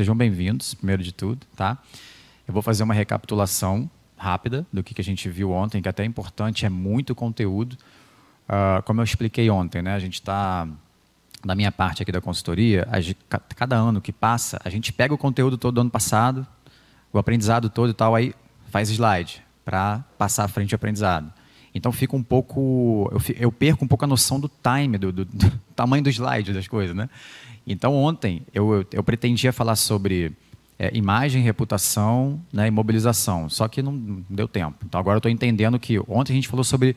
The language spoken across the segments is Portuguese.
Sejam bem-vindos, primeiro de tudo, tá? Eu vou fazer uma recapitulação rápida do que, que a gente viu ontem, que é até é importante, é muito conteúdo. Uh, como eu expliquei ontem, né? A gente está, da minha parte aqui da consultoria, a, cada ano que passa, a gente pega o conteúdo todo do ano passado, o aprendizado todo e tal, aí faz slide para passar à frente o aprendizado. Então fica um pouco. Eu, eu perco um pouco a noção do time, do, do, do, tamanho do slide das coisas, né? Então ontem eu, eu, eu pretendia falar sobre é, imagem, reputação né, e mobilização, só que não deu tempo. Então agora eu estou entendendo que ontem a gente falou sobre.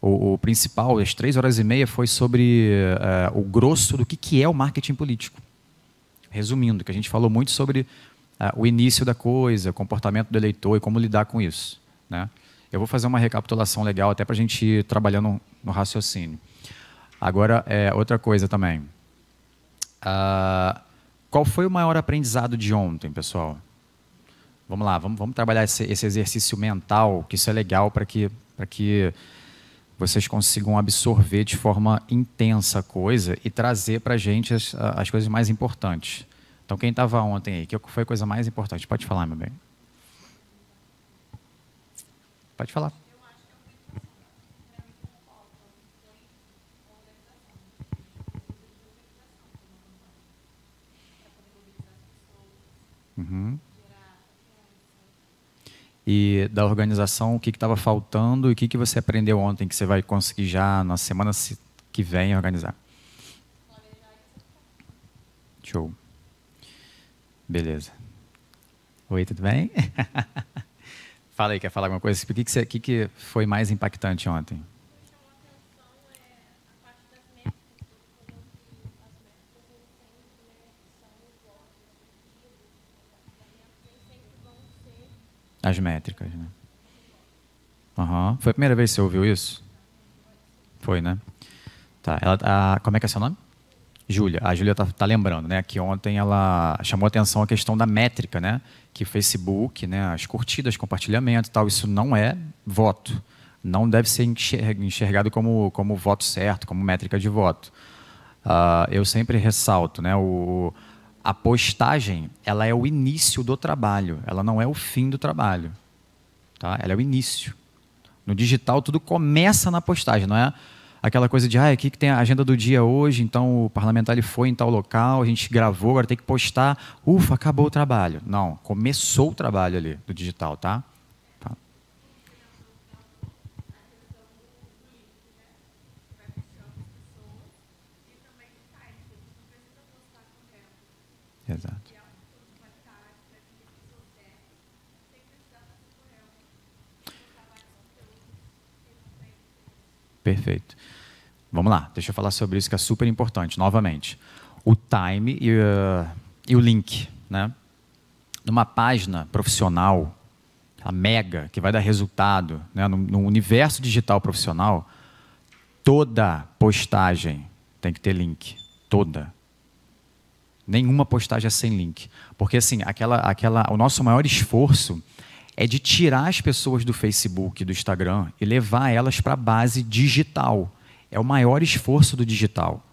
O, o, principal, as três horas e meia, foi sobre é, o grosso do que, que é o marketing político. Resumindo, que a gente falou muito sobre é, o início da coisa, o comportamento do eleitor e como lidar com isso. Né? Eu vou fazer uma recapitulação legal até para a gente ir trabalhando no raciocínio. Agora, é, outra coisa também. Uh, qual foi o maior aprendizado de ontem, pessoal? Vamos lá, vamos, vamos trabalhar esse, esse, exercício mental, que isso é legal para que, que vocês consigam absorver de forma intensa a coisa e trazer para a gente as, as coisas mais importantes. Então, quem estava ontem aí, que foi a coisa mais importante? Pode falar, meu bem. Pode falar. Uhum. E da organização, o que estava faltando e o que, que você aprendeu ontem que você vai conseguir já na semana que vem organizar? Show. Beleza. Oi, tudo bem? Fala aí, quer falar alguma coisa? O que, que, que, que foi mais impactante ontem? As métricas, né? Uhum. Foi a primeira vez que você ouviu isso? Foi, né? Tá. Ela, a, como é que é seu nome? Júlia, a Júlia está tá lembrando, né, que ontem ela chamou atenção a questão da métrica, né, que Facebook, né, as curtidas, compartilhamento, tal, isso não é voto, não deve ser enxergado como como voto certo, como métrica de voto. Uh, eu sempre ressalto, né, o, a postagem, ela é o início do trabalho, ela não é o fim do trabalho, tá? Ela é o início. No digital tudo começa na postagem, não é? aquela coisa de, ah, aqui que tem a agenda do dia hoje, então o parlamentar ele foi em tal local, a gente gravou, agora tem que postar, ufa, acabou o trabalho. Não, começou o trabalho ali do digital, tá? tá. Exato. Perfeito. Vamos lá, deixa eu falar sobre isso que é super importante, novamente. O time e, uh, e o link. Né? Numa página profissional, a mega, que vai dar resultado, né? no, no universo digital profissional, toda postagem tem que ter link. Toda. Nenhuma postagem é sem link. Porque assim, aquela, aquela, o nosso maior esforço é de tirar as pessoas do Facebook, do Instagram e levar elas para a base digital. É o maior esforço do digital.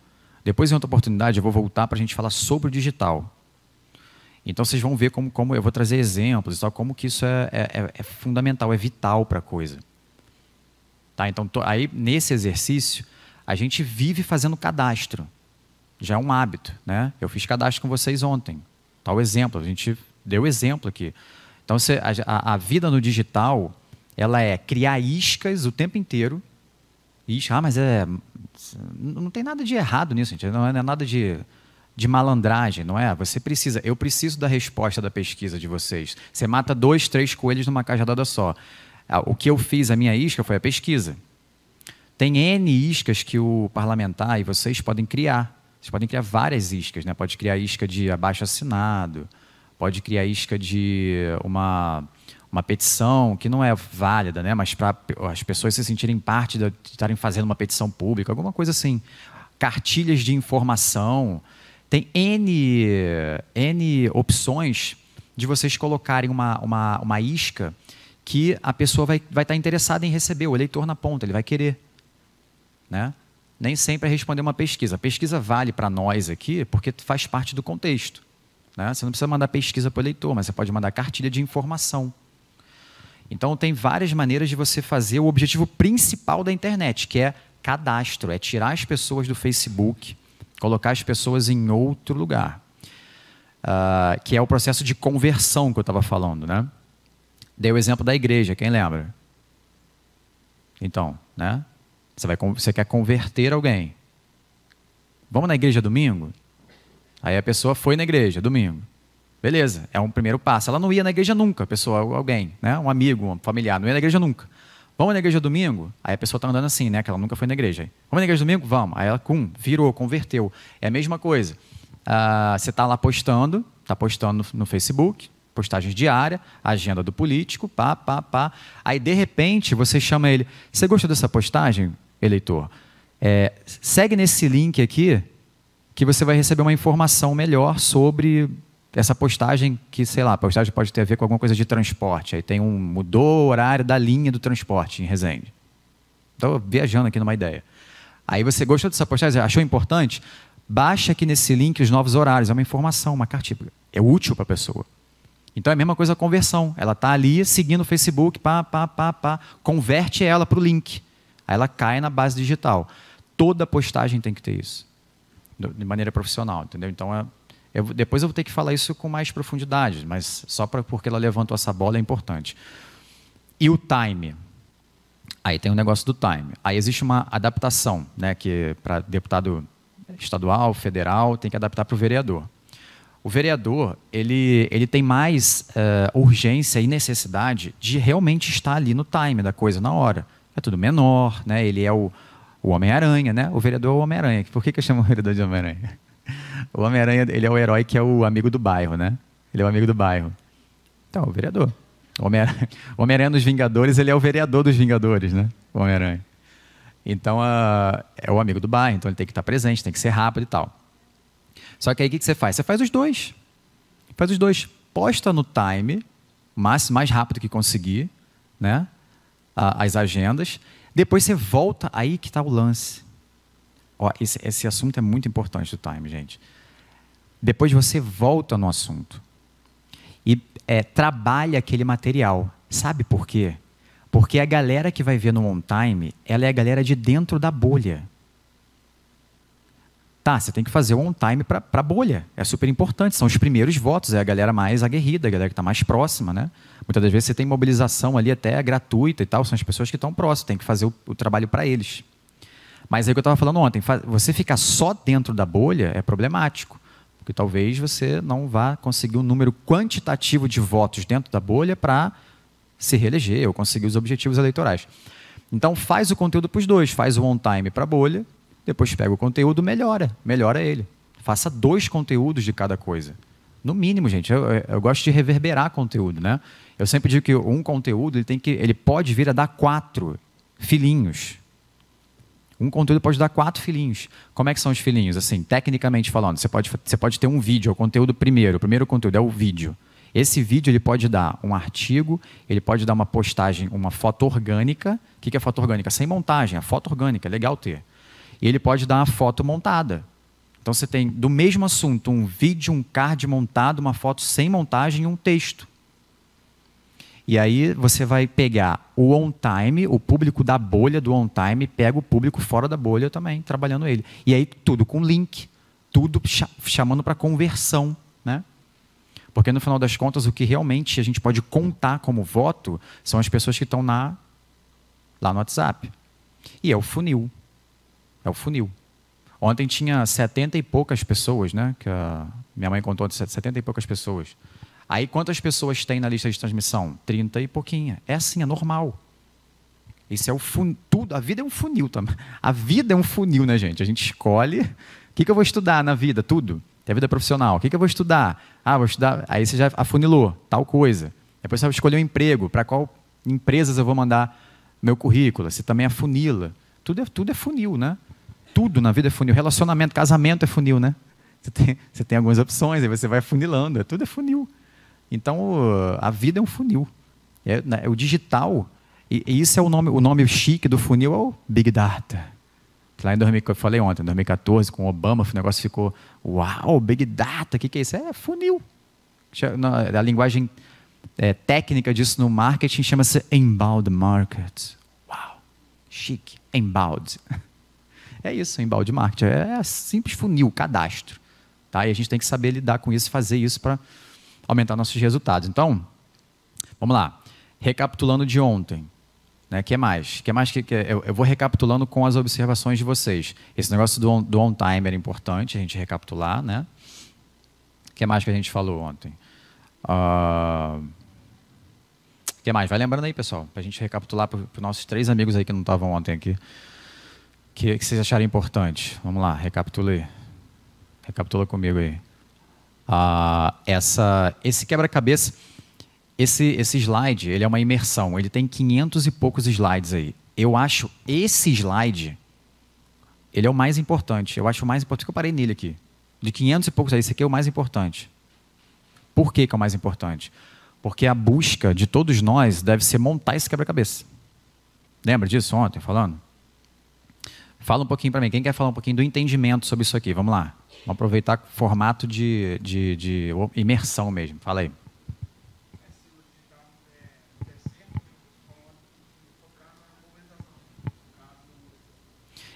Depois, em outra oportunidade, eu vou voltar para a gente falar sobre o digital. Então, vocês vão ver como, como eu vou trazer exemplos, tal, como que isso é, é, é, é fundamental, é vital para a coisa. Tá? Então, tô, aí, nesse exercício, a gente vive fazendo cadastro. Já é um hábito. Né? Eu fiz cadastro com vocês ontem. Tal exemplo, a gente deu exemplo aqui. Então, você, a, a vida no digital, ela é criar iscas o tempo inteiro Ixi, ah, mas é. Não tem nada de errado nisso, gente. É, não é nada de, de malandragem, não é? Você precisa. Eu preciso da resposta da pesquisa de vocês. Você mata dois, três coelhos numa cajadada só. Ah, o que eu fiz, a minha isca, foi a pesquisa. Tem N iscas que o parlamentar e vocês podem criar. Vocês podem criar várias iscas, né? Pode criar isca de abaixo assinado, pode criar isca de uma uma petição que não é válida, né? mas para as pessoas se sentirem parte de estarem fazendo uma petição pública, alguma coisa assim. Cartilhas de informação. Tem N, N opções de vocês colocarem uma, uma, uma isca que a pessoa vai, vai estar interessada em receber, o eleitor na ponta, ele vai querer. Né? Nem sempre é responder uma pesquisa. A pesquisa vale para nós aqui porque faz parte do contexto. Né? Você não precisa mandar pesquisa para o eleitor, mas você pode mandar cartilha de informação. Então, tem várias maneiras de você fazer o objetivo principal da internet, que é cadastro, é tirar as pessoas do Facebook, colocar as pessoas em outro lugar, uh, que é o processo de conversão que eu estava falando, né? Dei o exemplo da igreja, quem lembra? Então, né? Você, vai, você quer converter alguém. Vamos na igreja domingo? Aí a pessoa foi na igreja domingo. Beleza, é um primeiro passo. Ela não ia na igreja nunca, pessoa, alguém, né? um amigo, um familiar, não ia na igreja nunca. Vamos na igreja domingo? Aí a pessoa está andando assim, né? Que ela nunca foi na igreja. Vamos na igreja domingo? Vamos. Aí ela cum, virou, converteu. É a mesma coisa. Ah, você está lá postando, está postando no, no Facebook, postagens diária, agenda do político, pá, pá, pá. Aí, de repente, você chama ele. Você gostou dessa postagem, eleitor? É, segue nesse link aqui que você vai receber uma informação melhor sobre essa postagem que, sei lá, a postagem pode ter a ver com alguma coisa de transporte. Aí tem um. mudou o horário da linha do transporte em Resende. Estou viajando aqui numa ideia. Aí você gostou dessa postagem, achou importante? Baixa aqui nesse link os novos horários. É uma informação, uma cartilha. É útil para a pessoa. Então é a mesma coisa a conversão. Ela está ali seguindo o Facebook, pá, pá, pá, pá. Converte ela para o link. Aí ela cai na base digital. Toda postagem tem que ter isso. De maneira profissional, entendeu? Então é eu, depois eu vou ter que falar isso com mais profundidade, mas só pra, porque ela levantou essa bola é importante. E o time. Aí tem o um negócio do time. Aí existe uma adaptação, né, que para deputado estadual, federal, tem que adaptar para o vereador. O vereador ele, ele tem mais uh, urgência e necessidade de realmente estar ali no time da coisa, na hora. É tudo menor, né? ele é o, o Homem-Aranha, né? o vereador é o Homem-Aranha. Por que, que eu chamo o vereador de Homem-Aranha? O Homem-Aranha, ele é o herói que é o amigo do bairro, né? Ele é o amigo do bairro. Então, o vereador. O Homem-Aranha Homem Vingadores, ele é o vereador dos Vingadores, né? O Homem-Aranha. Então, é o amigo do bairro, então ele tem que estar presente, tem que ser rápido e tal. Só que aí o que, que você faz? Você faz os dois. Faz os dois. Posta no time, mais, mais rápido que conseguir, né? as agendas. Depois você volta, aí que está o lance. Ó, esse, esse assunto é muito importante do time, gente. Depois você volta no assunto e é, trabalha aquele material. Sabe por quê? Porque a galera que vai ver no on time, ela é a galera de dentro da bolha. Tá, você tem que fazer o on time para a bolha. É super importante. São os primeiros votos, é a galera mais aguerrida, a galera que está mais próxima, né? Muitas das vezes você tem mobilização ali até gratuita e tal, são as pessoas que estão próximas, tem que fazer o, o trabalho para eles. Mas é o que eu estava falando ontem, você ficar só dentro da bolha é problemático, porque talvez você não vá conseguir um número quantitativo de votos dentro da bolha para se reeleger ou conseguir os objetivos eleitorais. Então faz o conteúdo para os dois, faz o on-time para a bolha, depois pega o conteúdo, melhora, melhora ele. Faça dois conteúdos de cada coisa. No mínimo, gente, eu, eu, gosto de reverberar conteúdo, né? Eu sempre digo que um conteúdo ele tem que, ele pode vir a dar quatro filhinhos, um conteúdo pode dar quatro filhinhos. Como é que são os filhinhos? Assim, tecnicamente falando, você pode, você pode ter um vídeo, é o conteúdo primeiro. O primeiro conteúdo é o vídeo. Esse vídeo ele pode dar um artigo, ele pode dar uma postagem, uma foto orgânica. O que é foto orgânica? Sem montagem, a é foto orgânica, é legal ter. E ele pode dar uma foto montada. Então você tem do mesmo assunto um vídeo, um card montado, uma foto sem montagem e um texto. E aí você vai pegar o on time, o público da bolha do on time, pega o público fora da bolha também, trabalhando ele. E aí tudo com link, tudo chamando para conversão, né? Porque no final das contas o que realmente a gente pode contar como voto são as pessoas que estão lá no WhatsApp. E é o funil. É o funil. Ontem tinha setenta e poucas pessoas, né? Que a minha mãe contou de setenta e poucas pessoas. Aí quantas pessoas tem na lista de transmissão? 30 e pouquinha. É assim, é normal. Isso é o fun... tudo, a vida é um funil também. A vida é um funil, né, gente? A gente escolhe o que, que eu vou estudar na vida, tudo. Tem a vida profissional, o que, que eu vou estudar? Ah, vou estudar. Aí você já afunilou tal coisa. Depois você vai escolher um emprego, para qual empresas eu vou mandar meu currículo. Você também afunila. Tudo é, tudo é funil, né? Tudo na vida é funil. Relacionamento, casamento é funil, né? Você tem, você tem algumas opções, aí você vai funilando. Tudo é funil. Então, uh, a vida é um funil. É, né, é, o digital, e, e, isso é o nome, o nome chique do funil é o Big Data. Lá em 2000, eu falei ontem, em 2014, com Obama, o negócio ficou, uau, Big Data, o que, que é isso? É funil. A linguagem é, técnica disso no marketing chama-se inbound market. Uau, chique, inbound. É isso, inbound market. É, é simples funil, cadastro. Tá? E a gente tem que saber lidar com isso, fazer isso para aumentar nossos resultados. Então, vamos lá. Recapitulando de ontem. Né? que mais? que mais que, que eu, eu, vou recapitulando com as observações de vocês. Esse negócio do on, do on time era importante a gente recapitular, né? que mais que a gente falou ontem? Uh... Ah, o que mais? Vai lembrando aí, pessoal, para a gente recapitular para os nossos três amigos aí que não estavam ontem aqui, que, que vocês acharam importante. Vamos lá, recapitule. Recapitula comigo aí. Ah, essa, esse quebra-cabeça, esse, esse slide, ele é uma imersão. Ele tem 500 e poucos slides aí. Eu acho esse slide, ele é o mais importante. Eu acho o mais importante que eu parei nele aqui. De 500 e poucos aí, esse aqui é o mais importante. Por que, que é o mais importante? Porque a busca de todos nós deve ser montar esse quebra-cabeça. Lembra disso ontem falando? Fala um pouquinho para mim. Quem quer falar um pouquinho do entendimento sobre isso aqui? Vamos lá. Vamos aproveitar o formato de, de, de imersão mesmo. Fala aí.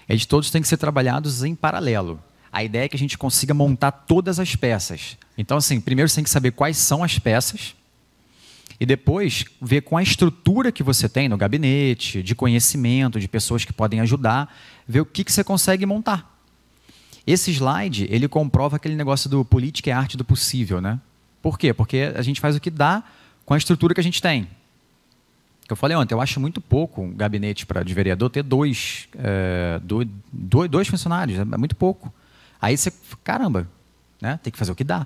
É Eles todos têm que ser trabalhados em paralelo. A ideia é que a gente consiga montar todas as peças. Então, assim, primeiro você tem que saber quais são as peças e depois ver com a estrutura que você tem no gabinete, de conhecimento, de pessoas que podem ajudar, ver o que, que você consegue montar. Esse slide, ele comprova aquele negócio do política é arte do possível, né? Por quê? Porque a gente faz o que dá com a estrutura que a gente tem. eu falei ontem, eu acho muito pouco um gabinete para de vereador ter dois, é, dois funcionários, é muito pouco. Aí você, caramba, né? tem que fazer o que dá.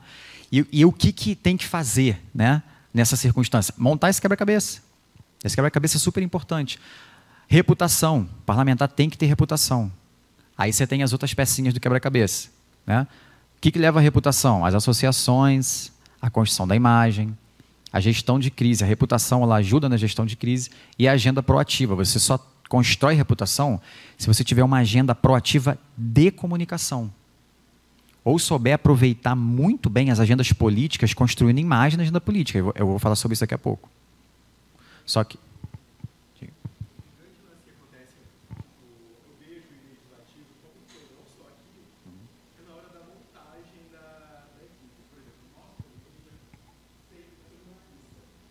E, e o que, que tem que fazer né? nessa circunstância? Montar esse quebra-cabeça. Esse quebra-cabeça é super importante. Reputação. O parlamentar tem que ter reputação. Aí você tem as outras pecinhas do quebra-cabeça. Né? O que, que leva à reputação? As associações, a construção da imagem, a gestão de crise. A reputação ela ajuda na gestão de crise e a agenda proativa. Você só constrói reputação se você tiver uma agenda proativa de comunicação. Ou souber aproveitar muito bem as agendas políticas construindo imagem na agenda política. Eu vou falar sobre isso daqui a pouco. Só que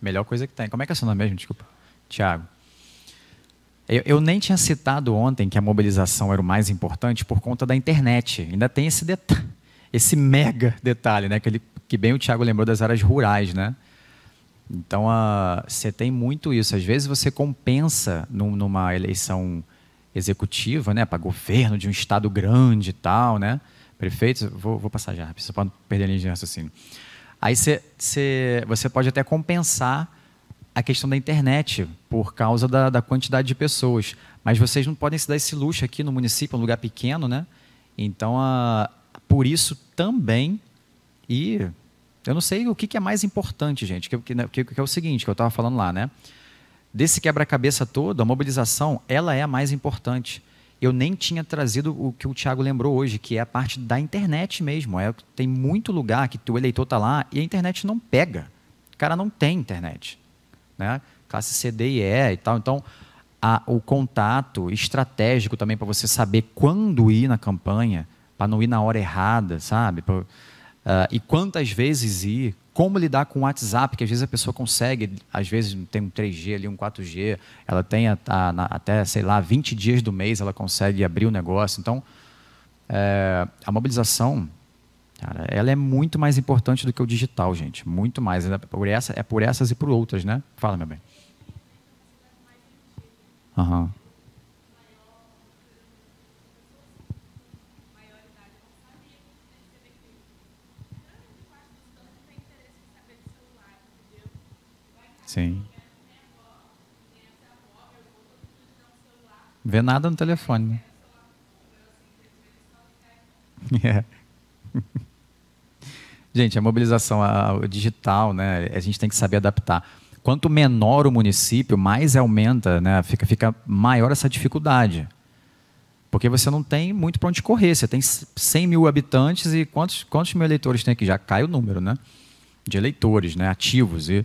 Melhor coisa que tem. Como é que é seu nome mesmo? Desculpa. Tiago. Eu, eu, nem tinha citado ontem que a mobilização era o mais importante por conta da internet. Ainda tem esse esse mega detalhe, né? Que, ele, que bem o Tiago lembrou das áreas rurais, né? Então, você tem muito isso. Às vezes você compensa num, numa eleição executiva, né? Para governo de um estado grande e tal, né? Prefeitos, vou, vou passar já, só para não perder a linha de raciocínio. Aí cê, cê, você pode até compensar a questão da internet por causa da, da, quantidade de pessoas. Mas vocês não podem se dar esse luxo aqui no município, um lugar pequeno, né? Então, a, por isso também, e eu não sei o que, que é mais importante, gente, que, que, né, que é o seguinte, que eu estava falando lá, né? Desse quebra-cabeça todo, a mobilização, ela é a mais importante eu nem tinha trazido o que o Tiago lembrou hoje, que é a parte da internet mesmo. É, tem muito lugar que o eleitor está lá e a internet não pega. O cara não tem internet. Né? Classe CD e E e tal. Então, a, o contato estratégico também para você saber quando ir na campanha, para não ir na hora errada, sabe? Pra, uh, e quantas vezes ir, como lidar com o WhatsApp, que às vezes a pessoa consegue, às vezes tem um 3G ali, um 4G, ela tem a, a, na, até, sei lá, 20 dias do mês ela consegue abrir o negócio. Então, é, a mobilização, cara, ela é muito mais importante do que o digital, gente. Muito mais. É por, essa, é por essas e por outras, né? Fala, meu bem. Aham. Uhum. Sim. Vê nada no telefone, né? gente, a mobilização digital, né? A gente tem que saber adaptar. Quanto menor o município, mais aumenta, né? Fica, fica maior essa dificuldade. Porque você não tem muito para onde correr. Você tem 100 mil habitantes e quantos, quantos mil eleitores tem aqui? Já cai o número, né? De eleitores, né? Ativos. E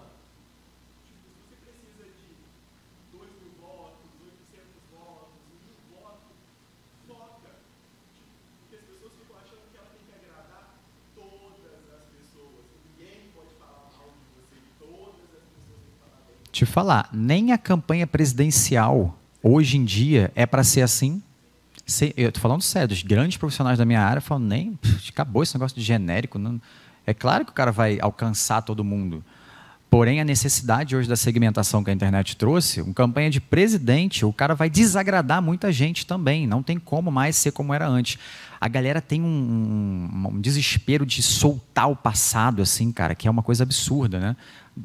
falar, nem a campanha presidencial hoje em dia é para ser assim. Eu estou falando sério, os grandes profissionais da minha área falam, nem acabou esse negócio de genérico. Não... É claro que o cara vai alcançar todo mundo. Porém, a necessidade hoje da segmentação que a internet trouxe, uma campanha de presidente, o cara vai desagradar muita gente também. Não tem como mais ser como era antes. A galera tem um, um, um desespero de soltar o passado, assim, cara, que é uma coisa absurda, né?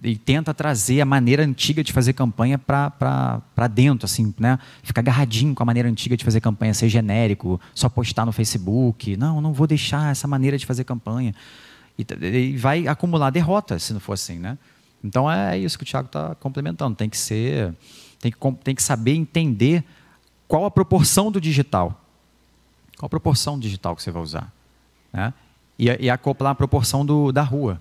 E tenta trazer a maneira antiga de fazer campanha para dentro, assim, né? Ficar agarradinho com a maneira antiga de fazer campanha, ser genérico, só postar no Facebook. Não, não vou deixar essa maneira de fazer campanha. E, e vai acumular derrota se não for assim, né? Então é, é isso que o Tiago está complementando. Tem que ser, tem que, tem que saber entender qual a proporção do digital. Qual a proporção digital que você vai usar? Né? E, e acoplar a proporção do, da rua.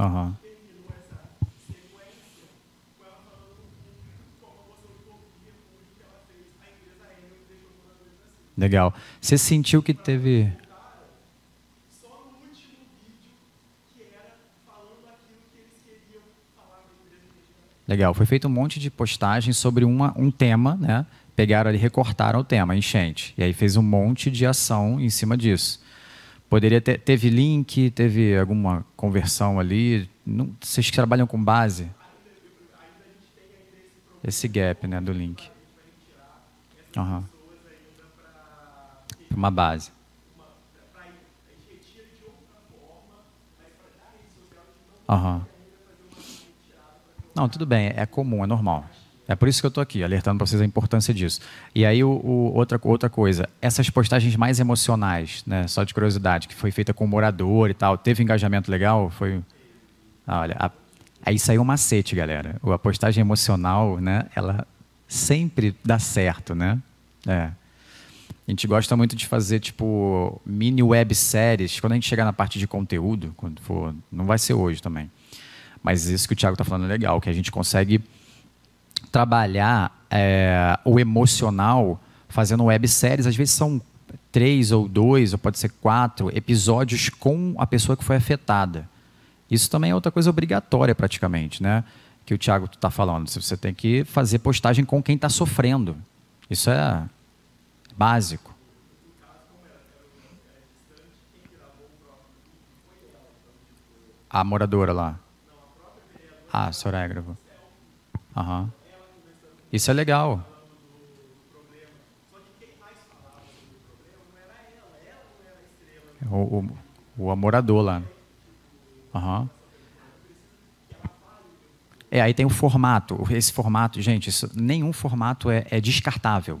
Uhum. Legal. Você sentiu que teve. Legal. Foi feito um monte de postagens sobre uma, um tema, né? Pegaram ali, recortaram o tema, enchente. E aí fez um monte de ação em cima disso. Poderia ter, teve link, teve alguma conversão ali. Não, vocês que trabalham com base. Esse gap né, do link. Uhum. Para uma base. Uhum. Não, tudo bem, é comum, é normal. É por isso que eu estou aqui, alertando para vocês a importância disso. E aí, o, o, outra, outra coisa, essas postagens mais emocionais, né, só de curiosidade, que foi feita com o morador e tal, teve engajamento legal? Foi. Ah, olha, a, aí saiu um macete, galera. A postagem emocional, né, ela sempre dá certo, né? É. A gente gosta muito de fazer, tipo, mini webséries. Quando a gente chegar na parte de conteúdo, quando for, não vai ser hoje também. Mas isso que o Thiago está falando é legal, que a gente consegue trabalhar é, o emocional fazendo webséries, às vezes são três ou dois, ou pode ser quatro episódios com a pessoa que foi afetada. Isso também é outra coisa obrigatória praticamente, né? Que o Thiago está falando. Você tem que fazer postagem com quem está sofrendo. Isso é básico. A moradora lá. Ah, a senhora gravou. Aham. Uhum. Isso é legal. O, o, o amorador lá. Uhum. É, aí tem o formato. Esse formato, gente, isso, nenhum formato é, é descartável.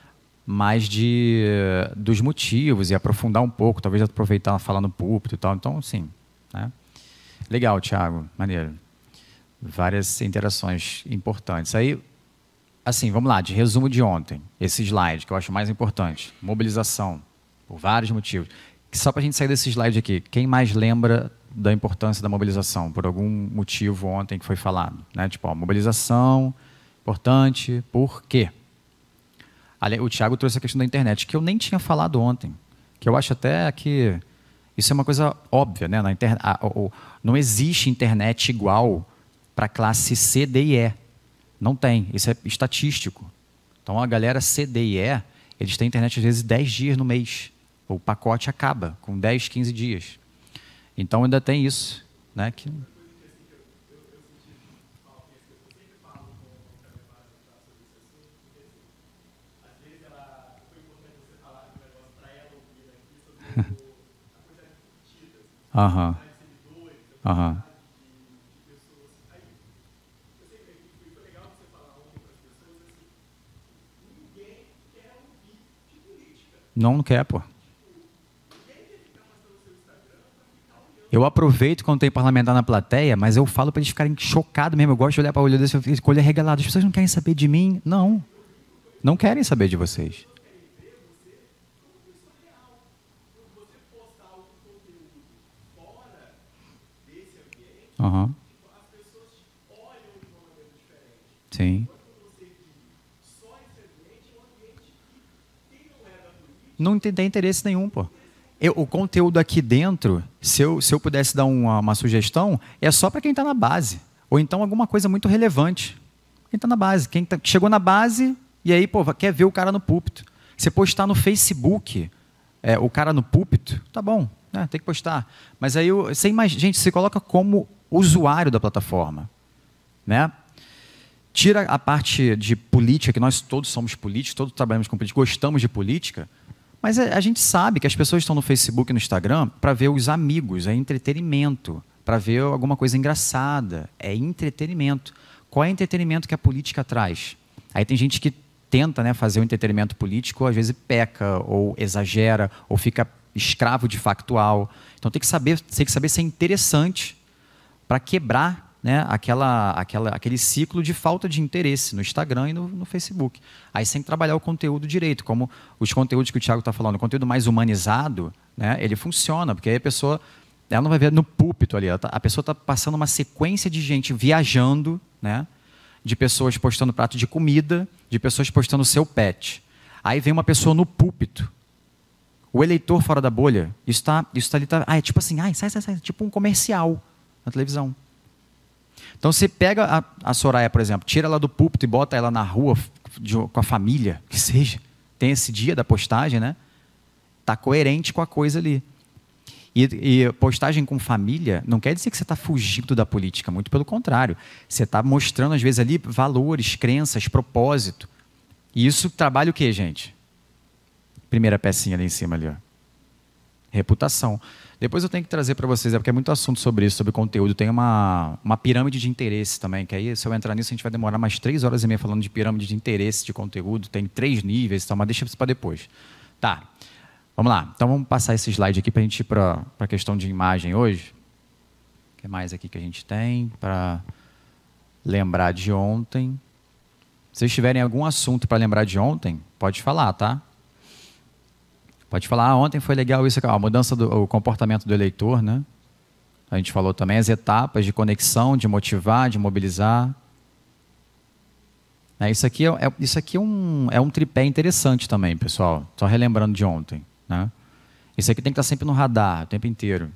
mas de dos motivos e aprofundar um pouco, talvez aproveitar falar no púlpito e tal. Então, sim, né? Legal, Thiago, maneiro. Várias interações importantes. Aí, assim, vamos lá, de resumo de ontem, esse slide que eu acho mais importante, mobilização, por vários motivos. só para a gente sair desse slide aqui, quem mais lembra da importância da mobilização, por algum motivo ontem que foi falado, né? Tipo, ó, mobilização, importante, por quê? O Thiago trouxe a questão da internet, que eu nem tinha falado ontem. Que eu acho até que isso é uma coisa óbvia, né? Na inter... não existe internet igual para classe C, D e E. Não tem. Isso é estatístico. Então a galera C, D e E, eles têm internet às vezes 10 dias no mês. O pacote acaba com 10, 15 dias. Então ainda tem isso, né? Que Aham. Aham. Não, não quer, pô. Eu aproveito quando tem parlamentar na plateia, mas eu falo para eles ficarem chocados mesmo. Eu gosto de olhar para o olho deles e olhar regalado. As pessoas não querem saber de mim? Não. Não querem saber de vocês. Uhum. Sim. Não tem interesse nenhum, pô. Eu, o conteúdo aqui dentro, se eu, se eu pudesse dar uma, uma sugestão, é só para quem está na base. Ou então alguma coisa muito relevante. Quem está na base. Quem tá, chegou na base e aí, pô, quer ver o cara no púlpito. Você postar no Facebook é, o cara no púlpito, tá bom, né? tem que postar. Mas aí, você imagina, gente, se coloca como usuário da plataforma. Né? Tira a parte de política, que nós todos somos políticos, todos trabalhamos com política, gostamos de política, mas a gente sabe que as pessoas estão no Facebook e no Instagram para ver os amigos, é entretenimento, para ver alguma coisa engraçada, é entretenimento. Qual é o entretenimento que a política traz? Aí tem gente que tenta né, fazer o um entretenimento político, às vezes peca, ou exagera, ou fica escravo de factual. Então tem que saber, tem que saber ser interessante para quebrar né, aquela, aquela, aquele ciclo de falta de interesse no Instagram e no, no Facebook. Aí você tem que trabalhar o conteúdo direito, como os conteúdos que o Thiago está falando, o conteúdo mais humanizado, né, ele funciona, porque aí a pessoa ela não vai ver no púlpito ali, tá, a pessoa está passando uma sequência de gente viajando, né, de pessoas postando prato de comida, de pessoas postando seu pet. Aí vem uma pessoa no púlpito, o eleitor fora da bolha, isso está isso tá ali, tá, ah, é tipo assim, ai, sai, sai, sai, tipo um comercial na televisão. Então você pega a, a Soraya, por exemplo, tira ela do púlpito e bota ela na rua de, com a família, que seja. Tem esse dia da postagem, né? Tá coerente com a coisa ali. E, e, postagem com família não quer dizer que você está fugindo da política, muito pelo contrário. Você está mostrando, às vezes, ali valores, crenças, propósito. E isso trabalha o quê, gente? Primeira pecinha ali em cima, ali, ó. Reputação. Depois eu tenho que trazer para vocês, é porque é muito assunto sobre isso, sobre conteúdo. Tem uma, uma pirâmide de interesse também, que aí se eu entrar nisso a gente vai demorar mais três horas e meia falando de pirâmide de interesse, de conteúdo. Tem três níveis e então, tal, mas deixa isso para depois. Tá, vamos lá. Então vamos passar esse slide aqui para a gente ir para a questão de imagem hoje. O que mais aqui que a gente tem para lembrar de ontem? Se vocês tiverem algum assunto para lembrar de ontem, pode falar, tá? Pode falar, ah, ontem foi legal isso, a mudança do comportamento do eleitor, né? A gente falou também as etapas de conexão, de motivar, de mobilizar. É, isso aqui, é, é, isso aqui é, um, é um tripé interessante também, pessoal. Só relembrando de ontem. Né? Isso aqui tem que estar tá sempre no radar o tempo inteiro.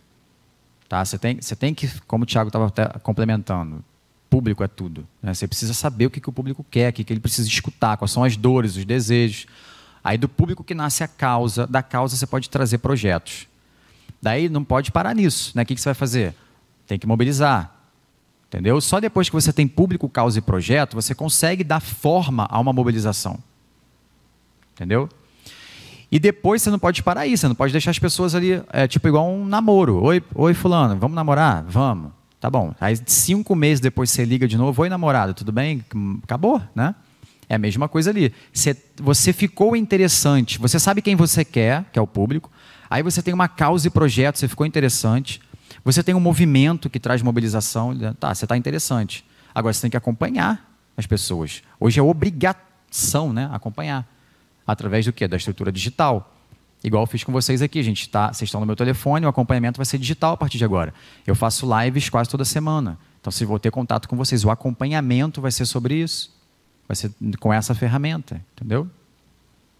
Tá? Você, tem, você tem que, como o Thiago estava complementando, público é tudo. Né? Você precisa saber o que, que o público quer, o que, que ele precisa escutar, quais são as dores, os desejos, Aí do público que nasce a causa, da causa você pode trazer projetos. Daí não pode parar nisso, né? O que você vai fazer? Tem que mobilizar, entendeu? Só depois que você tem público, causa e projeto, você consegue dar forma a uma mobilização, entendeu? E depois você não pode parar aí, você não pode deixar as pessoas ali, é, tipo igual um namoro. Oi, oi fulano, vamos namorar? Vamos. Tá bom. Aí cinco meses depois você liga de novo, oi namorado, tudo bem? Acabou, né? É a mesma coisa ali. Você, você ficou interessante, você sabe quem você quer, que é o público, aí você tem uma causa e projeto, você ficou interessante, você tem um movimento que traz mobilização, né? tá, você está interessante. Agora você tem que acompanhar as pessoas. Hoje é obrigação né, acompanhar. Através do quê? Da estrutura digital. Igual eu fiz com vocês aqui, gente. Tá, vocês estão no meu telefone, o acompanhamento vai ser digital a partir de agora. Eu faço lives quase toda semana. Então, se vou ter contato com vocês, o acompanhamento vai ser sobre isso. Vai ser com essa ferramenta, entendeu?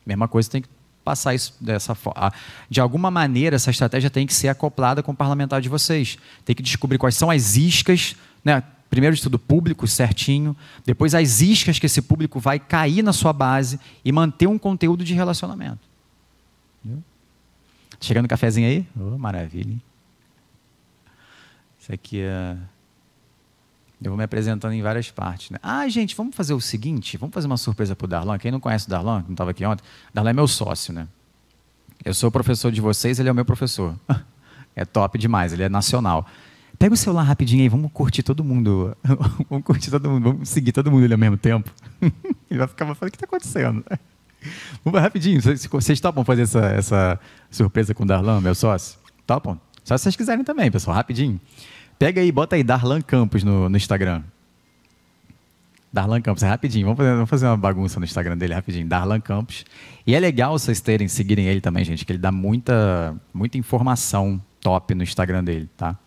Mesma coisa tem que passar isso dessa forma. De alguma maneira, essa estratégia tem que ser acoplada com o parlamentar de vocês. Tem que descobrir quais são as iscas, né? Primeiro de tudo, público certinho, depois as iscas que esse público vai cair na sua base e manter um conteúdo de relacionamento. Tá chegando o um cafezinho aí? Oh, maravilha, hein? Isso aqui é. Eu vou me apresentando em várias partes. Né? Ah, gente, vamos fazer o seguinte, vamos fazer uma surpresa para o Darlan. Quem não conhece o Darlan, que não estava aqui ontem, Darlan é meu sócio, né? Eu sou professor de vocês, ele é o meu professor. é top demais, ele é nacional. Pega o celular rapidinho aí, vamos curtir todo mundo. vamos curtir todo mundo, vamos seguir todo mundo ali ao mesmo tempo. ele vai ficar falando, o que está acontecendo? vamos rapidinho, vocês, vocês topam fazer essa, essa surpresa com o Darlan, meu sócio? Topam? Só se vocês quiserem também, pessoal, rapidinho. Pega aí, bota aí Darlan Campos no, no Instagram. Darlan Campos, é rapidinho. Vamos fazer, vamos fazer, uma bagunça no Instagram dele rapidinho. Darlan Campos. E é legal vocês terem, seguirem ele também, gente, que ele dá muita, muita informação top no Instagram dele, tá?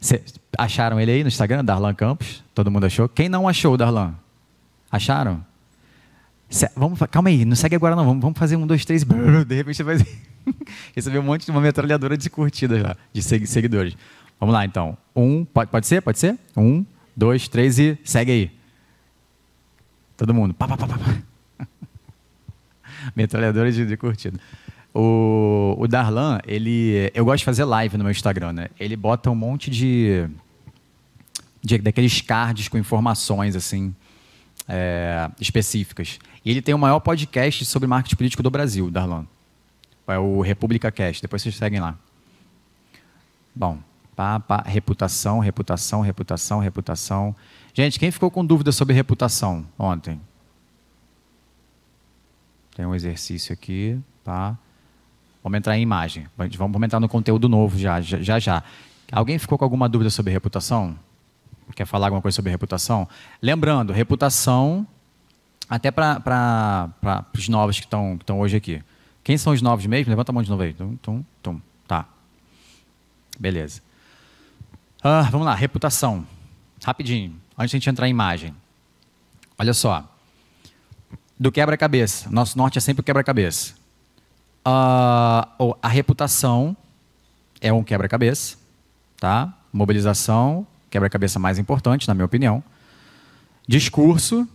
Cê acharam ele aí no Instagram, Darlan Campos? Todo mundo achou? Quem não achou, Darlan? Acharam? Cê, vamos, calma aí, não segue agora não. Vamos, vamos fazer um, dois, três. de repente você vai receber um monte de uma metralhadora de curtidas lá, de seguidores. Vamos lá, então. Um, pode, pode ser? Pode ser? Um, dois, três e segue aí. Todo mundo. Pá, pá, pá, pá. Metralhadora de, de curtida. O, o Darlan, ele. Eu gosto de fazer live no meu Instagram, né? Ele bota um monte de. de daqueles cards com informações, assim. É, específicas. E ele tem o maior podcast sobre marketing político do Brasil, Darlan. É o República Cast. Depois vocês seguem lá. Bom pá, pá, reputação, reputação, reputação, reputação. Gente, quem ficou com dúvida sobre reputação ontem? Tem um exercício aqui, tá? Vamos entrar em imagem. Vamos entrar no conteúdo novo já, já, já. Alguém ficou com alguma dúvida sobre reputação? Quer falar alguma coisa sobre reputação? Lembrando, reputação, até para os novos que estão que hoje aqui. Quem são os novos mesmo? Levanta a mão de novo aí. Tum, tum, tum. Tá. Beleza. Ah, vamos lá, reputação. Rapidinho, antes de a gente entrar em imagem. Olha só. Do quebra-cabeça. Nosso norte é sempre o quebra-cabeça. Ah, a reputação é um quebra-cabeça, tá? Mobilização, quebra-cabeça mais importante, na minha opinião. Discurso,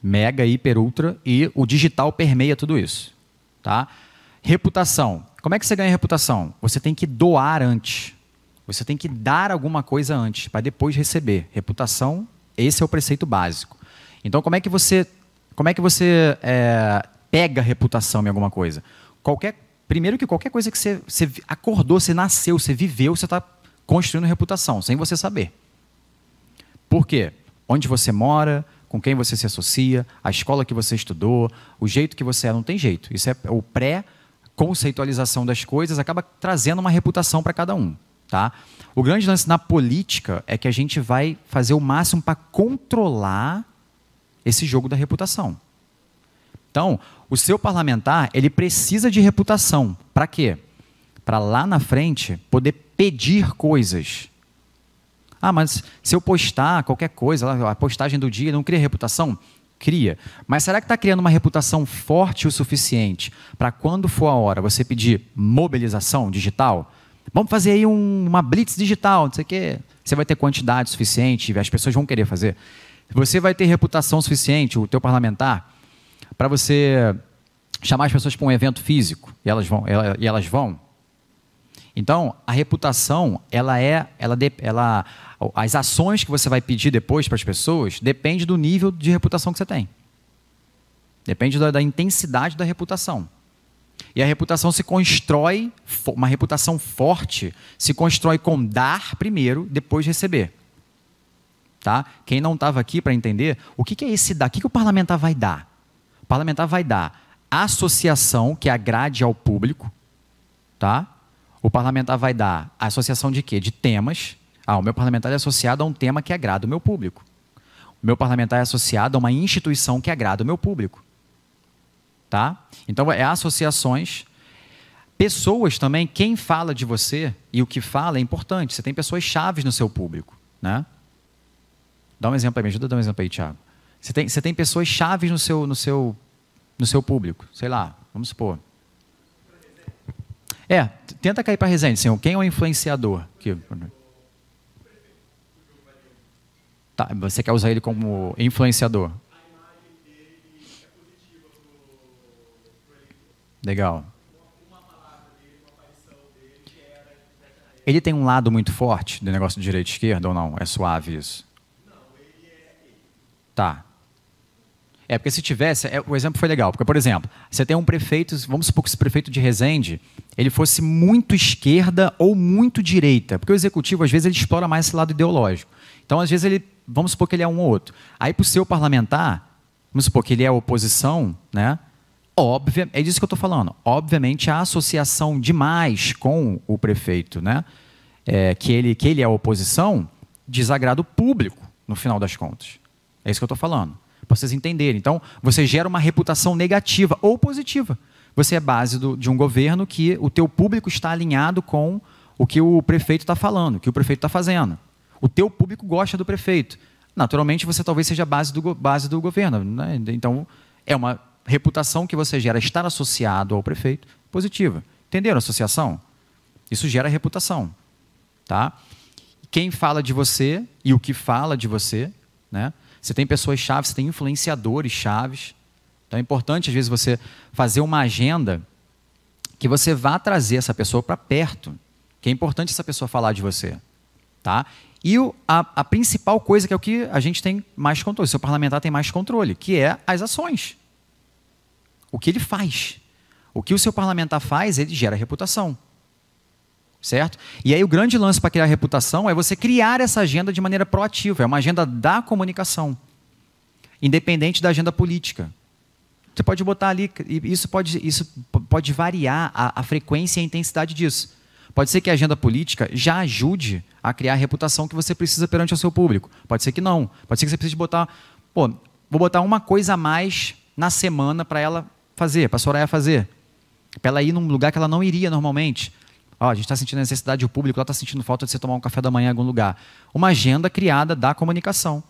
mega, hiper, ultra, e o digital permeia tudo isso, tá? Reputação. Como é que você ganha reputação? Você tem que doar antes. Você tem que dar alguma coisa antes para depois receber. Reputação, esse é o preceito básico. Então, como é que você, como é que você é, pega reputação em alguma coisa? Qualquer, primeiro que qualquer coisa que você, você acordou, você nasceu, você viveu, você está construindo reputação, sem você saber. Por quê? Onde você mora, com quem você se associa, a escola que você estudou, o jeito que você é, não tem jeito. Isso é o pré-conceitualização das coisas, acaba trazendo uma reputação para cada um. Tá? O grande lance na política é que a gente vai fazer o máximo para controlar esse jogo da reputação. Então, o seu parlamentar, ele precisa de reputação. Para quê? Para lá na frente poder pedir coisas. Ah, mas se eu postar qualquer coisa, a postagem do dia, não cria reputação? Cria. Mas será que está criando uma reputação forte o suficiente para quando for a hora você pedir mobilização digital? Vamos fazer aí um, uma blitz digital, não sei o quê. Você vai ter quantidade suficiente, as pessoas vão querer fazer. Você vai ter reputação suficiente, o teu parlamentar, para você chamar as pessoas para um evento físico e elas vão. E elas vão. Então, a reputação, ela é, ela, ela, as ações que você vai pedir depois para as pessoas depende do nível de reputação que você tem. Depende da, da intensidade da reputação. E a reputação se constrói, uma reputação forte, se constrói com dar primeiro, depois receber. Tá? Quem não estava aqui para entender, o que, que, é esse dar? O que, que o parlamentar vai dar? O parlamentar vai dar associação que agrade ao público, tá? O parlamentar vai dar associação de quê? De temas. Ah, o meu parlamentar é associado a um tema que agrada o meu público. O meu parlamentar é associado a uma instituição que agrada o meu público tá? Então é associações. Pessoas também, quem fala de você e o que fala é importante. Você tem pessoas chaves no seu público, né? Dá um exemplo aí, me ajuda a dar um exemplo aí, Thiago. Você tem, você tem pessoas chaves no seu, no, seu, no seu público, sei lá, vamos supor. É, tenta cair para Resende, senhor. Quem é o influenciador? Que... Tá, você quer usar ele como influenciador? Legal. Ele tem um lado muito forte do negócio de direita e esquerda ou não? É suave isso? Não, ele é. Tá. É, porque se tivesse, é, o exemplo foi legal, porque, por exemplo, você tem um prefeito, vamos supor que esse prefeito de Resende, ele fosse muito esquerda ou muito direita, porque o executivo, às vezes, ele explora mais esse lado ideológico. Então, às vezes, ele, vamos supor que ele é um ou outro. Aí, para o seu parlamentar, vamos supor que ele é oposição, né? Óbvia, é disso que eu estou falando. Obviamente, a associação demais com o prefeito, né? É, que, ele, que ele é a oposição, desagrada o público, no final das contas. É isso que eu estou falando. Para vocês entenderem. Então, você gera uma reputação negativa ou positiva. Você é base do, de um governo que o teu público está alinhado com o que o prefeito está falando, o que o prefeito está fazendo. O teu público gosta do prefeito. Naturalmente, você talvez seja base do, base do governo. Né? Então, é uma reputação que você gera estar associado ao prefeito positiva. Entenderam a associação? Isso gera reputação. Tá? Quem fala de você e o que fala de você. Né? Você tem pessoas chaves, você tem influenciadores chaves. Então é importante, às vezes, você fazer uma agenda que você vá trazer essa pessoa para perto. Que é importante essa pessoa falar de você. Tá? E o, a, a, principal coisa, que é o que a gente tem mais controle, o seu parlamentar tem mais controle, que é as ações o que ele faz. O que o seu parlamentar faz, ele gera reputação. Certo? E aí o grande lance para criar reputação é você criar essa agenda de maneira proativa, é uma agenda da comunicação, independente da agenda política. Você pode botar ali, isso pode, isso pode variar a, a frequência e a intensidade disso. Pode ser que a agenda política já ajude a criar a reputação que você precisa perante o seu público. Pode ser que não. Pode ser que você precise botar, pô, vou botar uma coisa a mais na semana para ela fazer, para a Soraya fazer. Para ela ir num lugar que ela não iria normalmente. Ó, a gente está sentindo a necessidade, o público está sentindo falta de você tomar um café da manhã em algum lugar. Uma agenda criada da comunicação.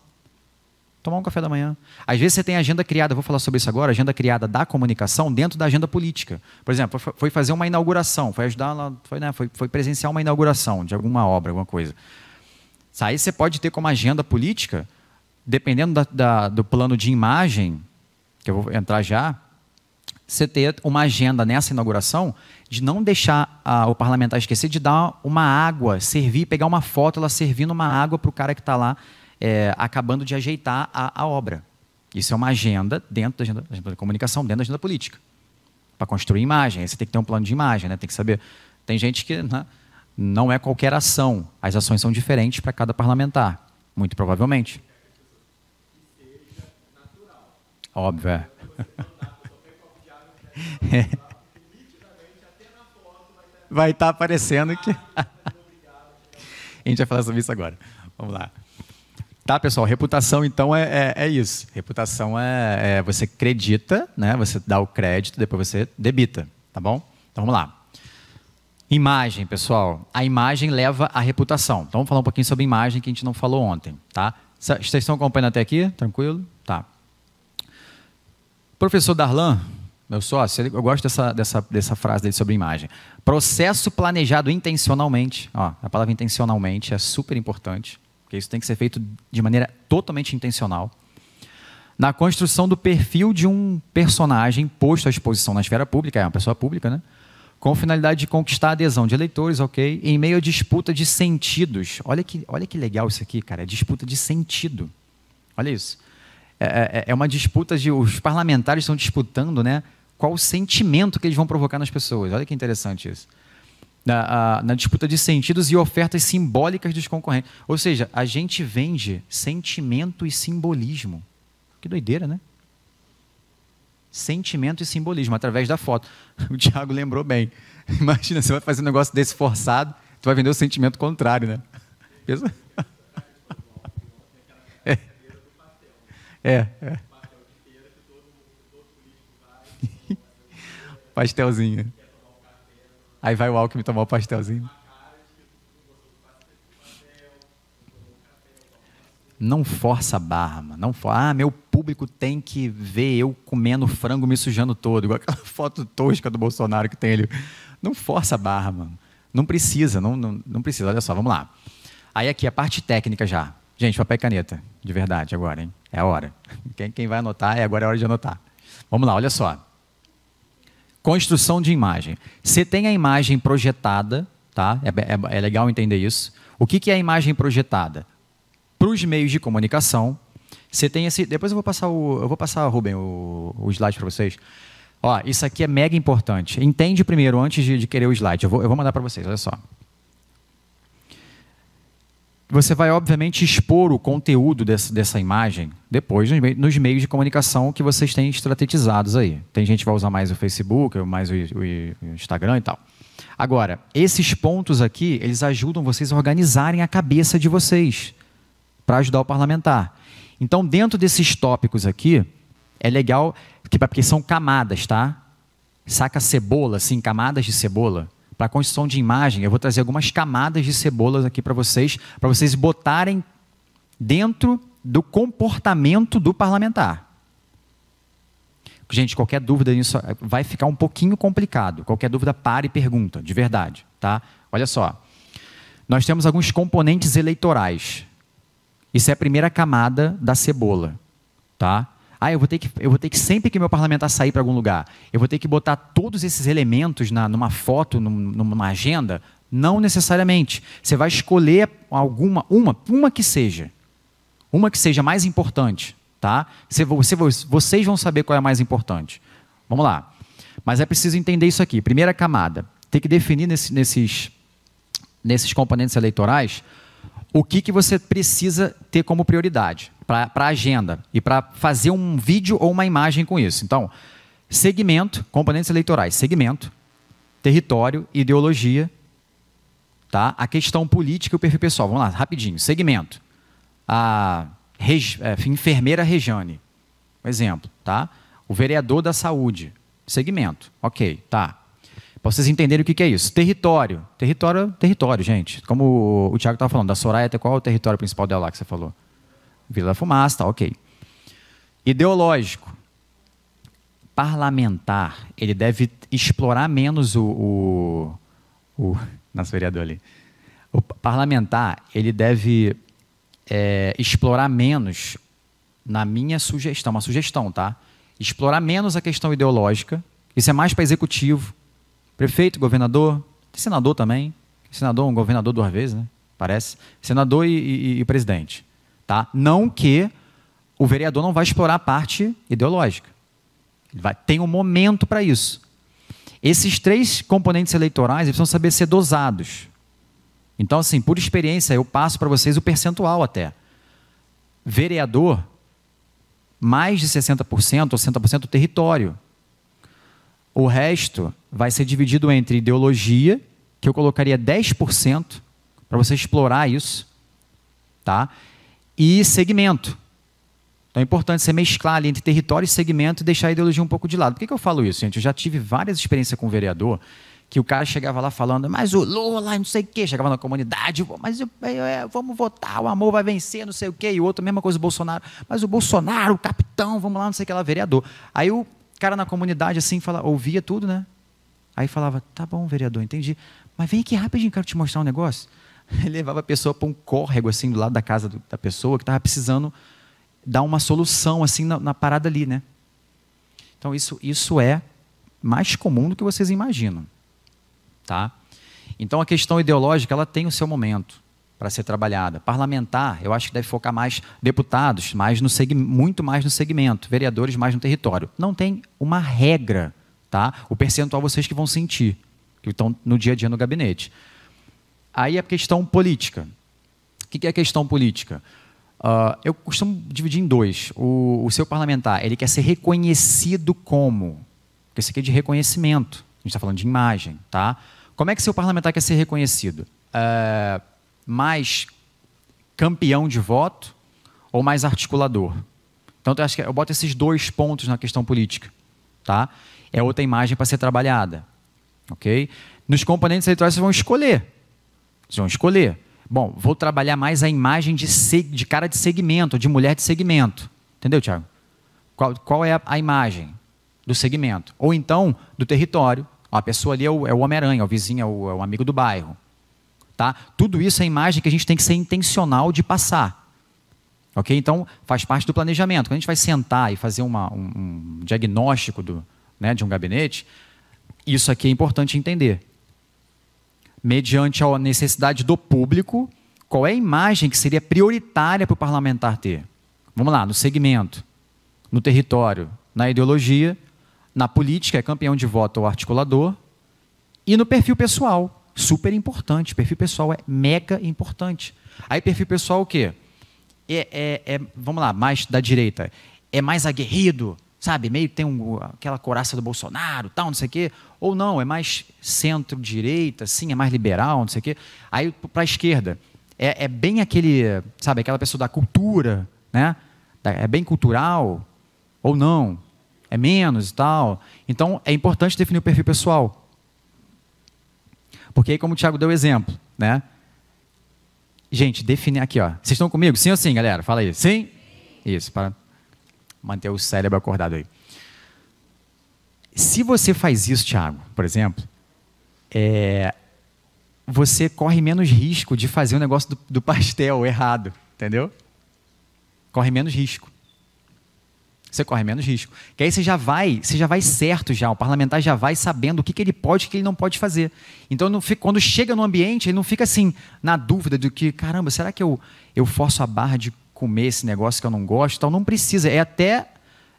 Tomar um café da manhã. Às vezes você tem agenda criada, vou falar sobre isso agora, agenda criada da comunicação dentro da agenda política. Por exemplo, foi fazer uma inauguração, foi ajudar, foi, né, foi, foi presenciar uma inauguração de alguma obra, alguma coisa. Isso aí você pode ter como agenda política, dependendo da, da, do plano de imagem, que eu vou entrar já, você ter uma agenda nessa inauguração de não deixar a, ah, o parlamentar esquecer de dar uma água, servir, pegar uma foto, ela servindo uma água para o cara que está lá é, acabando de ajeitar a, a, obra. Isso é uma agenda dentro da agenda, agenda da comunicação, dentro da agenda política. Para construir imagem, aí você tem que ter um plano de imagem, né? tem que saber. Tem gente que né, não é qualquer ação, as ações são diferentes para cada parlamentar, muito provavelmente. Óbvio, é. vai estar tá aparecendo que. A gente vai falar sobre isso agora. Vamos lá. Tá, pessoal? Reputação, então, é, é, é isso. Reputação é, é, você acredita, né? Você dá o crédito, depois você debita, tá bom? Então vamos lá. Imagem, pessoal. A imagem leva à reputação. Então vamos falar um pouquinho sobre imagem que a gente não falou ontem, tá? Vocês estão acompanhando até aqui? Tranquilo? Tá. Professor Darlan, meu sócio, eu gosto dessa, dessa, dessa frase dele sobre imagem. Processo planejado intencionalmente. Ó, a palavra intencionalmente é super importante, porque isso tem que ser feito de maneira totalmente intencional. Na construção do perfil de um personagem posto à exposição na esfera pública, é uma pessoa pública, né? Com finalidade de conquistar a adesão de eleitores, ok? Em meio a disputa de sentidos. Olha que, olha que legal isso aqui, cara. É disputa de sentido. Olha isso. É, é, é uma disputa de. Os parlamentares estão disputando, né? qual o sentimento que eles vão provocar nas pessoas. Olha que interessante isso. Na, a, na disputa de sentidos e ofertas simbólicas dos concorrentes. Ou seja, a gente vende sentimento e simbolismo. Que doideira, né? Sentimento e simbolismo através da foto. O Tiago lembrou bem. Imagina, você vai fazer um negócio desse forçado, tu vai vender o sentimento contrário, né? É, é. é. pastelzinho. Aí vai o Alckmin tomar o pastelzinho. Não força a barra, mano. Não for... Ah, meu público tem que ver eu comendo frango, me sujando todo. Igual aquela foto tosca do Bolsonaro que tem ali. Não força a barra, mano. Não precisa, não, não, não precisa. Olha só, vamos lá. Aí aqui, a parte técnica já. Gente, papel e caneta. De verdade, agora, hein? É a hora. Quem, quem vai anotar, é agora é a hora de anotar. Vamos lá, olha só. Construção de imagem. Você tem a imagem projetada, tá? É, é, é legal entender isso. O que, que é a imagem projetada? Para os meios de comunicação, você tem esse. Depois eu vou passar o. Eu vou passar, Rubem, o, o slide para vocês. Ó, isso aqui é mega importante. Entende primeiro antes de, de querer o slide. Eu vou, eu vou mandar para vocês, olha só. Você vai, obviamente, expor o conteúdo dessa, dessa imagem depois nos, meios de comunicação que vocês têm estratetizados aí. Tem gente que vai usar mais o Facebook, mais o, o, o Instagram e tal. Agora, esses pontos aqui, eles ajudam vocês a organizarem a cabeça de vocês para ajudar o parlamentar. Então, dentro desses tópicos aqui, é legal, porque são camadas, tá? Saca cebola, assim, camadas de cebola para a construção de imagem, eu vou trazer algumas camadas de cebolas aqui para vocês, para vocês botarem dentro do comportamento do parlamentar. Gente, qualquer dúvida nisso vai ficar um pouquinho complicado. Qualquer dúvida, pare e pergunta, de verdade, tá? Olha só. Nós temos alguns componentes eleitorais. Isso é a primeira camada da cebola, tá? ah, eu vou ter que, eu vou ter que sempre que meu parlamentar sair para algum lugar, eu vou ter que botar todos esses elementos na, numa foto, num, numa agenda? Não necessariamente. Você vai escolher alguma, uma, uma que seja, uma que seja mais importante, tá? Você, você, vocês vão saber qual é a mais importante. Vamos lá. Mas é preciso entender isso aqui. Primeira camada, tem que definir nesse, nesses nesses componentes eleitorais o que, que você precisa ter como prioridade para a agenda e para fazer um vídeo ou uma imagem com isso. Então, segmento, componentes eleitorais, segmento, território, ideologia, tá? a questão política e o perfil pessoal. Vamos lá, rapidinho. Segmento. A reg é, enfermeira Rejane, um exemplo. Tá? O vereador da saúde, segmento. Ok, tá. Para vocês entenderem o que, que é isso. Território. Território território, gente. Como o, o Tiago estava falando, da Soraya, até qual é o território principal dela lá que você falou? Vila da Fumaça, tá, ok. Ideológico. Parlamentar. Ele deve explorar menos o. o, o nosso vereador ali. O parlamentar, ele deve é, explorar menos, na minha sugestão, uma sugestão, tá? Explorar menos a questão ideológica. Isso é mais para executivo Prefeito, governador, senador também. Senador, um governador duas vezes, né? Parece. Senador e, e, e presidente. Tá? Não que o vereador não vai explorar a parte ideológica. Ele vai, tem um momento para isso. Esses três componentes eleitorais precisam saber ser dosados. Então, assim, por experiência, eu passo para vocês o percentual até. Vereador, mais de 60% ou 60% do território. O resto vai ser dividido entre ideologia, que eu colocaria 10% para você explorar isso, tá? E segmento. Então é importante você mesclar ali entre território e segmento e deixar a ideologia um pouco de lado. Por que, que eu falo isso, gente? Eu já tive várias experiências com o vereador que o cara chegava lá falando, mas o Lula, não sei o quê, chegava na comunidade, mas eu, eu, eu, vamos votar, o amor vai vencer, não sei o quê, e o outro, mesma coisa, o Bolsonaro, mas o Bolsonaro, o capitão, vamos lá, não sei o que lá, vereador. Aí o cara na comunidade assim, fala, ouvia tudo, né? Aí falava, tá bom, vereador, entendi. Mas vem aqui rapidinho, quero te mostrar um negócio. Ele levava a pessoa para um córrego, assim, do lado da casa do, da pessoa, que estava precisando dar uma solução, assim, na, na, parada ali, né? Então, isso, isso é mais comum do que vocês imaginam, tá? Então, a questão ideológica, ela tem o seu momento para ser trabalhada. Parlamentar, eu acho que deve focar mais deputados, mais no muito mais no segmento, vereadores mais no território. Não tem uma regra, tá? O percentual vocês que vão sentir, que estão no dia a dia no gabinete. Aí a questão política. O que é a questão política? Uh, eu costumo dividir em dois. O, o seu parlamentar, ele quer ser reconhecido como? Porque isso aqui é de reconhecimento. A gente está falando de imagem, tá? Como é que seu parlamentar quer ser reconhecido? Uh, mais campeão de voto ou mais articulador? Então, eu acho que eu boto esses dois pontos na questão política, tá? É outra imagem para ser trabalhada, ok? Nos componentes eleitorais vocês vão escolher, vocês vão escolher. Bom, vou trabalhar mais a imagem de, de cara de segmento, de mulher de segmento, entendeu, Tiago? Qual, qual, é a, a, imagem do segmento? Ou então do território. a pessoa ali é o, é o Homem-Aranha, o vizinho, é o, é o amigo do bairro. Tá? Tudo isso é imagem que a gente tem que ser intencional de passar. Ok? Então, faz parte do planejamento. Quando a gente vai sentar e fazer uma, um, um, diagnóstico do, né, de um gabinete, isso aqui é importante entender. Mediante a necessidade do público, qual é a imagem que seria prioritária para o parlamentar ter? Vamos lá, no segmento, no território, na ideologia, na política, é campeão de voto ou articulador, e no perfil pessoal Super importante. Perfil pessoal é mega importante. Aí, perfil pessoal, o quê? É, é, é, vamos lá, mais da direita. É mais aguerrido, sabe? Meio tem um, aquela coraça do Bolsonaro, tal, não sei o quê. Ou não, é mais centro-direita, sim, é mais liberal, não sei o quê. Aí, para a esquerda, é, é bem aquele, sabe, aquela pessoa da cultura, né? É bem cultural, ou não, é menos e tal. Então, é importante definir o perfil pessoal. Porque aí, como o Tiago deu exemplo, né? Gente, definir aqui, ó. Vocês estão comigo? Sim ou sim, galera? Fala aí. Sim? Isso, para manter o cérebro acordado aí. Se você faz isso, Tiago, por exemplo, é, você corre menos risco de fazer o um negócio do, do pastel errado, entendeu? Corre menos risco você corre menos risco. Que aí você já vai, você já vai certo já, o parlamentar já vai sabendo o que, que ele pode e o que ele não pode fazer. Então fica, quando chega no ambiente, ele não fica assim na dúvida do que, caramba, será que eu, eu forço a barra de comer esse negócio que eu não gosto? Então não precisa, é até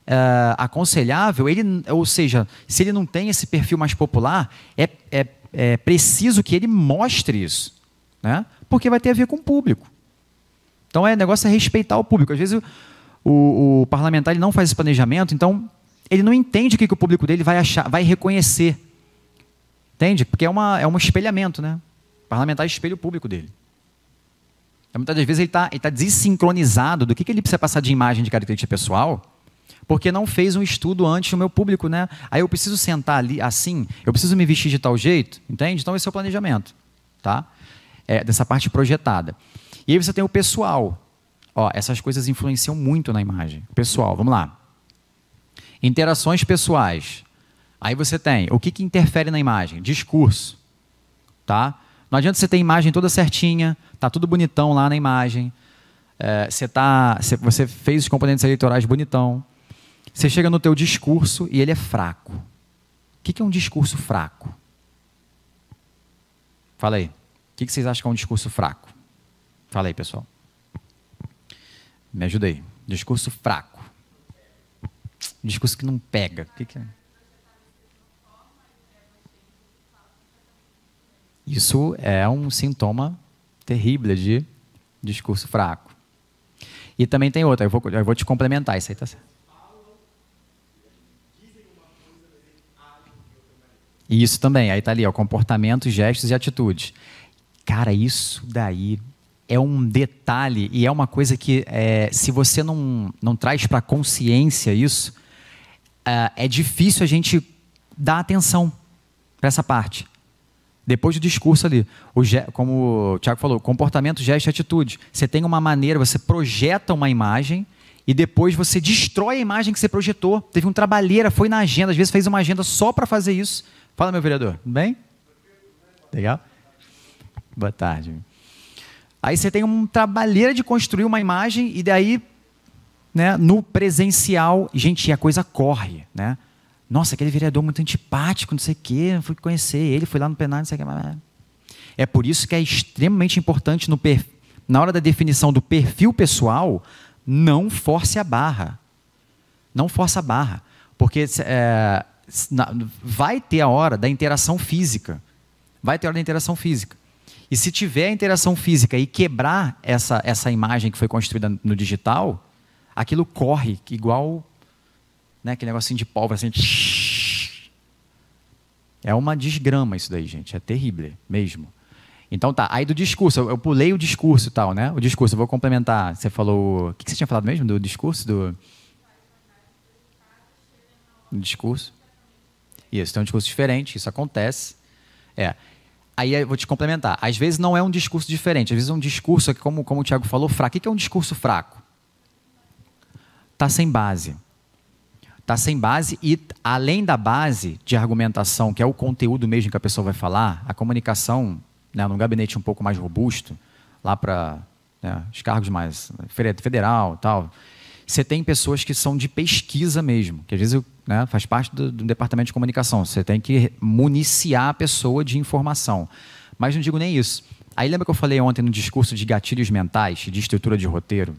uh, aconselhável, ele, ou seja, se ele não tem esse perfil mais popular, é, é, é preciso que ele mostre isso, né? porque vai ter a ver com o público. Então é negócio é respeitar o público. Às vezes... Eu, o, o parlamentar ele não faz esse planejamento, então ele não entende o que, que o público dele vai achar, vai reconhecer. Entende? Porque é, uma, é um espelhamento, né? O parlamentar espelha o público dele. Então, muitas das vezes ele está tá desincronizado do que, que ele precisa passar de imagem de característica pessoal, porque não fez um estudo antes no meu público, né? Aí eu preciso sentar ali assim, eu preciso me vestir de tal jeito, entende? Então esse é o planejamento, tá? É, dessa parte projetada. E aí você tem o pessoal, Ó, essas coisas influenciam muito na imagem. Pessoal, vamos lá. Interações pessoais. Aí você tem o que, que interfere na imagem? Discurso. Tá? Não adianta você ter a imagem toda certinha, tá tudo bonitão lá na imagem. É, você, tá, você, você fez os componentes eleitorais bonitão. Você chega no teu discurso e ele é fraco. O que, que é um discurso fraco? Fala aí. O que, que vocês acham que é um discurso fraco? Fala aí, pessoal. Me ajuda aí. Discurso fraco. Discurso que não pega. O que, que é? Isso é um sintoma terrível de discurso fraco. E também tem outra, eu vou, eu vou te complementar, isso aí tá certo. Isso também, aí tá ali, ó, comportamento, gestos e atitudes. Cara, isso daí é um detalhe e é uma coisa que, é, se você não, não traz para consciência isso, é, é difícil a gente dar atenção para essa parte. Depois do discurso ali, o, como o Tiago falou, comportamento, gesto e atitude. Você tem uma maneira, você projeta uma imagem e depois você destrói a imagem que você projetou. Teve um trabalheira, foi na agenda, às vezes fez uma agenda só para fazer isso. Fala, meu vereador, tudo bem? Legal? Boa tarde. Aí você tem um trabalheira de construir uma imagem e daí, né, no presencial, gente, a coisa corre, né? Nossa, aquele vereador muito antipático, não sei o quê, fui conhecer ele, fui lá no plenário, não sei o quê. É por isso que é extremamente importante no per... na hora da definição do perfil pessoal, não force a barra. Não force a barra. Porque é, vai ter a hora da interação física. Vai ter a hora da interação física. E se tiver interação física e quebrar essa, essa imagem que foi construída no digital, aquilo corre igual né, aquele negocinho de pólvora, assim. É uma desgrama isso daí, gente. É terrível mesmo. Então tá, aí do discurso, eu, eu pulei o discurso e tal, né? O discurso, eu vou complementar. Você falou. O que, que você tinha falado mesmo do discurso? Do discurso? Isso, tem um discurso diferente, isso acontece. É. Aí eu vou te complementar. Às vezes não é um discurso diferente, às vezes é um discurso, é como, como o Tiago falou, fraco. O que é um discurso fraco? Está sem base. Está sem base e, além da base de argumentação, que é o conteúdo mesmo que a pessoa vai falar, a comunicação, né, num gabinete um pouco mais robusto, lá para né, os cargos mais federal tal, você tem pessoas que são de pesquisa mesmo, que às vezes né, faz parte do, do departamento de comunicação. Você tem que municiar a pessoa de informação. Mas não digo nem isso. Aí lembra que eu falei ontem no discurso de gatilhos mentais, de estrutura de roteiro?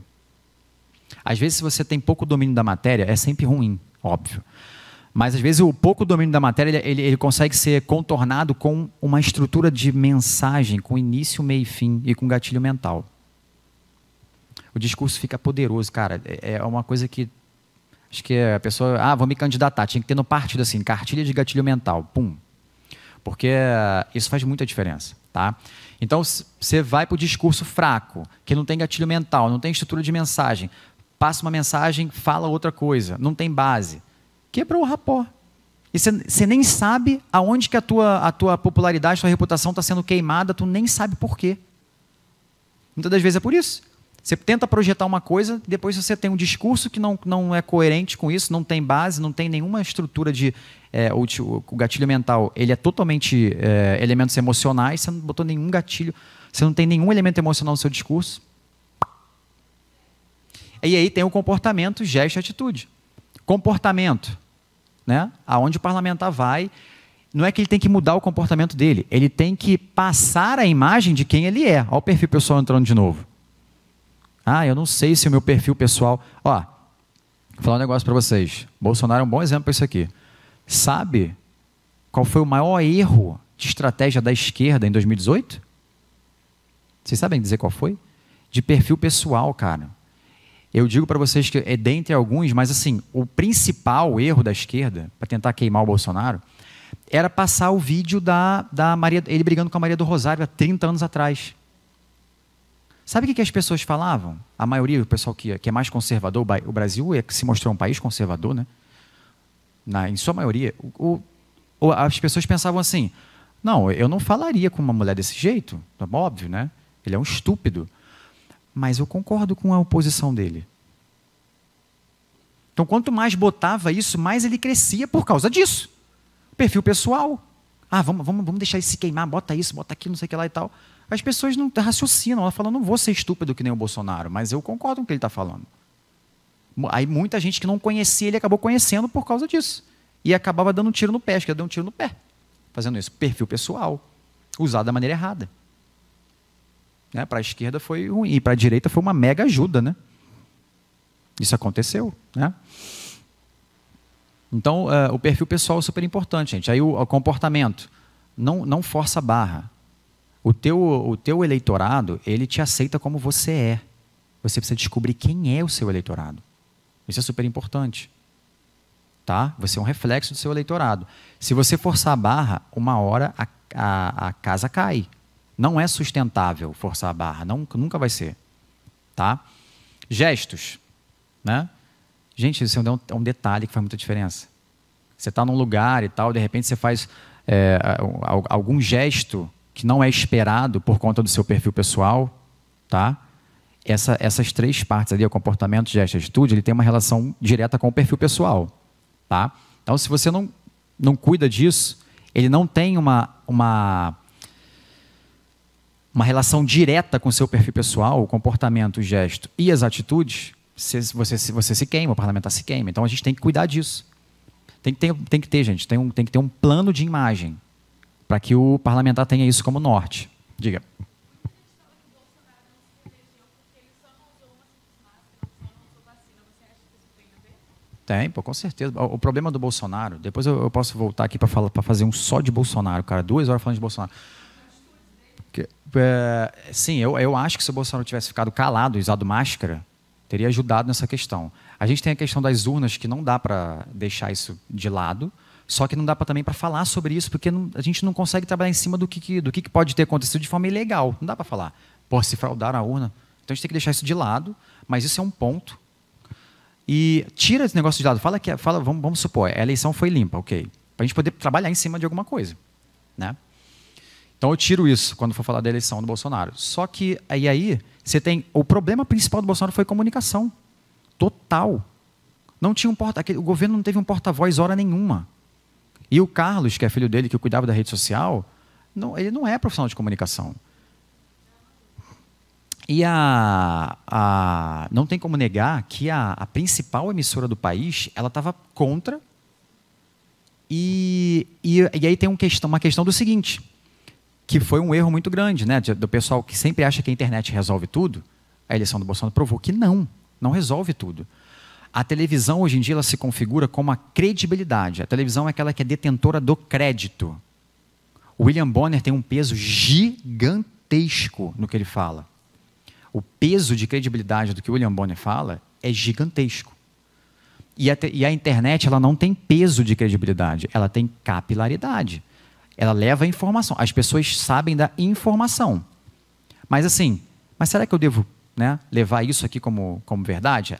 Às vezes, se você tem pouco domínio da matéria, é sempre ruim, óbvio. Mas às vezes o pouco domínio da matéria ele, ele, consegue ser contornado com uma estrutura de mensagem, com início, meio e fim e com gatilho mental o discurso fica poderoso, cara. É, é uma coisa que. Acho que é, a pessoa. Ah, vou me candidatar. Tinha que ter no partido assim, cartilha de gatilho mental. Pum. Porque eh, isso faz muita diferença, tá? Então, você vai para o discurso fraco, que não tem gatilho mental, não tem estrutura de mensagem. Passa uma mensagem, fala outra coisa, não tem base. Quebrou o rapó. E você nem sabe aonde que a tua, a tua popularidade, a tua reputação está sendo queimada, tu nem sabe por quê. Muitas das vezes é por isso. Você tenta projetar uma coisa, depois você tem um discurso que não, não é coerente com isso, não tem base, não tem nenhuma estrutura de. É, o, o, gatilho mental ele é totalmente é, elementos emocionais, você não botou nenhum gatilho, você não tem nenhum elemento emocional no seu discurso. E aí tem o comportamento, gesto e atitude. Comportamento, né? aonde o parlamentar vai, não é que ele tem que mudar o comportamento dele, ele tem que passar a imagem de quem ele é. Olha o perfil pessoal entrando de novo. Ah, eu não sei se o meu perfil pessoal. Ó, vou falar um negócio para vocês. Bolsonaro é um bom exemplo para isso aqui. Sabe qual foi o maior erro de estratégia da esquerda em 2018? Vocês sabem dizer qual foi? De perfil pessoal, cara. Eu digo para vocês que é dentre alguns, mas assim, o principal erro da esquerda, para tentar queimar o Bolsonaro, era passar o vídeo da, da Maria, ele brigando com a Maria do Rosário há 30 anos atrás. Sabe o que as pessoas falavam? A maioria o pessoal que, é, que é mais conservador, o Brasil é que se mostrou um país conservador, né? Na, em sua maioria, o, o, as pessoas pensavam assim: não, eu não falaria com uma mulher desse jeito, tá óbvio, né? Ele é um estúpido. Mas eu concordo com a oposição dele. Então, quanto mais botava isso, mais ele crescia por causa disso. Perfil pessoal. Ah, vamos, vamos, vamos deixar ele se queimar, bota isso, bota aquilo, não sei o que lá e tal as pessoas não raciocinam. Ela fala, não vou ser estúpido que nem o Bolsonaro, mas eu concordo com o que ele está falando. Aí muita gente que não conhecia ele acabou conhecendo por causa disso. E acabava dando um tiro no pé, acho que deu um tiro no pé, fazendo isso. Perfil pessoal, usado da maneira errada. Né? Para a esquerda foi ruim, e para a direita foi uma mega ajuda. Né? Isso aconteceu. Né? Então, uh, o perfil pessoal é super importante, gente. Aí o, o comportamento. Não, não força a barra. O teu, o teu eleitorado, ele te aceita como você é. Você precisa descobrir quem é o seu eleitorado. Isso é super importante. Tá? Você é um reflexo do seu eleitorado. Se você forçar a barra, uma hora a, a, a casa cai. Não é sustentável forçar a barra, não, nunca vai ser. Tá? Gestos. Né? Gente, isso é um, é um detalhe que faz muita diferença. Você está num lugar e tal, de repente você faz é, algum gesto que não é esperado por conta do seu perfil pessoal, tá? Essa, essas três partes ali, o comportamento, gesto e atitude, ele tem uma relação direta com o perfil pessoal, tá? Então, se você não, não cuida disso, ele não tem uma, uma, uma relação direta com o seu perfil pessoal, o comportamento, o gesto e as atitudes, se você, se você se queima, o parlamentar se queima. Então, a gente tem que cuidar disso. Tem que ter, tem que ter gente, tem, um, tem que ter um plano de imagem, para que o parlamentar tenha isso como norte. Diga. Tem, pô, com certeza. O problema do Bolsonaro, depois eu, posso voltar aqui para fazer um só de Bolsonaro, cara, duas horas falando de Bolsonaro. é, sim, eu, eu acho que se o Bolsonaro tivesse ficado calado, usado máscara, teria ajudado nessa questão. A gente tem a questão das urnas, que não dá para deixar isso de lado. Só que não dá pra, também para falar sobre isso, porque não, a gente não consegue trabalhar em cima do que, que do que, pode ter acontecido de forma ilegal. Não dá para falar. Pô, se fraudaram a urna. Então a gente tem que deixar isso de lado, mas isso é um ponto. E tira esse negócio de lado. Fala que, é, fala, vamos, vamos supor, a eleição foi limpa, ok. Para a gente poder trabalhar em cima de alguma coisa. Né? Então eu tiro isso quando for falar da eleição do Bolsonaro. Só que aí, aí você tem. O problema principal do Bolsonaro foi comunicação. Total. Não tinha um porta, o governo não teve um porta-voz hora nenhuma. E o Carlos, que é filho dele, que cuidava da rede social, não, ele não é profissional de comunicação. E a, a, não tem como negar que a, a principal emissora do país ela estava contra. E, e, e, aí tem um questão, uma questão do seguinte, que foi um erro muito grande, né? Do pessoal que sempre acha que a internet resolve tudo. A eleição do Bolsonaro provou que não, não resolve tudo. A televisão hoje em dia ela se configura como a credibilidade. A televisão é aquela que é detentora do crédito. William Bonner tem um peso gigantesco no que ele fala. O peso de credibilidade do que William Bonner fala é gigantesco. E a, e a internet ela não tem peso de credibilidade, ela tem capilaridade. Ela leva a informação. As pessoas sabem da informação. Mas assim, mas será que eu devo né, levar isso aqui como, como verdade?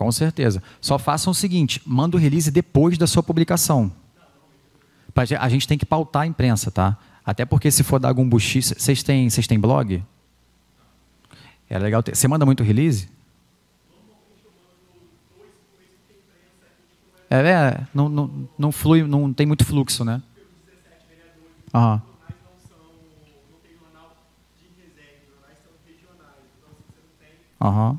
Com certeza. Só façam o seguinte: manda o release depois da sua publicação. A gente tem que pautar a imprensa, tá? Até porque se for dar algum buchi, vocês têm, vocês têm blog? É legal ter. Você manda muito release? É, é não, não, não flui, não tem muito fluxo, né? Aham. Aham.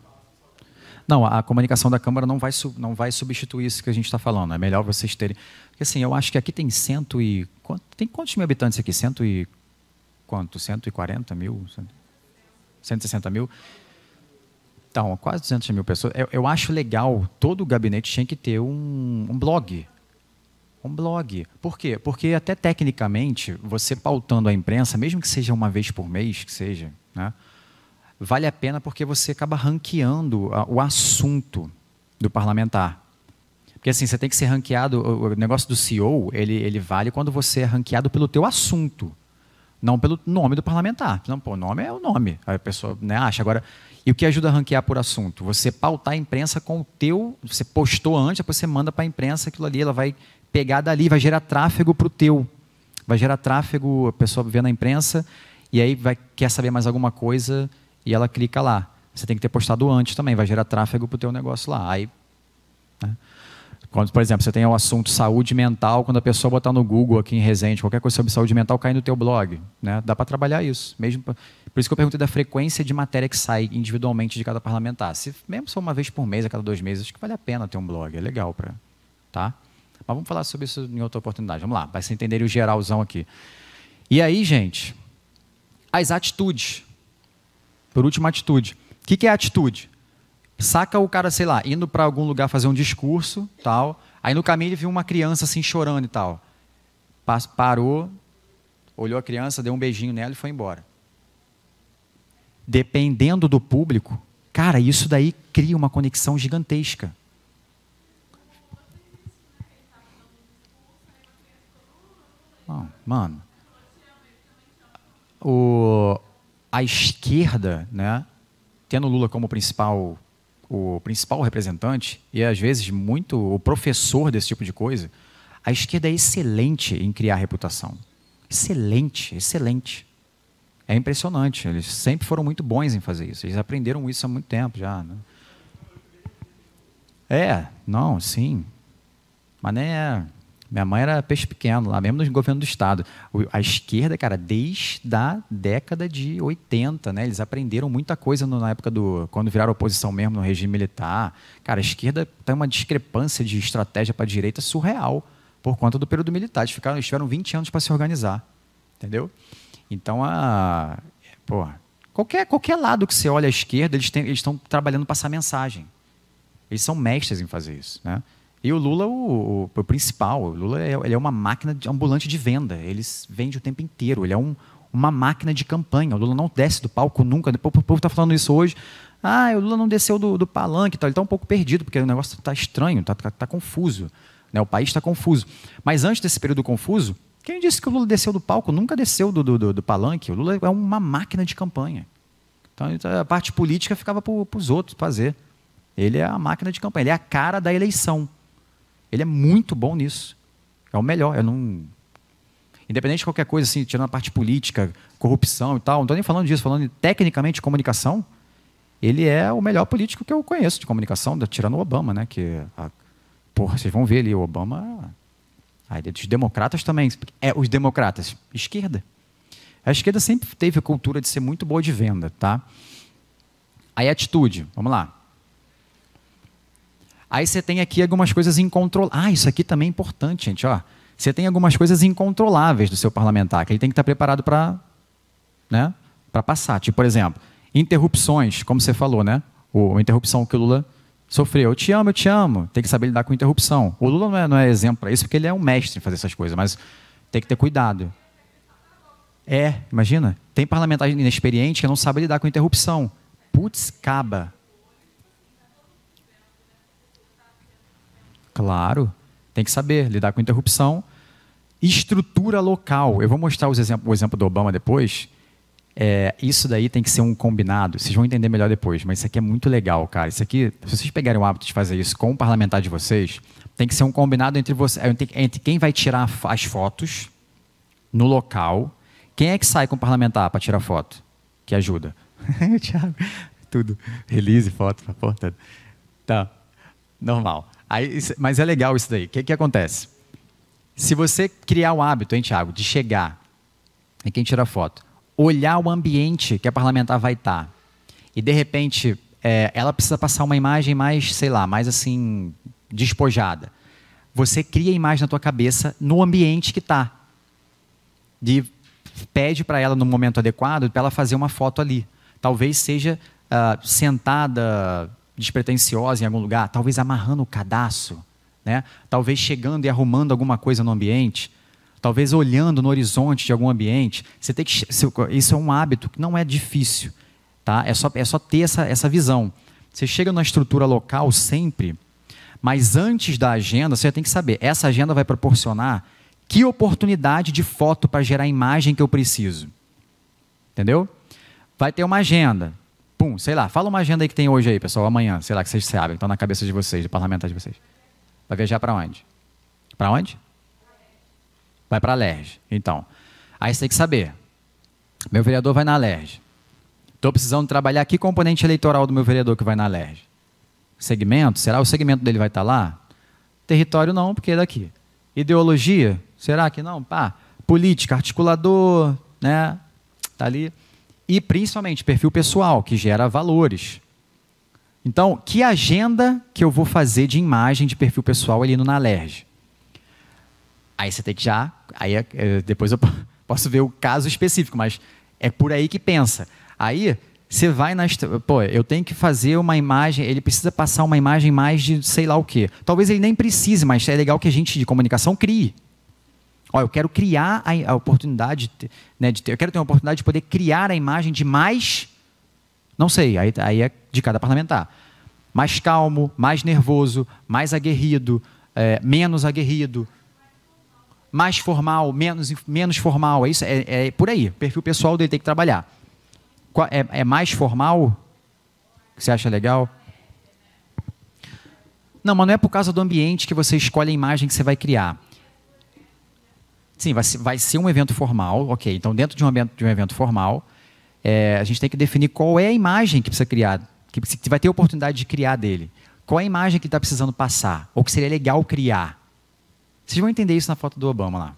Não, a comunicação da Câmara não vai, não vai substituir isso que a gente está falando. É melhor vocês terem. Porque assim, eu acho que aqui tem cento e. Tem quantos mil habitantes aqui? Cento e. Quanto? 140 mil? 160 mil? Então, quase 200 mil pessoas. Eu, eu acho legal, todo gabinete tinha que ter um, um blog. Um blog. Por quê? Porque até tecnicamente, você pautando a imprensa, mesmo que seja uma vez por mês, que seja, né? vale a pena porque você acaba ranqueando o assunto do parlamentar. Porque assim, você tem que ser ranqueado, o negócio do CEO, ele, ele vale quando você é ranqueado pelo teu assunto, não pelo nome do parlamentar. Não, pô, nome é o nome. a pessoa né, acha. Agora, e o que ajuda a ranquear por assunto? Você pautar a imprensa com o teu, você postou antes, depois você manda para a imprensa aquilo ali, ela vai pegar dali, vai gerar tráfego para o teu. Vai gerar tráfego, a pessoa vê na imprensa, e aí vai, quer saber mais alguma coisa, e ela clica lá. Você tem que ter postado antes também, vai gerar tráfego para o teu negócio lá. Aí, né? quando, por exemplo, você tem o assunto saúde mental, quando a pessoa botar no Google aqui em Resende, qualquer coisa sobre saúde mental, cai no teu blog. Né? Dá para trabalhar isso. mesmo pra... Por isso que eu perguntei da frequência de matéria que sai individualmente de cada parlamentar. Se mesmo só uma vez por mês, a cada dois meses, acho que vale a pena ter um blog, é legal para... Tá? Mas vamos falar sobre isso em outra oportunidade. Vamos lá, para vocês entenderem o geralzão aqui. E aí, gente, as atitudes por último, atitude. O que, que é atitude? Saca o cara, sei lá, indo para algum lugar fazer um discurso, tal. Aí no caminho ele viu uma criança assim chorando e tal. Parou, olhou a criança, deu um beijinho nela e foi embora. Dependendo do público, cara, isso daí cria uma conexão gigantesca. Não, mano, o, a esquerda, né, tendo Lula como principal o principal representante e às vezes muito o professor desse tipo de coisa, a esquerda é excelente em criar reputação. Excelente, excelente. É impressionante. Eles sempre foram muito bons em fazer isso. Eles aprenderam isso há muito tempo já. Né? É, não, sim. Mas é minha mãe era peixe pequeno, lá mesmo no governo do Estado. A esquerda, cara, desde a década de 80, né? Eles aprenderam muita coisa no, na época do. quando viraram oposição mesmo no regime militar. Cara, a esquerda tem uma discrepância de estratégia para a direita surreal por conta do período militar. Eles, ficaram, eles tiveram 20 anos para se organizar. Entendeu? Então, a. Porra, qualquer, qualquer lado que você olha à esquerda, eles estão trabalhando para essa mensagem. Eles são mestres em fazer isso, né? E o Lula, o, o, o principal, o Lula é, ele é uma máquina ambulante de venda. Eles vendem o tempo inteiro. Ele é um, uma máquina de campanha. O Lula não desce do palco nunca. O povo está falando isso hoje. Ah, o Lula não desceu do, do palanque. Tá, ele está um pouco perdido, porque o negócio está estranho, está tá, tá confuso. Né? O país está confuso. Mas antes desse período confuso, quem disse que o Lula desceu do palco? Nunca desceu do, do, do palanque. O Lula é uma máquina de campanha. Então tá, a parte política ficava para os outros fazer. Ele é a máquina de campanha, ele é a cara da eleição. Ele é muito bom nisso. É o melhor. Eu não. Independente de qualquer coisa, assim, tirando a parte política, corrupção e tal, não estou nem falando disso, falando tecnicamente de comunicação, ele é o melhor político que eu conheço de comunicação, tirando o Obama, né? Que, a, porra, vocês vão ver ali, o Obama. Aí, dos democratas também. É, os democratas, esquerda. A esquerda sempre teve a cultura de ser muito boa de venda, tá? Aí, atitude, vamos lá. Aí você tem aqui algumas coisas incontroláveis. Ah, isso aqui também é importante, gente. Ó, você tem algumas coisas incontroláveis do seu parlamentar, que ele tem que estar preparado para né, passar. Tipo, por exemplo, interrupções, como você falou, né? O, a interrupção que o Lula sofreu. Eu te amo, eu te amo. Tem que saber lidar com interrupção. O Lula não é, não é exemplo para isso, porque ele é um mestre em fazer essas coisas, mas tem que ter cuidado. É, imagina. Tem parlamentar inexperiente que não sabe lidar com interrupção. Putz, caba. Claro, tem que saber lidar com interrupção. Estrutura local. Eu vou mostrar os exemplo o exemplo do Obama depois. É, isso daí tem que ser um combinado. Vocês vão entender melhor depois, mas isso aqui é muito legal, cara. Isso aqui, se vocês pegarem o hábito de fazer isso com o parlamentar de vocês, tem que ser um combinado entre, você, entre quem vai tirar as fotos no local. Quem é que sai com o parlamentar para tirar foto? Que ajuda. Tiago, tudo. Release, foto, porta. Tá. Normal. Aí, mas é legal isso daí. O que, que acontece? Se você criar o hábito, hein, Tiago, de chegar, e quem tira foto, olhar o ambiente que a parlamentar vai estar, tá, e de repente é, ela precisa passar uma imagem mais, sei lá, mais assim, despojada. Você cria a imagem na tua cabeça no ambiente que está. E pede para ela no momento adequado para ela fazer uma foto ali. Talvez seja uh, sentada, despretensiosa em algum lugar, talvez amarrando o cadastro, né? talvez chegando e arrumando alguma coisa no ambiente, talvez olhando no horizonte de algum ambiente. Você tem que, isso é um hábito que não é difícil, tá? é, só, é só ter essa, essa visão. Você chega na estrutura local sempre, mas antes da agenda, você tem que saber: essa agenda vai proporcionar que oportunidade de foto para gerar a imagem que eu preciso. Entendeu? Vai ter uma agenda. Pum, sei lá, fala uma agenda aí que tem hoje aí, pessoal, amanhã, sei lá, que vocês sabem, abrem. Então, tá na cabeça de vocês, do parlamentar de vocês. Vai viajar para onde? Para onde? Vai para a LERJ. Então, aí você tem que saber. Meu vereador vai na LERJ. Estou precisando trabalhar que componente eleitoral do meu vereador que vai na LERJ? Segmento? Será o segmento dele vai estar tá lá? Território não, porque é daqui. Ideologia? Será que não? Pá. Política, articulador, né? Tá ali e principalmente perfil pessoal, que gera valores. Então, que agenda que eu vou fazer de imagem de perfil pessoal ali no Nalerj? Aí você tem que já, aí é, é, depois eu posso ver o caso específico, mas é por aí que pensa. Aí você vai na, pô, eu tenho que fazer uma imagem, ele precisa passar uma imagem mais de sei lá o quê. Talvez ele nem precise, mas é legal que a gente de comunicação crie. Ó, eu quero criar a, a oportunidade, de né, de ter, eu quero ter uma oportunidade de poder criar a imagem de mais, não sei, aí, aí é de cada parlamentar, mais calmo, mais nervoso, mais aguerrido, é, menos aguerrido, mais formal, menos, menos formal, é isso, é, é por aí, o perfil pessoal dele tem que trabalhar. É, é mais formal? você acha legal? Não, mas não é por causa do ambiente que você escolhe a imagem que você vai criar Sim, vai ser, vai ser um evento formal, ok. Então, dentro de um evento, de um evento formal, é, a gente tem que definir qual é a imagem que precisa criar, que, que vai ter oportunidade de criar dele. Qual é a imagem que está precisando passar, ou que seria legal criar. Vocês vão entender isso na foto do Obama lá.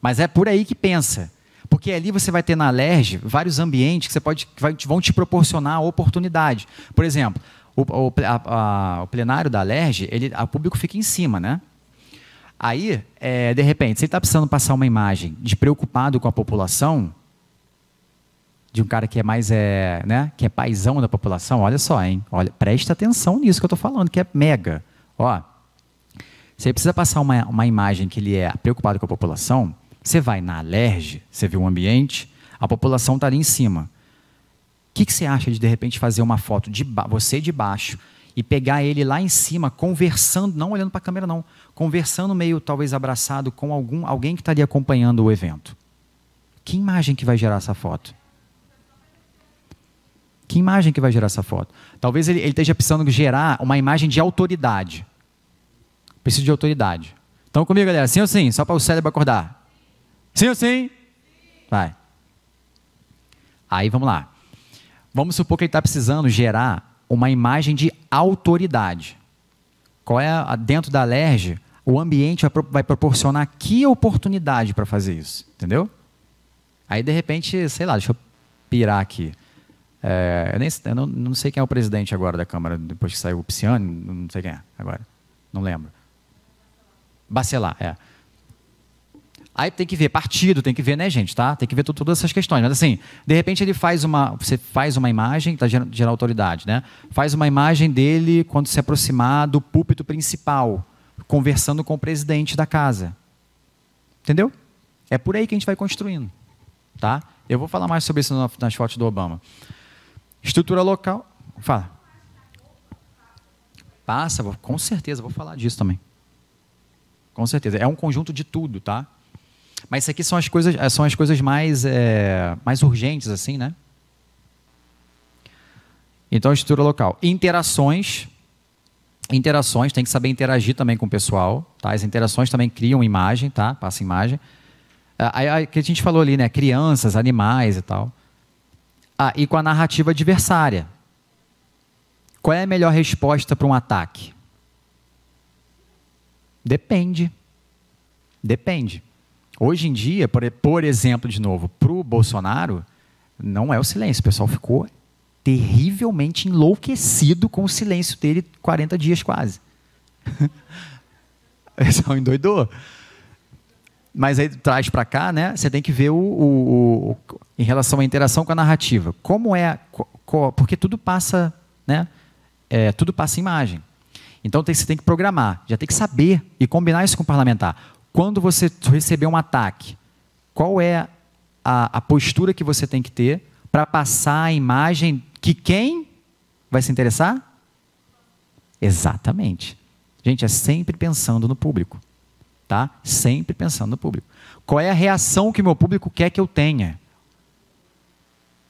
Mas é por aí que pensa. Porque ali você vai ter na LERJ vários ambientes que, você pode, que vão te proporcionar oportunidade. Por exemplo, o, o, a, a, o plenário da LERJ, ele, a público fica em cima, né? Aí, é, de repente, você está precisando passar uma imagem de preocupado com a população, de um cara que é mais, é, né, que é paizão da população, olha só, hein? Olha, presta atenção nisso que eu estou falando, que é mega. Ó, você precisa passar uma, uma imagem que ele é preocupado com a população, você vai na alerge, você vê o ambiente, a população está ali em cima. O que, que você acha de, de repente, fazer uma foto de você de baixo, e pegar ele lá em cima, conversando, não olhando para a câmera, não, conversando meio talvez abraçado com algum alguém que estaria tá acompanhando o evento. Que imagem que vai gerar essa foto? Que imagem que vai gerar essa foto? Talvez ele, ele esteja precisando gerar uma imagem de autoridade. Preciso de autoridade. Estão comigo, galera? Sim ou sim? Só para o cérebro acordar. Sim ou sim? Vai. Aí vamos lá. Vamos supor que ele está precisando gerar uma imagem de autoridade. Qual é a, dentro da alerge, o ambiente vai, vai proporcionar que oportunidade para fazer isso, entendeu? Aí de repente, sei lá, deixa eu pirar aqui. É, eu, nem, eu não, não, sei quem é o presidente agora da Câmara, depois que saiu o Pisciani, não sei quem é agora, não lembro. Bacelar, é. Aí tem que ver partido, tem que ver, né, gente, tá? Tem que ver tudo, todas essas questões. Mas assim, de repente ele faz uma, você faz uma imagem, tá gerando, gerando autoridade, né? Faz uma imagem dele quando se aproximar do púlpito principal, conversando com o presidente da casa. Entendeu? É por aí que a gente vai construindo, tá? Eu vou falar mais sobre isso nas fotos do Obama. Estrutura local, fala. Passa, com certeza, vou falar disso também. Com certeza. É um conjunto de tudo, tá? Mas isso aqui são as coisas, eh, são as coisas mais, é, mais urgentes, assim, né? Então, estrutura local. Interações. Interações, tem que saber interagir também com o pessoal. Tá? As interações também criam imagem, tá? Passa imagem. Ah, aí, aí, que a gente falou ali, né? Crianças, animais e tal. Ah, e com a narrativa adversária. Qual é a melhor resposta para um ataque? Depende. Depende. Hoje em dia, por, exemplo, de novo, para o Bolsonaro, não é o silêncio. O pessoal ficou terrivelmente enlouquecido com o silêncio dele 40 dias quase. o pessoal é endoidou. Mas aí traz para cá, né? Você tem que ver o, o, o, em relação à interação com a narrativa. Como é. Co, porque tudo passa, né? É, tudo passa imagem. Então tem, você tem que programar, já tem que saber e combinar isso com o parlamentar quando você receber um ataque, qual é a, a postura que você tem que ter para passar a imagem que quem vai se interessar? Exatamente. Gente, é sempre pensando no público. Tá? Sempre pensando no público. Qual é a reação que meu público quer que eu tenha?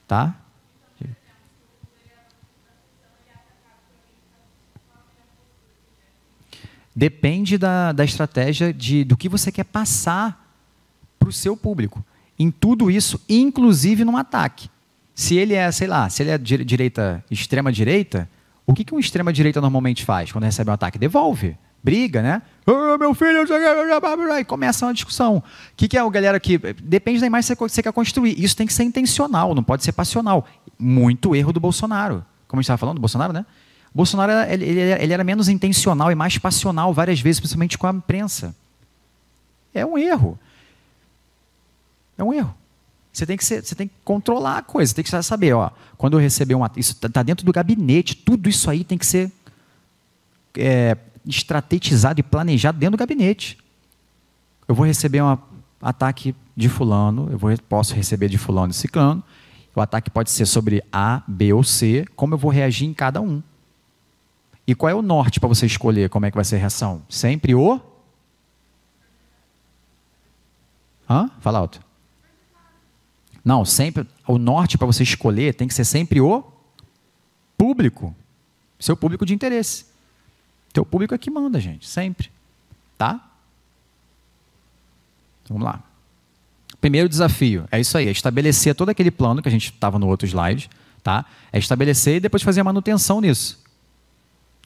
Tá? Depende da, da estratégia de, do que você quer passar para o seu público. Em tudo isso, inclusive no ataque. Se ele é, sei lá, se ele é direita, extrema direita, o que, que um extrema direita normalmente faz quando recebe um ataque? Devolve, briga, né? Oh, meu filho, e começa uma discussão. O que, que é o galera que. Depende da imagem que você quer construir. Isso tem que ser intencional, não pode ser passional. Muito erro do Bolsonaro. Como a gente estava falando, do Bolsonaro, né? Bolsonaro era, ele, ele, era menos intencional e mais passional várias vezes, principalmente com a imprensa. É um erro. É um erro. Você tem que, ser, você tem que controlar a coisa, você tem que saber, ó, quando eu receber um isso está tá dentro do gabinete, tudo isso aí tem que ser é, estratetizado e planejado dentro do gabinete. Eu vou receber um ataque de fulano, eu vou, posso receber de fulano e ciclano, o ataque pode ser sobre A, B ou C, como eu vou reagir em cada um. E qual é o norte para você escolher como é que vai ser a reação? Sempre o. Hã? Fala alto. Não, sempre. O norte para você escolher tem que ser sempre o público. Seu público de interesse. Teu público é que manda, gente, sempre. Tá? Então, vamos lá. Primeiro desafio é isso aí, é estabelecer todo aquele plano que a gente estava no outro slide, tá? É estabelecer e depois fazer a manutenção nisso.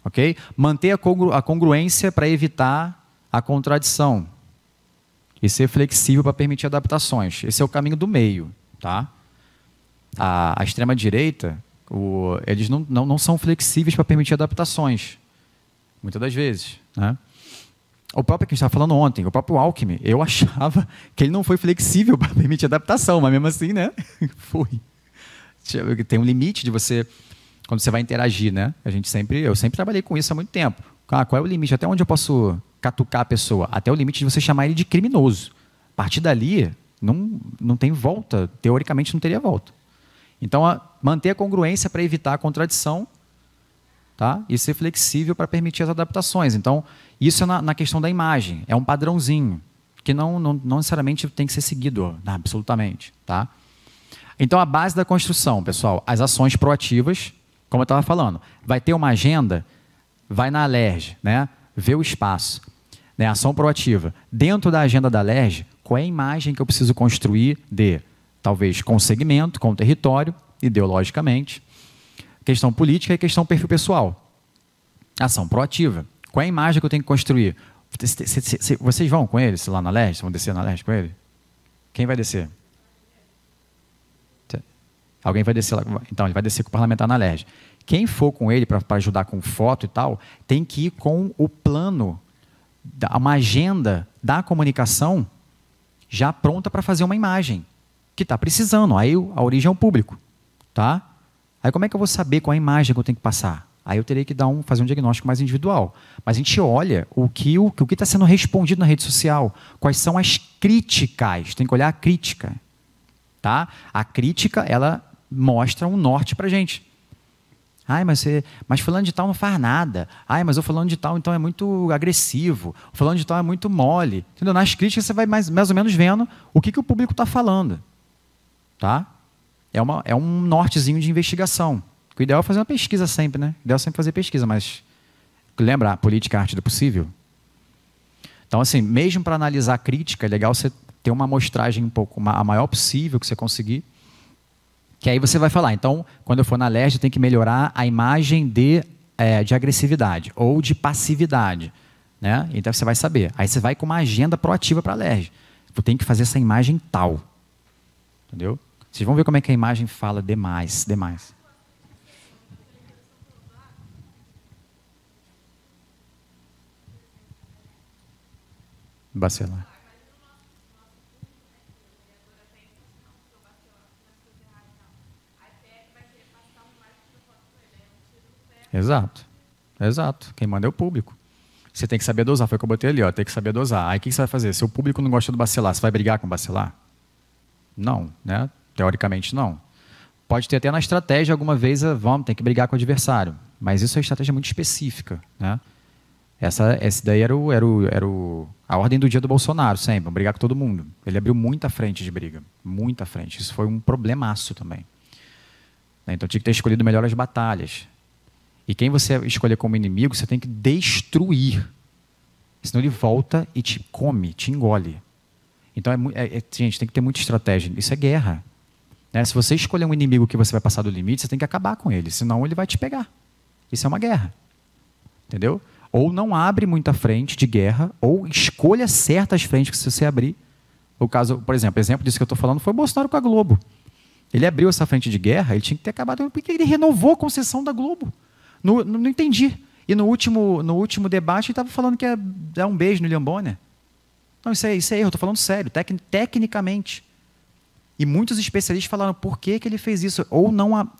Ok? Manter a, congru a congruência para evitar a contradição. E ser flexível para permitir adaptações. Esse é o caminho do meio. Tá? A, a extrema-direita, eles não, não, não são flexíveis para permitir adaptações. Muitas das vezes. Né? O próprio que estava falando ontem, o próprio Alckmin, eu achava que ele não foi flexível para permitir adaptação, mas mesmo assim, né? foi. Tem um limite de você quando você vai interagir, né? A gente sempre, eu sempre trabalhei com isso há muito tempo. Ah, qual é o limite? Até onde eu posso catucar a pessoa? Até o limite de você chamar ele de criminoso. A partir dali, não, não tem volta. Teoricamente, não teria volta. Então, a, manter a congruência para evitar a contradição tá? e ser flexível para permitir as adaptações. Então, isso é na, na, questão da imagem. É um padrãozinho que não, não, não necessariamente tem que ser seguido, né? absolutamente. Tá? Então, a base da construção, pessoal, as ações proativas como eu estava falando, vai ter uma agenda, vai na LERJ, né? vê o espaço, né? ação proativa. Dentro da agenda da LERJ, qual é a imagem que eu preciso construir de, talvez, com segmento, com território, ideologicamente, questão política e questão perfil pessoal. Ação proativa. Qual é a imagem que eu tenho que construir? Vocês vão com ele, lá na leste? Vão descer na leste com ele? Quem vai descer? Alguém vai descer lá. Então, ele vai descer com o parlamentar na LERJ. Quem for com ele para ajudar com foto e tal, tem que ir com o plano, uma agenda da comunicação já pronta para fazer uma imagem que está precisando. Aí a origem é o público. Tá? Aí como é que eu vou saber qual a imagem que eu tenho que passar? Aí eu terei que dar um, fazer um diagnóstico mais individual. Mas a gente olha o que o, o que está sendo respondido na rede social, quais são as críticas. Tem que olhar a crítica, tá? A crítica ela mostra um norte para gente. Ai, mas, você, mas fulano de tal não faz nada. Ai, mas o fulano de tal então é muito agressivo. O fulano de tal é muito mole. Entendeu? Nas críticas você vai mais, mais ou menos vendo o que, que o público está falando. Tá? É, uma, é um nortezinho de investigação. O ideal é fazer uma pesquisa sempre, né? O ideal é sempre fazer pesquisa, mas lembra a política é a arte do possível? Então, assim, mesmo para analisar a crítica, é legal você ter uma amostragem um pouco a maior possível que você conseguir que aí você vai falar, então, quando eu for na LERJ, tem que melhorar a imagem de, é, de agressividade ou de passividade. Né? Então você vai saber. Aí você vai com uma agenda proativa para a LERJ. Tipo, tem que fazer essa imagem tal. Entendeu? Vocês vão ver como é que a imagem fala demais, demais. Bacelar. Exato. Exato. Quem manda é o público. Você tem que saber dosar. Foi o que eu botei ali, ó. Tem que saber dosar. Aí o que você vai fazer? Se o público não gosta do bacelar, você vai brigar com o bacelar? Não, né? Teoricamente não. Pode ter até na estratégia alguma vez, ah, vamos, tem que brigar com o adversário. Mas isso é estratégia muito específica, né? Essa, essa daí era, o, era, o, era o, a ordem do dia do Bolsonaro, sempre, brigar com todo mundo. Ele abriu muita frente de briga, muita frente. Isso foi um problemaço também. Então tinha que ter escolhido melhor as batalhas. E quem você escolher como inimigo, você tem que destruir. Senão ele volta e te come, te engole. Então, é, é, é, gente, tem que ter muita estratégia. Isso é guerra. Né? Se você escolher um inimigo que você vai passar do limite, você tem que acabar com ele, senão ele vai te pegar. Isso é uma guerra. Entendeu? Ou não abre muita frente de guerra, ou escolha certas frentes que se você abrir. O caso, por exemplo, exemplo disso que eu estou falando foi o Bolsonaro com a Globo. Ele abriu essa frente de guerra, ele tinha que ter acabado porque ele renovou a concessão da Globo. No, no, não entendi. E no último, no último debate, ele estava falando que é dar é um beijo no Leon Bonner. Não, isso é, isso é erro, estou falando sério, tec, tecnicamente. E muitos especialistas falaram por que, que ele fez isso. Ou, não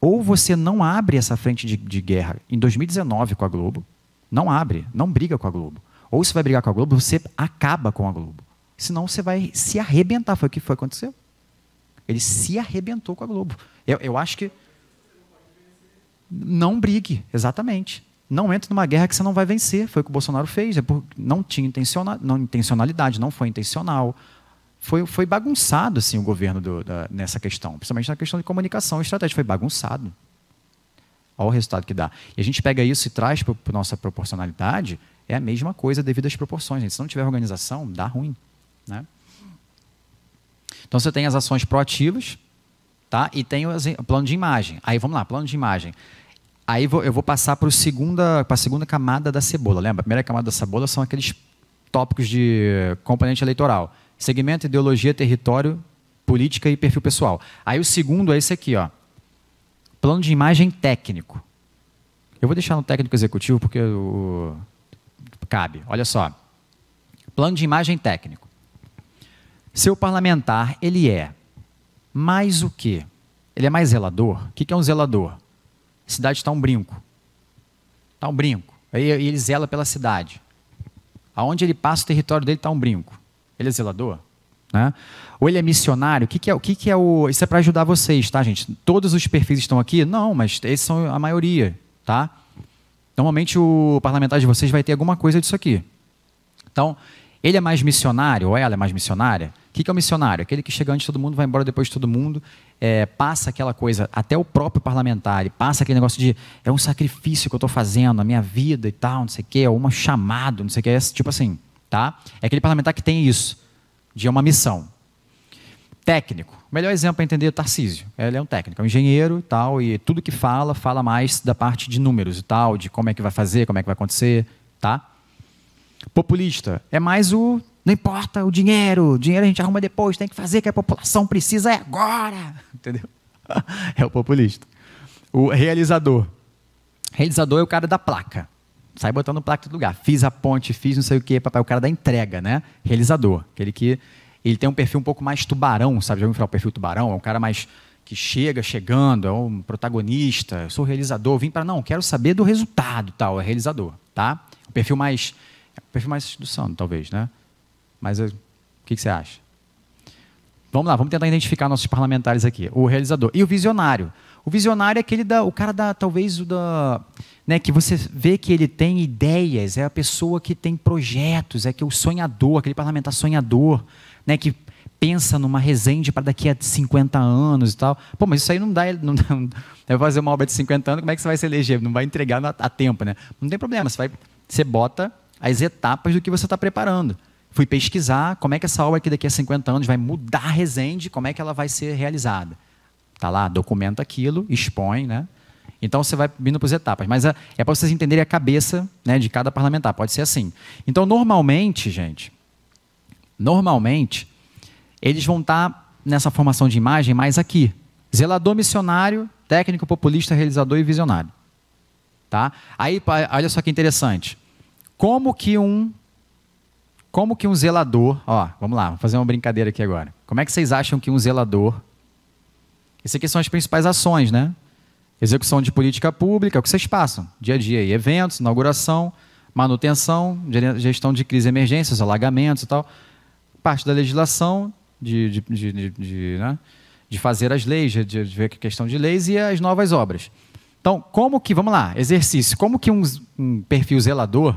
ou você não abre essa frente de, de guerra em 2019 com a Globo. Não abre, não briga com a Globo. Ou você vai brigar com a Globo, você acaba com a Globo. Senão você vai se arrebentar. Foi o que foi aconteceu. Ele se arrebentou com a Globo. Eu, eu acho que não brigue, exatamente. Não entre numa guerra que você não vai vencer. Foi o que o Bolsonaro fez. É por, não tinha intenciona, não, intencionalidade, não foi intencional. Foi, foi bagunçado assim, o governo do, da, nessa questão, principalmente na questão de comunicação e estratégia. Foi bagunçado. Olha o resultado que dá. E a gente pega isso e traz para a nossa proporcionalidade, é a mesma coisa devido às proporções. Gente. Se não tiver organização, dá ruim. Né? Então você tem as ações proativas, tá? E tem o plano de imagem. Aí vamos lá, plano de imagem. Aí eu vou passar para segunda, a segunda camada da cebola. Lembra? A primeira camada da cebola são aqueles tópicos de componente eleitoral: segmento, ideologia, território, política e perfil pessoal. Aí o segundo é esse aqui, ó. Plano de imagem técnico. Eu vou deixar no técnico executivo porque o... cabe. Olha só. Plano de imagem técnico. Seu parlamentar, ele é mais o quê? Ele é mais zelador? O que é um zelador? A cidade está um brinco. Está um brinco. Aí ele zela pela cidade. Aonde ele passa o território dele está um brinco. Ele é zelador? Né? Ou ele é missionário? O que, que é o que, que é o? Isso é para ajudar vocês, tá, gente? Todos os perfis estão aqui? Não, mas esses são a maioria, tá? Normalmente o parlamentar de vocês vai ter alguma coisa disso aqui. Então, ele é mais missionário ou ela é mais missionária? que, que é o missionário? Aquele que chega antes de todo mundo, vai embora depois de todo mundo, é, passa aquela coisa, até o próprio parlamentar, passa aquele negócio de é um sacrifício que eu estou fazendo, a minha vida e tal, não sei o quê, é um chamado, não sei o quê, é tipo assim, tá? É aquele parlamentar que tem isso, de é uma missão. Técnico. O melhor exemplo para entender é Tarcísio. Ele é um técnico, é um engenheiro e tal, e tudo que fala, fala mais da parte de números e tal, de como é que vai fazer, como é que vai acontecer, tá? Populista. É mais o não importa o dinheiro, o dinheiro a gente arruma depois, tem que fazer que a população precisa é agora, entendeu? É o populista. O realizador. Realizador é o cara da placa. Sai botando placa em todo lugar. Fiz a ponte, fiz não sei o quê, papai, o cara da entrega, né? Realizador, aquele que ele tem um perfil um pouco mais tubarão, sabe? Já ouviu falar o perfil tubarão? É um cara mais que chega chegando, é um protagonista, eu sou realizador, vim para não, quero saber do resultado, tal, é realizador, tá? O perfil mais o é perfil mais do Sandro, talvez, né? Mas eh, o que, que você acha? Vamos lá, vamos tentar identificar nossos parlamentares aqui. O realizador. E o visionário. O visionário é aquele da, o cara da, talvez o da, né, que você vê que ele tem ideias, é a pessoa que tem projetos, é que é o sonhador, aquele parlamentar sonhador, né, que pensa numa resende para daqui a 50 anos e tal. Pô, mas isso aí não dá, não dá, vai fazer uma obra de 50 anos, como é que você vai se eleger? Não vai entregar a, a tempo, né? Não tem problema, você vai, você bota as etapas do que você está preparando. Fui pesquisar como é que essa obra aqui daqui a 50 anos vai mudar Resende, como é que ela vai ser realizada. Está lá, documenta aquilo, expõe, né? Então você vai vindo para as etapas. Mas é, é para vocês entenderem a cabeça né, de cada parlamentar, pode ser assim. Então, normalmente, gente, normalmente, eles vão estar tá nessa formação de imagem mais aqui. Zelador missionário, técnico populista, realizador e visionário. Tá? Aí, olha só que interessante. Como que um como que um zelador, ó, vamos lá, vou fazer uma brincadeira aqui agora. Como é que vocês acham que um zelador. Essas aqui são as principais ações, né? Execução de política pública, é o que vocês passam, dia a dia aí, eventos, inauguração, manutenção, gestão de crise e emergências, alagamentos e tal. Parte da legislação, de, de, de, de, né? de fazer as leis, de, de ver a questão de leis e as novas obras. Então, como que, vamos lá, exercício, como que um, um perfil zelador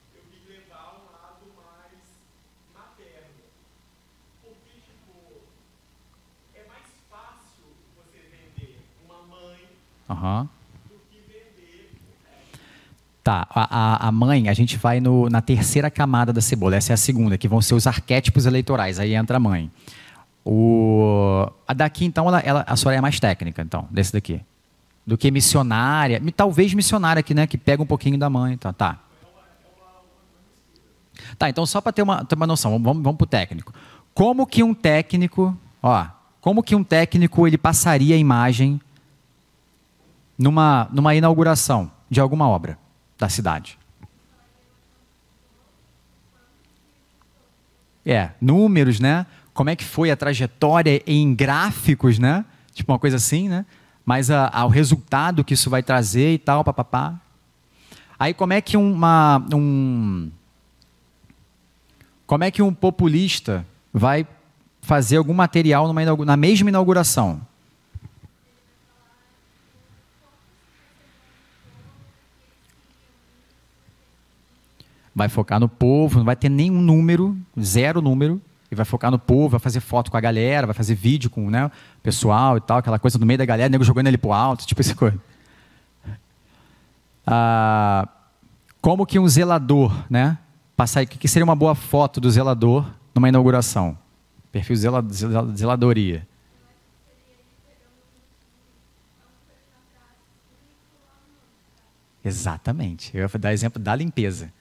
Uhum. Tá, a, a mãe, a gente vai no, na terceira camada da cebola, essa é a segunda, que vão ser os arquétipos eleitorais, aí entra a mãe. O, a daqui, então, ela, ela, a senhora é mais técnica, então, desse daqui. Do que missionária, talvez missionária aqui, né, que pega um pouquinho da mãe, tá, tá. Tá, então só para ter uma, ter uma noção, vamos, vamos para o técnico. Como que um técnico, ó, como que um técnico ele passaria a imagem numa, numa inauguração de alguma obra da cidade. É, números, né? Como é que foi a trajetória em gráficos, né? Tipo uma coisa assim, né? Mas a, ah, a, ah, o resultado que isso vai trazer e tal, papapá. Aí como é que uma, um... Como é que um populista vai fazer algum material numa, na mesma inauguração? vai focar no povo, não vai ter nenhum número, zero número, e vai focar no povo, vai fazer foto com a galera, vai fazer vídeo com né, o pessoal e tal, aquela coisa no meio da galera, nego jogando ele pro alto, tipo essa coisa. Ah, como que um zelador, né? Passar, o que seria uma boa foto do zelador numa inauguração? Perfil zeladoria. Exatamente. Eu ia dar exemplo da limpeza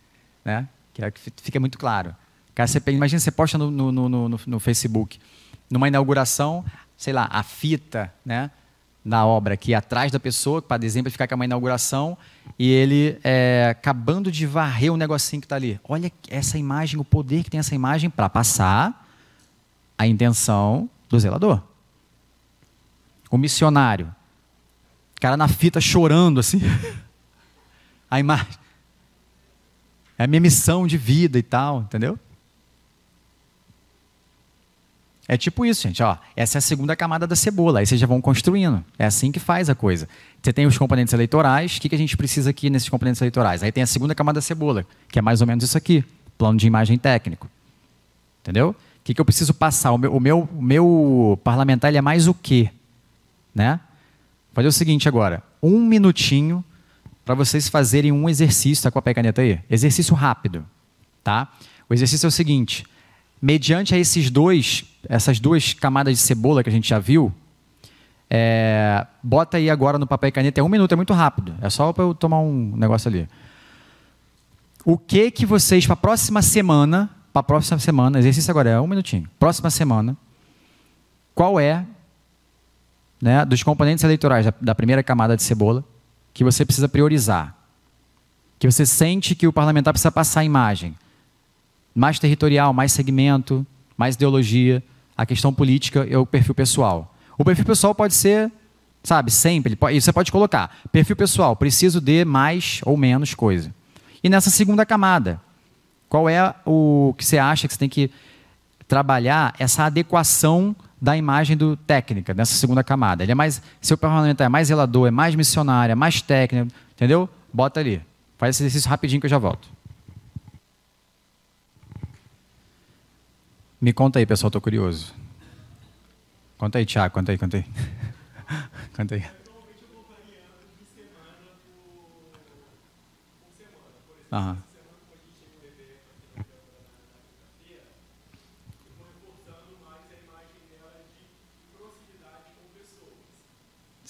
né? Quero que fique é muito claro. Cara, você, imagina você posta no, no, no, no, Facebook, numa inauguração, sei lá, a fita, né? Na obra aqui atrás da pessoa, para dezembro ficar com é uma inauguração, e ele é, acabando de varrer o um negocinho que está ali. Olha essa imagem, o poder que tem essa imagem para passar a intenção do zelador. O missionário. O cara na fita chorando assim. a imagem é a minha missão de vida e tal, entendeu? É tipo isso, gente. Ó, essa é a segunda camada da cebola. Aí vocês já vão construindo. É assim que faz a coisa. Você tem os componentes eleitorais. O que, que a gente precisa aqui nesses componentes eleitorais? Aí tem a segunda camada da cebola, que é mais ou menos isso aqui: plano de imagem técnico. Entendeu? O que, que eu preciso passar? O meu, o meu, meu parlamentar é mais o quê? Né? Vou fazer o seguinte agora: um minutinho para vocês fazerem um exercício, Está com a pé caneta aí? Exercício rápido, tá? O exercício é o seguinte: mediante a esses dois, essas duas camadas de cebola que a gente já viu, é, bota aí agora no papel e caneta, é um minuto, é muito rápido, é só para eu tomar um negócio ali. O que que vocês para a próxima semana, para a próxima semana, exercício agora é um minutinho. Próxima semana, qual é, né, dos componentes eleitorais da, da primeira camada de cebola? que você precisa priorizar, que você sente que o parlamentar precisa passar a imagem mais territorial, mais segmento, mais ideologia, a questão política é o perfil pessoal. O perfil pessoal pode ser, sabe, sempre, pode, você pode colocar perfil pessoal, preciso de mais ou menos coisa. E nessa segunda camada, qual é o que você acha que você tem que trabalhar essa adequação da imagem do técnica, dessa segunda camada. Ele é mais, seu parlamentar é mais zelador, é mais missionário, é mais técnico, entendeu? Bota ali. Faz esse exercício rapidinho que eu já volto. Me conta aí, pessoal, estou curioso. Conta aí, Tiago, conta aí, conta aí. conta aí. Aham.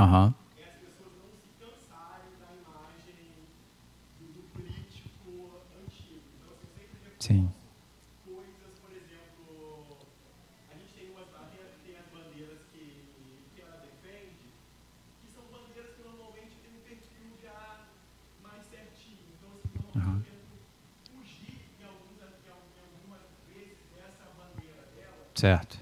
Uhum. Sim. Coisas, por exemplo, a gente tem, umas, tem as bandeiras que, que ela defende, que são bandeiras que normalmente têm um perfil já mais certinho. Então, assim, uhum. tentando fugir em algumas, em algumas vezes dessa bandeira dela. Certo.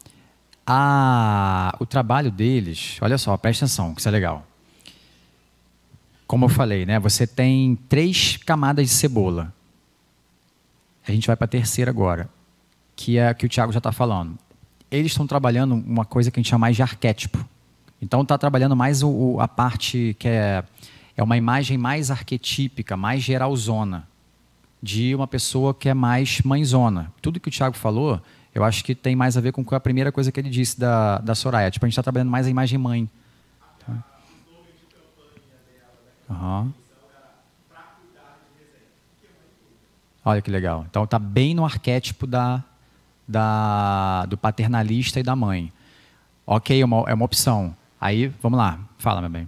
a, o trabalho deles, olha só, presta atenção, que isso é legal. Como eu falei, né, você tem três camadas de cebola. A gente vai para a terceira agora, que é a que o Tiago já está falando. Eles estão trabalhando uma coisa que a gente chama mais de arquétipo. Então está trabalhando mais o, a parte que é, é uma imagem mais arquetípica, mais geralzona, de uma pessoa que é mais mãezona. Tudo que o Tiago falou eu acho que tem mais a ver com a primeira coisa que ele disse da, da Soraya. Tipo, a gente está trabalhando mais a imagem mãe. Uhum. Olha que legal. Então tá bem no arquétipo da, da do paternalista e da mãe. Ok, é uma, é uma opção. Aí, vamos lá. Fala, meu bem.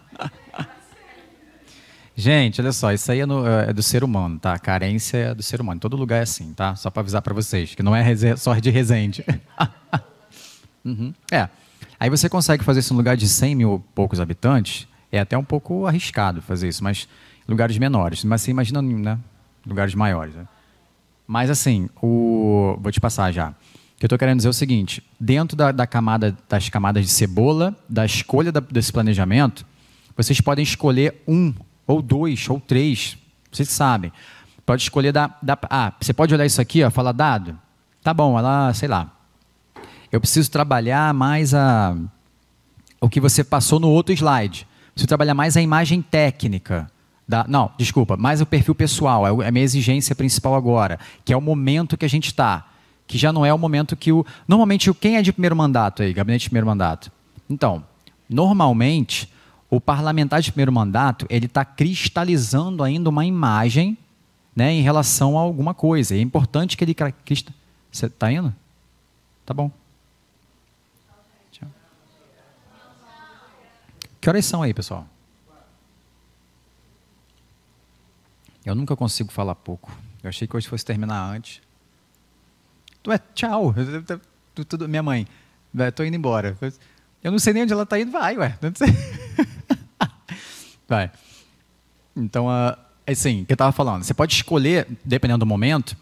Gente, olha só, isso aí é, no, é, é, do ser humano, tá? A carência é do ser humano. Em todo lugar é assim, tá? Só para avisar para vocês, que não é só de resende. uhum. É. Aí você consegue fazer isso em lugar de 100 mil poucos habitantes, é até um pouco arriscado fazer isso, mas lugares menores. Mas você imagina, né? Lugares maiores. Né? Mas assim, o... vou te passar já. O que eu estou querendo dizer é o seguinte: dentro da, da, camada, das camadas de cebola, da escolha da, desse planejamento, vocês podem escolher um ou dois, ou três, vocês sabem. Pode escolher da, da ah, você pode olhar isso aqui, ó, falar dado. Tá bom, ela, sei lá. Eu preciso trabalhar mais a o que você passou no outro slide. Preciso trabalhar mais a imagem técnica. Da, não, desculpa, mais o perfil pessoal, é, é a minha exigência principal agora, que é o momento que a gente está, que já não é o momento que o... Normalmente, quem é de primeiro mandato aí, gabinete de primeiro mandato? Então, normalmente, o parlamentar de primeiro mandato ele está cristalizando ainda uma imagem né, em relação a alguma coisa. É importante que ele. Você está indo? Tá bom. Tchau. Que horas são aí, pessoal? Eu nunca consigo falar pouco. Eu achei que hoje fosse terminar antes. Tu é tchau. minha mãe, estou indo embora. Eu não sei nem onde ela está indo, vai, ué. vai. Então, ah, é assim, o que eu estava falando, você pode escolher, dependendo do momento,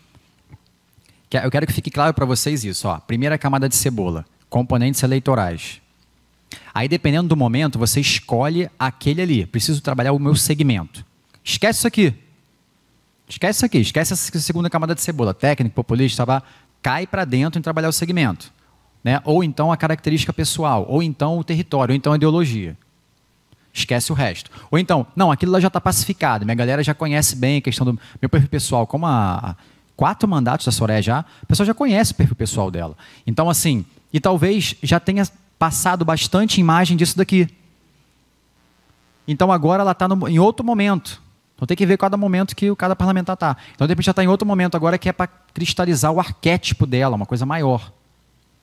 eu quero que fique claro para vocês isso. Ó. Primeira camada de cebola, componentes eleitorais. Aí, dependendo do momento, você escolhe aquele ali. Preciso trabalhar o meu segmento. Esquece isso aqui. Esquece isso aqui. Esquece essa segunda camada de cebola. Técnico, populista, blá, cai para dentro em trabalhar o segmento né? ou então a característica pessoal, ou então o território, ou então a ideologia. Esquece o resto. Ou então, não, aquilo lá já está pacificado, minha galera já conhece bem a questão do meu perfil pessoal, como há quatro mandatos da Soré já, a pessoa já conhece o perfil pessoal dela. Então, assim, e talvez já tenha passado bastante imagem disso daqui. Então agora ela está em outro momento. Então tem que ver cada momento que o cada parlamentar está. Então de repente já está em outro momento agora que é para cristalizar o arquétipo dela, uma coisa maior.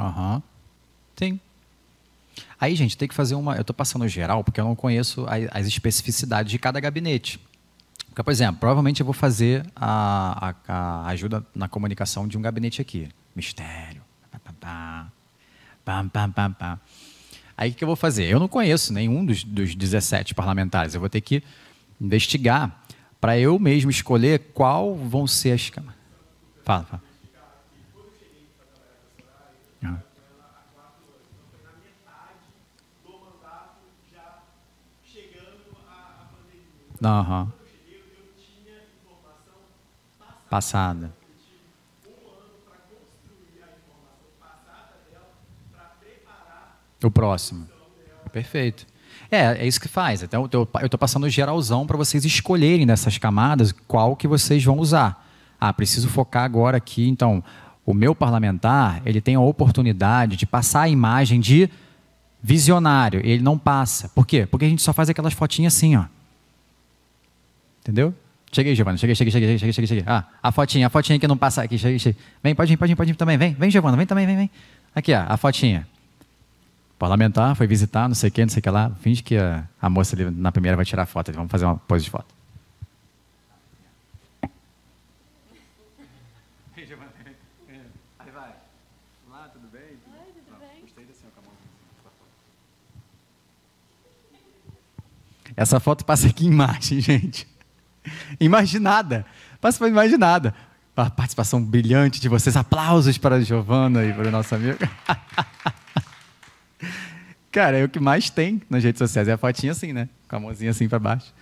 Aham. Uhum. Sim. Aí, gente, tem que fazer uma. Eu estou passando geral porque eu não conheço as especificidades de cada gabinete. Porque, por exemplo, provavelmente eu vou fazer a, a, a ajuda na comunicação de um gabinete aqui. Mistério. Aí o que eu vou fazer? Eu não conheço nenhum dos, dos 17 parlamentares. Eu vou ter que investigar para eu mesmo escolher qual vão ser as. Fala, fala. Uhum. Passada. O próximo. Perfeito. É, é isso que faz. Então, eu estou passando geralzão para vocês escolherem dessas camadas qual que vocês vão usar. Ah, preciso focar agora aqui. Então, o meu parlamentar, ele tem a oportunidade de passar a imagem de visionário. Ele não passa. Por quê? Porque a gente só faz aquelas fotinhas assim, ó. Entendeu? Cheguei, Giovana. Cheguei, cheguei, cheguei, cheguei, cheguei, cheguei. Ah, a fotinha, a fotinha que não passa aqui. Cheguei, cheguei. Vem, pode vir, pode vir, pode vir também. Vem, vem, Giovana, vem também, vem, vem. Aqui, ó, a fotinha. Parlamentar, foi visitar, não sei o não sei o que lá. Finge que a, a moça ali na primeira vai tirar a foto. Vamos fazer uma pose de foto. Essa foto passa aqui em Marte, gente. imaginada. Participação imaginada. A participação brilhante de vocês. Aplausos para a Giovana e para o nosso amigo. Cara, é o que mais tem nas redes sociais. É a fotinha assim, né? Com a mãozinha assim para baixo.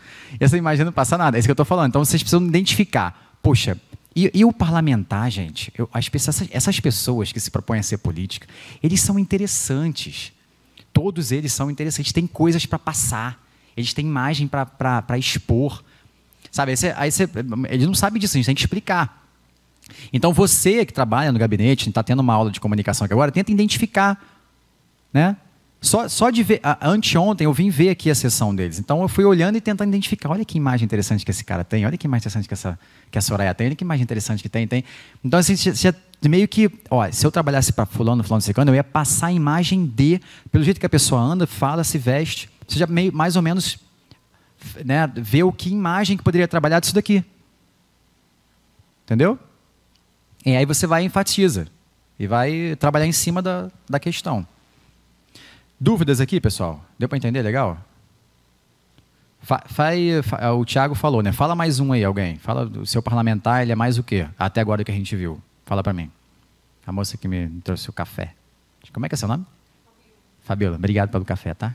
E essa imagem não passa nada. É isso que eu estou falando. Então vocês precisam identificar. Poxa, e, e o parlamentar, gente? Eu, as, essas, essas pessoas que se propõem a ser política, eles são interessantes. Todos eles são interessantes. Tem coisas para passar. Eles têm imagem para expor. Sabe? Aí, aí eles não sabem disso, a gente tem que explicar. Então você que trabalha no gabinete, está tendo uma aula de comunicação aqui agora, tenta identificar. Né? Só, só de ver. Anteontem eu vim ver aqui a sessão deles. Então eu fui olhando e tentando identificar. Olha que imagem interessante que esse cara tem, olha que imagem interessante que, essa, que a Soraya tem, olha que imagem interessante que tem, tem. Então, assim, você é meio que. Ó, se eu trabalhasse para fulano, fulano, ciclano, eu ia passar a imagem de, pelo jeito que a pessoa anda, fala, se veste. Você já meio, mais ou menos né, ver o que imagem que poderia trabalhar disso daqui. Entendeu? E aí você vai e enfatiza. E vai trabalhar em cima da, da questão. Dúvidas aqui, pessoal? Deu para entender legal? Fa, fa, fa, é, o Thiago falou, né? Fala mais um aí, alguém. Fala do seu parlamentar, ele é mais o quê? Até agora que a gente viu. Fala para mim. A moça que me trouxe o café. Como é que é seu nome? Fabiola, obrigado pelo café, tá?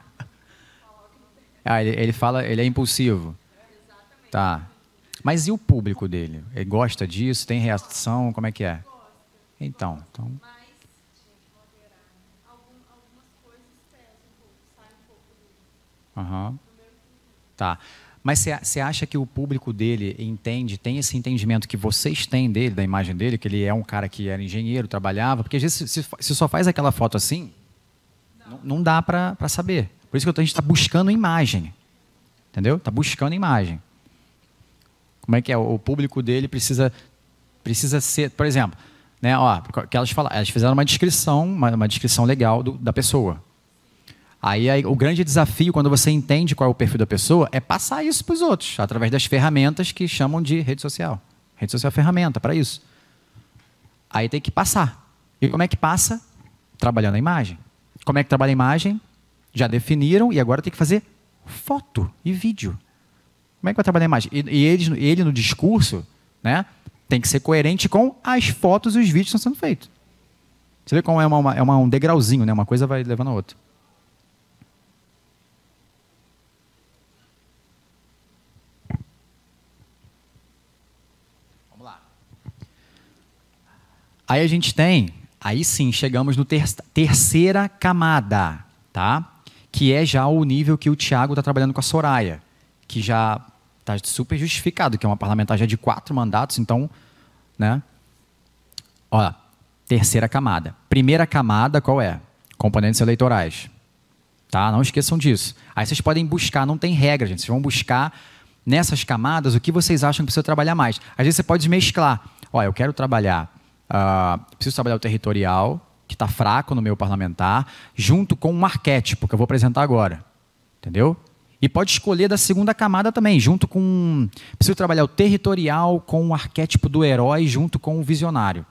Ah, ele, ele fala, ele é impulsivo. tá. Mas e o público dele? Ele gosta disso? Tem reação? Como é que é? Então, então. Uhum. Tá. Mas você acha que o público dele entende, tem esse entendimento que vocês têm dele, da imagem dele, que ele é um cara que era engenheiro, trabalhava? Porque às vezes se, se só faz aquela foto assim, não, não dá para saber. Por isso que a gente está buscando imagem. Entendeu? Está buscando imagem. Como é que é? O público dele precisa, precisa ser. Por exemplo, né, ó, que elas, falaram, elas fizeram uma descrição, uma, uma descrição legal do, da pessoa. Aí, aí, o grande desafio, quando você entende qual é o perfil da pessoa, é passar isso para os outros, através das ferramentas que chamam de rede social. Rede social é ferramenta para isso. Aí tem que passar. E como é que passa? Trabalhando a imagem. Como é que trabalha a imagem? Já definiram e agora tem que fazer foto e vídeo. Como é que vai trabalhar a imagem? E, e eles, ele, no discurso, né, tem que ser coerente com as fotos e os vídeos que estão sendo feitos. Você vê como é, uma, uma, é uma, um degrauzinho, né? Uma coisa vai levando a outra. Vamos lá. Aí a gente tem, aí sim, chegamos no ter terceira camada, tá? que é já o nível que o Tiago está trabalhando com a Soraya, que já está super justificado, que é uma parlamentar já de quatro mandatos, então, né? Olha, terceira camada. Primeira camada, qual é? Componentes eleitorais. Tá? Não esqueçam disso. Aí vocês podem buscar, não tem regra, gente. Vocês vão buscar nessas camadas o que vocês acham que precisa trabalhar mais. Às vezes você pode mesclar. Olha, eu quero trabalhar, uh, preciso trabalhar o territorial, que está fraco no meu parlamentar, junto com um arquétipo que eu vou apresentar agora. Entendeu? E pode escolher da segunda camada também, junto com. Preciso trabalhar o territorial com o arquétipo do herói, junto com o visionário.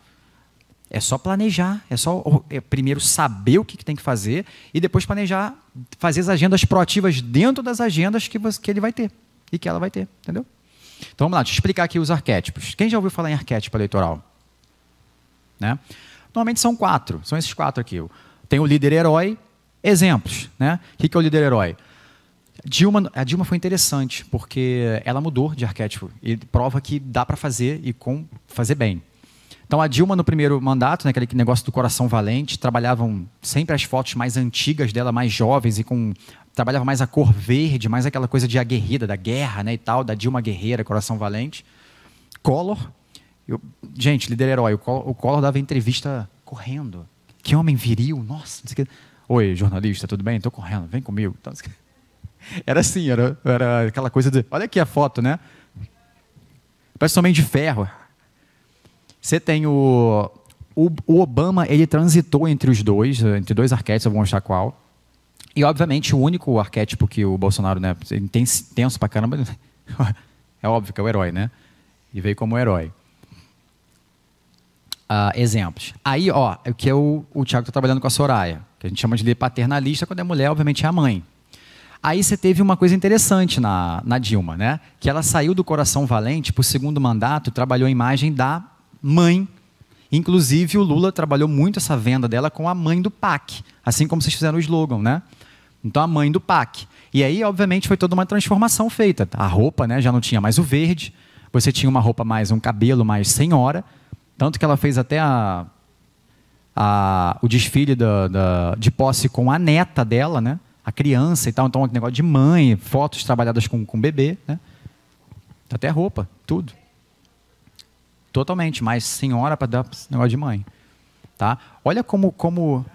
É só planejar, é só é, primeiro saber o que, que, tem que fazer e depois planejar, fazer as agendas proativas dentro das agendas que, você, que ele vai ter e que ela vai ter, entendeu? Então vamos lá, deixa eu explicar aqui os arquétipos. Quem já ouviu falar em arquétipo eleitoral? Né? Normalmente são quatro, são esses quatro aqui. Tem o líder herói, exemplos. Né? O que, é o líder herói? Dilma, a Dilma foi interessante, porque ela mudou de arquétipo e prova que dá para fazer e com fazer bem. Então, a Dilma, no primeiro mandato, né, aquele negócio do coração valente, trabalhavam sempre as fotos mais antigas dela, mais jovens, e com trabalhava mais a cor verde, mais aquela coisa de aguerrida, da guerra né, e tal, da Dilma guerreira, coração valente. Collor, eu, gente, líder herói, o Collor, o Collor dava entrevista correndo. Que homem viril, nossa, não sei o que. Oi, jornalista, tudo bem? Estou correndo, vem comigo. Então, era assim, era, era aquela coisa de. Olha aqui a foto, né? Parece um homem de ferro. Você tem o, o, Obama, ele transitou entre os dois, entre dois arquétipos, eu vou mostrar qual. E, obviamente, o único arquétipo que o Bolsonaro, né? Intenso, tenso pra caramba. é óbvio que é o herói, né? E veio como herói uh, exemplos. Aí, ó, o é que eu, o Tiago está trabalhando com a Soraya, que a gente chama de paternalista, quando é mulher, obviamente é a mãe. Aí você teve uma coisa interessante na, na Dilma, né? Que ela saiu do coração valente para o segundo mandato, trabalhou a imagem da mãe. Inclusive, o Lula trabalhou muito essa venda dela com a mãe do PAC, assim como vocês fizeram o slogan, né? Então, a mãe do PAC. E aí, obviamente, foi toda uma transformação feita. A roupa, né? Já não tinha mais o verde, você tinha uma roupa mais um cabelo mais senhora tanto que ela fez até a, a, o desfile da, da, de posse com a neta dela, né? A criança e tal. Então, um negócio de mãe, fotos trabalhadas com, com bebê, né? Até roupa, tudo. Totalmente, mas senhora para dar esse negócio de mãe. Tá? Olha como. como...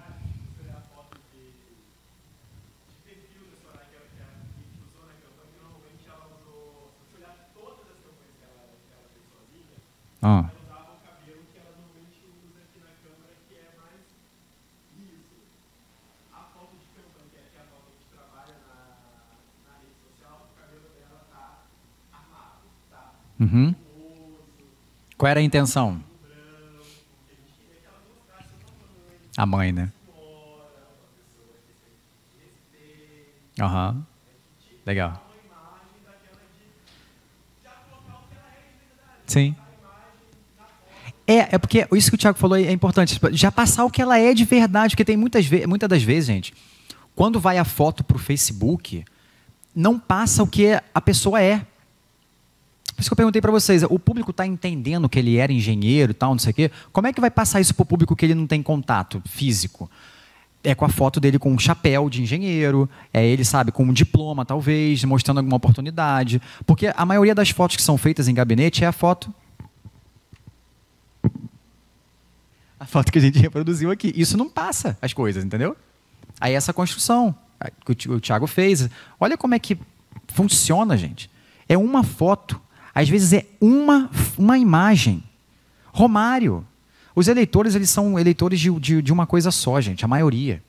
Ah. Uhum. Qual era a intenção? A mãe, né? Aham. Uhum. Legal. Sim. É, é porque isso que o Tiago falou é importante. Já passar o que ela é de verdade, porque tem muitas, muitas das vezes, gente, quando vai a foto pro Facebook, não passa o que a pessoa é. Por isso que eu perguntei para vocês, o público está entendendo que ele era engenheiro e tal, não sei o quê. Como é que vai passar isso para o público que ele não tem contato físico? É com a foto dele com um chapéu de engenheiro, é ele, sabe, com um diploma talvez, mostrando alguma oportunidade. Porque a maioria das fotos que são feitas em gabinete é a foto a foto que a gente reproduziu aqui. Isso não passa as coisas, entendeu? Aí essa construção que o Thiago fez, olha como é que funciona, gente. É uma foto às vezes é uma, uma imagem. Romário. Os eleitores, eles são eleitores de, de, de uma coisa só, gente, a maioria.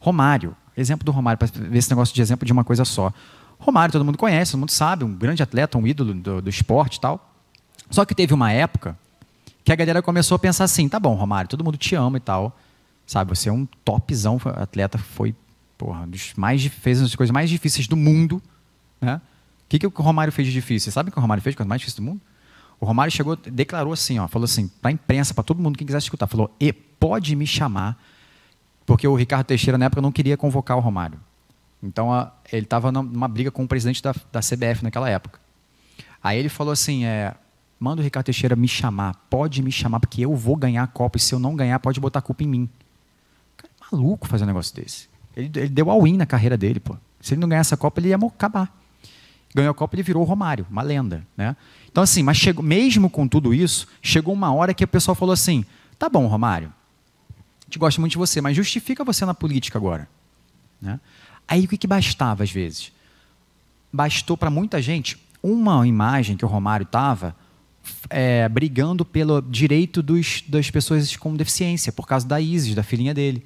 Romário. Exemplo do Romário, para ver esse negócio de exemplo de uma coisa só. Romário, todo mundo conhece, todo mundo sabe, um grande atleta, um ídolo do, do esporte e tal. Só que teve uma época que a galera começou a pensar assim: tá bom, Romário, todo mundo te ama e tal. Sabe, você é um topzão atleta, foi porra, dos mais, fez as coisas mais difíceis do mundo, né? que, que o Romário fez de difícil? Você sabem o que o Romário fez, que é o mais difícil do mundo? O Romário chegou, declarou assim, ó, falou assim, para a imprensa, para todo mundo, quem quisesse escutar, falou, e pode me chamar, porque o Ricardo Teixeira, na época, não queria convocar o Romário. Então, a, ele estava numa briga com o presidente da, da CBF naquela época. Aí ele falou assim, é, manda o Ricardo Teixeira me chamar, pode me chamar, porque eu vou ganhar a Copa, e se eu não ganhar, pode botar a culpa em mim. Cara, é maluco fazer um negócio desse. Ele, ele deu all-in na carreira dele, pô. Se ele não ganhar essa Copa, ele ia acabar ganhou a Copa, ele virou o Romário, uma lenda. Né? Então, assim, mas chegou, mesmo com tudo isso, chegou uma hora que o pessoal falou assim: tá bom, Romário, a gente gosta muito de você, mas justifica você na política agora. Né? Aí o que, que bastava às vezes? Bastou para muita gente uma imagem que o Romário estava é, brigando pelo direito dos, das pessoas com deficiência, por causa da Isis, da filhinha dele.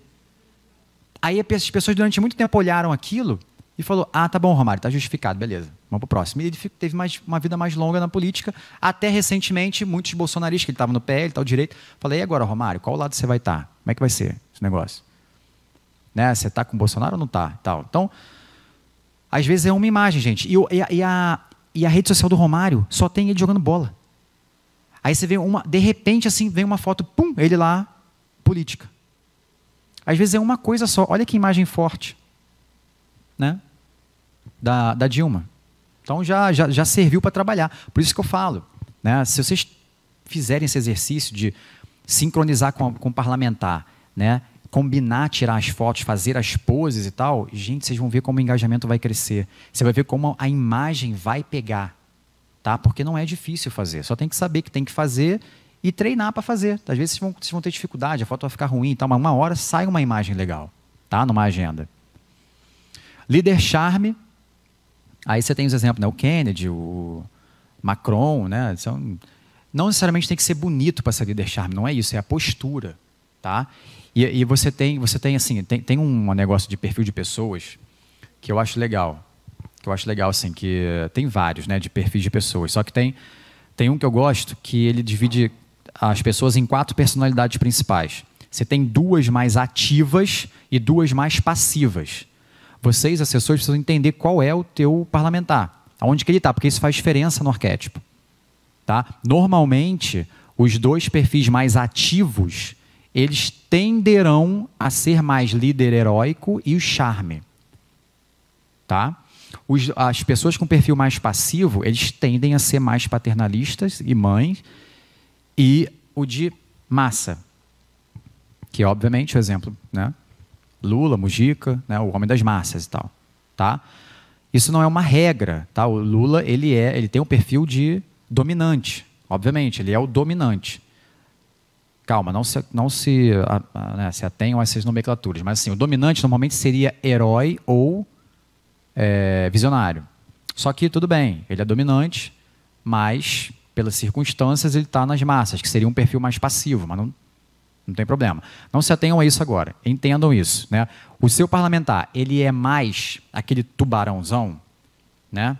Aí as pessoas durante muito tempo olharam aquilo e falou: Ah, tá bom, Romário, tá justificado, beleza, vamos pro próximo. E ele teve mais, uma vida mais longa na política, até recentemente, muitos bolsonaristas, que ele estava no PL tal tá direito. Falei: E agora, Romário, qual lado você vai estar? Tá? Como é que vai ser esse negócio? Né? Você tá com o Bolsonaro ou não tá? Tal. Então, às vezes é uma imagem, gente. E, e, e, a, e a rede social do Romário só tem ele jogando bola. Aí você vê uma, de repente, assim, vem uma foto, pum, ele lá, política. Às vezes é uma coisa só. Olha que imagem forte. Né? da, da Dilma. Então já, já, já serviu para trabalhar. Por isso que eu falo. Né? Se vocês fizerem esse exercício de sincronizar com, com o parlamentar, né? combinar, tirar as fotos, fazer as poses e tal, gente, vocês vão ver como o engajamento vai crescer. Você vai ver como a imagem vai pegar. Tá? Porque não é difícil fazer. Só tem que saber que tem que fazer e treinar para fazer. Às vezes vocês vão, vocês vão, ter dificuldade, a foto vai ficar ruim, tal, mas uma hora sai uma imagem legal, tá? Numa agenda. Líder charme, Aí você tem os exemplos, né? o Kennedy, o Macron, né? São, não necessariamente tem que ser bonito para ser líder charme, não é isso, é a postura, tá? E, e, você tem, você tem assim, tem, tem um negócio de perfil de pessoas que eu acho legal, que eu acho legal assim, que tem vários, né, de perfis de pessoas. Só que tem tem um que eu gosto que ele divide as pessoas em quatro personalidades principais. Você tem duas mais ativas e duas mais passivas vocês, assessores, precisam entender qual é o teu parlamentar, aonde que ele está, porque isso faz diferença no arquétipo. Tá? Normalmente, os dois perfis mais ativos, eles tenderão a ser mais líder heróico e o charme. Tá? Os, as pessoas com perfil mais passivo, eles tendem a ser mais paternalistas e mães, e o de massa, que é, obviamente o exemplo né, Lula, Mujica, né, o homem das massas e tal, tá? Isso não é uma regra, tá? O Lula, ele é, ele tem um perfil de dominante, obviamente, ele é o dominante. Calma, não se, não se, né, se atenham a essas nomenclaturas, mas assim, o dominante normalmente seria herói ou é, visionário. Só que tudo bem, ele é dominante, mas pelas circunstâncias ele está nas massas, que seria um perfil mais passivo, mas não não tem problema. Não se atenham a isso agora, entendam isso. Né? O seu parlamentar, ele é mais aquele tubarãozão, né?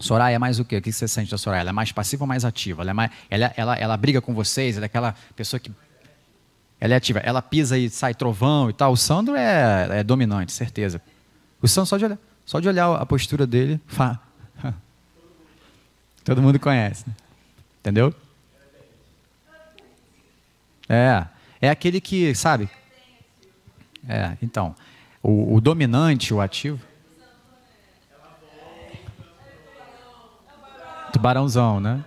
Soraya é mais o quê? O que você sente da Soraya? Ela é mais passiva ou mais ativa? Ela, é mais, ela, ela, ela briga com vocês, ela é aquela pessoa que. Ela é ativa, ela pisa e sai trovão e tal. O Sandro é, é dominante, certeza. O Sandro, só de olhar, só de olhar a postura dele, todo mundo conhece. Né? Entendeu? É, é aquele que, sabe? É, então, o, o dominante, o ativo. Tubarãozão, né?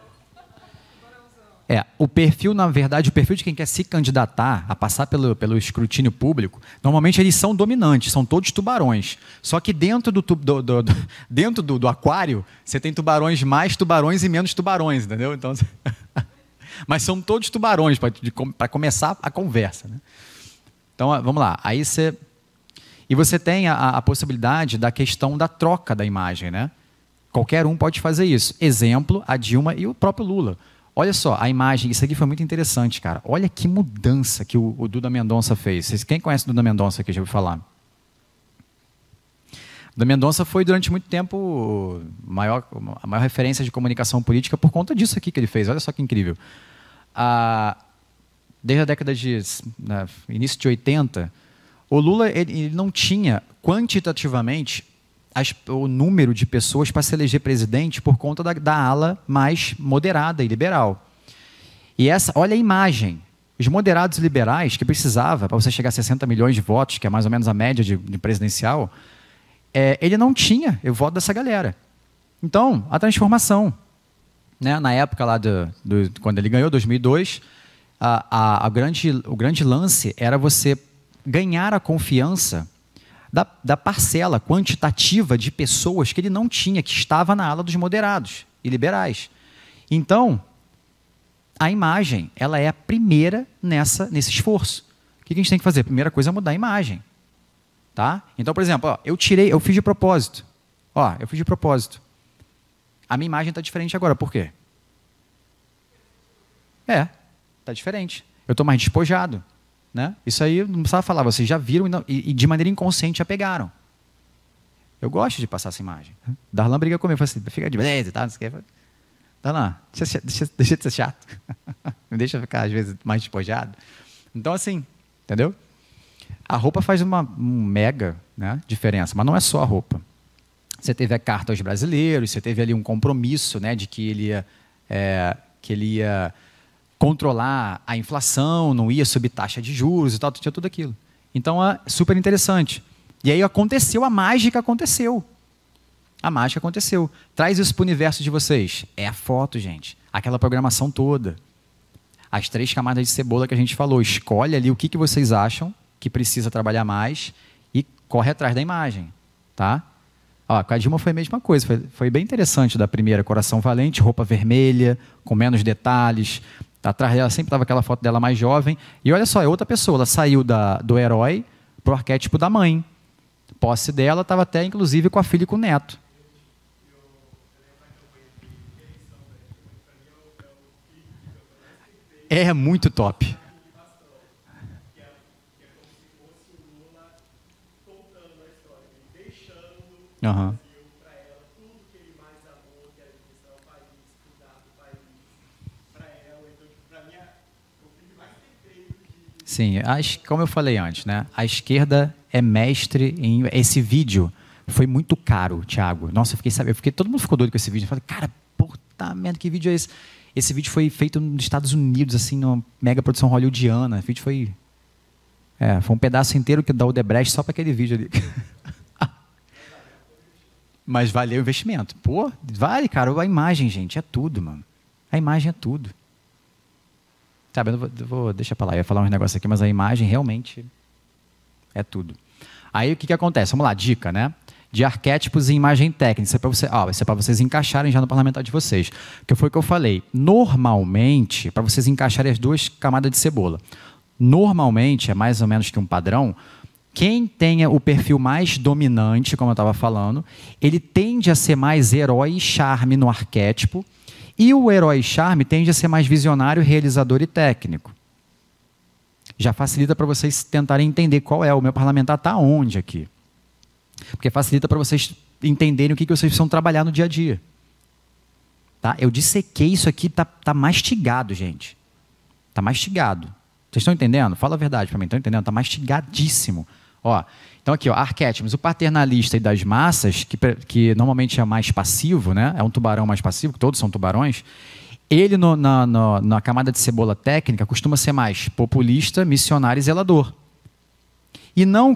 É, o perfil, na verdade, o perfil de quem quer se candidatar a passar pelo, pelo escrutínio público, normalmente eles são dominantes, são todos tubarões. Só que dentro do, do, do, do dentro do, do aquário, você tem tubarões mais tubarões e menos tubarões, entendeu? Então. Mas são todos tubarões para começar a conversa. Né? Então, ah, vamos lá. Aí você. E você tem a, a possibilidade da questão da troca da imagem, né? Qualquer um pode fazer isso. Exemplo, a Dilma e o próprio Lula. Olha só, a imagem, isso aqui foi muito interessante, cara. Olha que mudança que o, o Duda Mendonça fez. quem conhece o Duda Mendonça aqui já ouviu falar? Duda Mendonça foi durante muito tempo maior, a maior referência de comunicação política por conta disso aqui que ele fez. Olha só que incrível a, desde a década de né, início de 80, o Lula ele, ele não tinha quantitativamente as, o número de pessoas para se eleger presidente por conta da, da ala mais moderada e liberal. E essa, olha a imagem. Os moderados liberais, que precisava para você chegar a 60 milhões de votos, que é mais ou menos a média de, de presidencial, é, ele não tinha o voto dessa galera. Então, a transformação né? Na época lá do, do quando ele ganhou 2002, a, a, a, grande, o grande lance era você ganhar a confiança da, da parcela quantitativa de pessoas que ele não tinha, que estava na ala dos moderados e liberais. Então, a imagem, ela é a primeira nessa nesse esforço. O que a gente tem que fazer? Primeira coisa é mudar a imagem, tá? Então, por exemplo, ó, eu tirei, eu fiz de propósito. Ó, eu fiz de propósito. A minha imagem está diferente agora, por quê? É, está diferente. Eu estou mais despojado. Né? Isso aí não precisava falar, vocês já viram e, não, e, e de maneira inconsciente já pegaram. Eu gosto de passar essa imagem. Darlan briga comigo, fala assim, fica de beleza, tá? Não sei o que. Darlan, deixa, deixa, deixa de ser chato. Me deixa ficar, às vezes, mais despojado. Então, assim, entendeu? A roupa faz uma mega né, diferença, mas não é só a roupa. Você teve a carta aos brasileiros, você teve ali um compromisso né, de que ele ia, é, que ele ia controlar a inflação, não ia subir taxa de juros e tal, tinha tudo aquilo. Então é super interessante. E aí aconteceu, a mágica aconteceu. A mágica aconteceu. Traz isso para o universo de vocês. É a foto, gente. Aquela programação toda. As três camadas de cebola que a gente falou. Escolhe ali o que, que vocês acham que precisa trabalhar mais e corre atrás da imagem. Tá? Ah, com a Dilma foi a mesma coisa. Foi, foi, bem interessante da primeira, Coração Valente, roupa vermelha, com menos detalhes. Tá atrás dela sempre estava aquela foto dela mais jovem. E olha só, é outra pessoa. Ela saiu da, do herói para o arquétipo da mãe. Posse dela estava até, inclusive, com a filha e com o neto. É muito top. Uhum. Sim, as, como eu falei antes, né? A esquerda é mestre em esse vídeo foi muito caro, Thiago. Nossa, eu fiquei sabendo, porque todo mundo ficou doido com esse vídeo. Eu falei, cara, puta merda, que vídeo é esse? Esse vídeo foi feito nos Estados Unidos, assim, numa mega produção hollywoodiana. O vídeo foi é, foi um pedaço inteiro que dá o Debrecht só para aquele vídeo ali. Mas valeu o investimento. Pô, vale, cara. A imagem, gente, é tudo, mano. A imagem é tudo. Sabe, eu vou, vou deixa pra lá. Eu ia falar uns negócios aqui, mas a imagem realmente é tudo. Aí o que, que acontece? Vamos lá, dica, né? De arquétipos e imagem técnica. Isso é para você, ó, isso é para vocês encaixarem já no parlamentar de vocês. Que foi o que eu falei. Normalmente, para vocês encaixarem as duas camadas de cebola. Normalmente é mais ou menos que um padrão quem tenha o perfil mais dominante, como eu estava falando, ele tende a ser mais herói e charme no arquétipo, e o herói e charme tende a ser mais visionário, realizador e técnico. Já facilita para vocês tentarem entender qual é. O meu parlamentar está onde aqui? Porque facilita para vocês entenderem o que, que vocês precisam trabalhar no dia a dia. Tá? Eu dissequei isso aqui, tá, tá mastigado, gente. Tá mastigado. Vocês estão entendendo? Fala a verdade para mim, estão entendendo? Tá mastigadíssimo. Ó, então aqui, ó, arquétipos. O paternalista e das massas, que, que normalmente é mais passivo, né? É um tubarão mais passivo, que todos são tubarões. Ele, no, na, no, na camada de cebola técnica, costuma ser mais populista, missionário e zelador. E não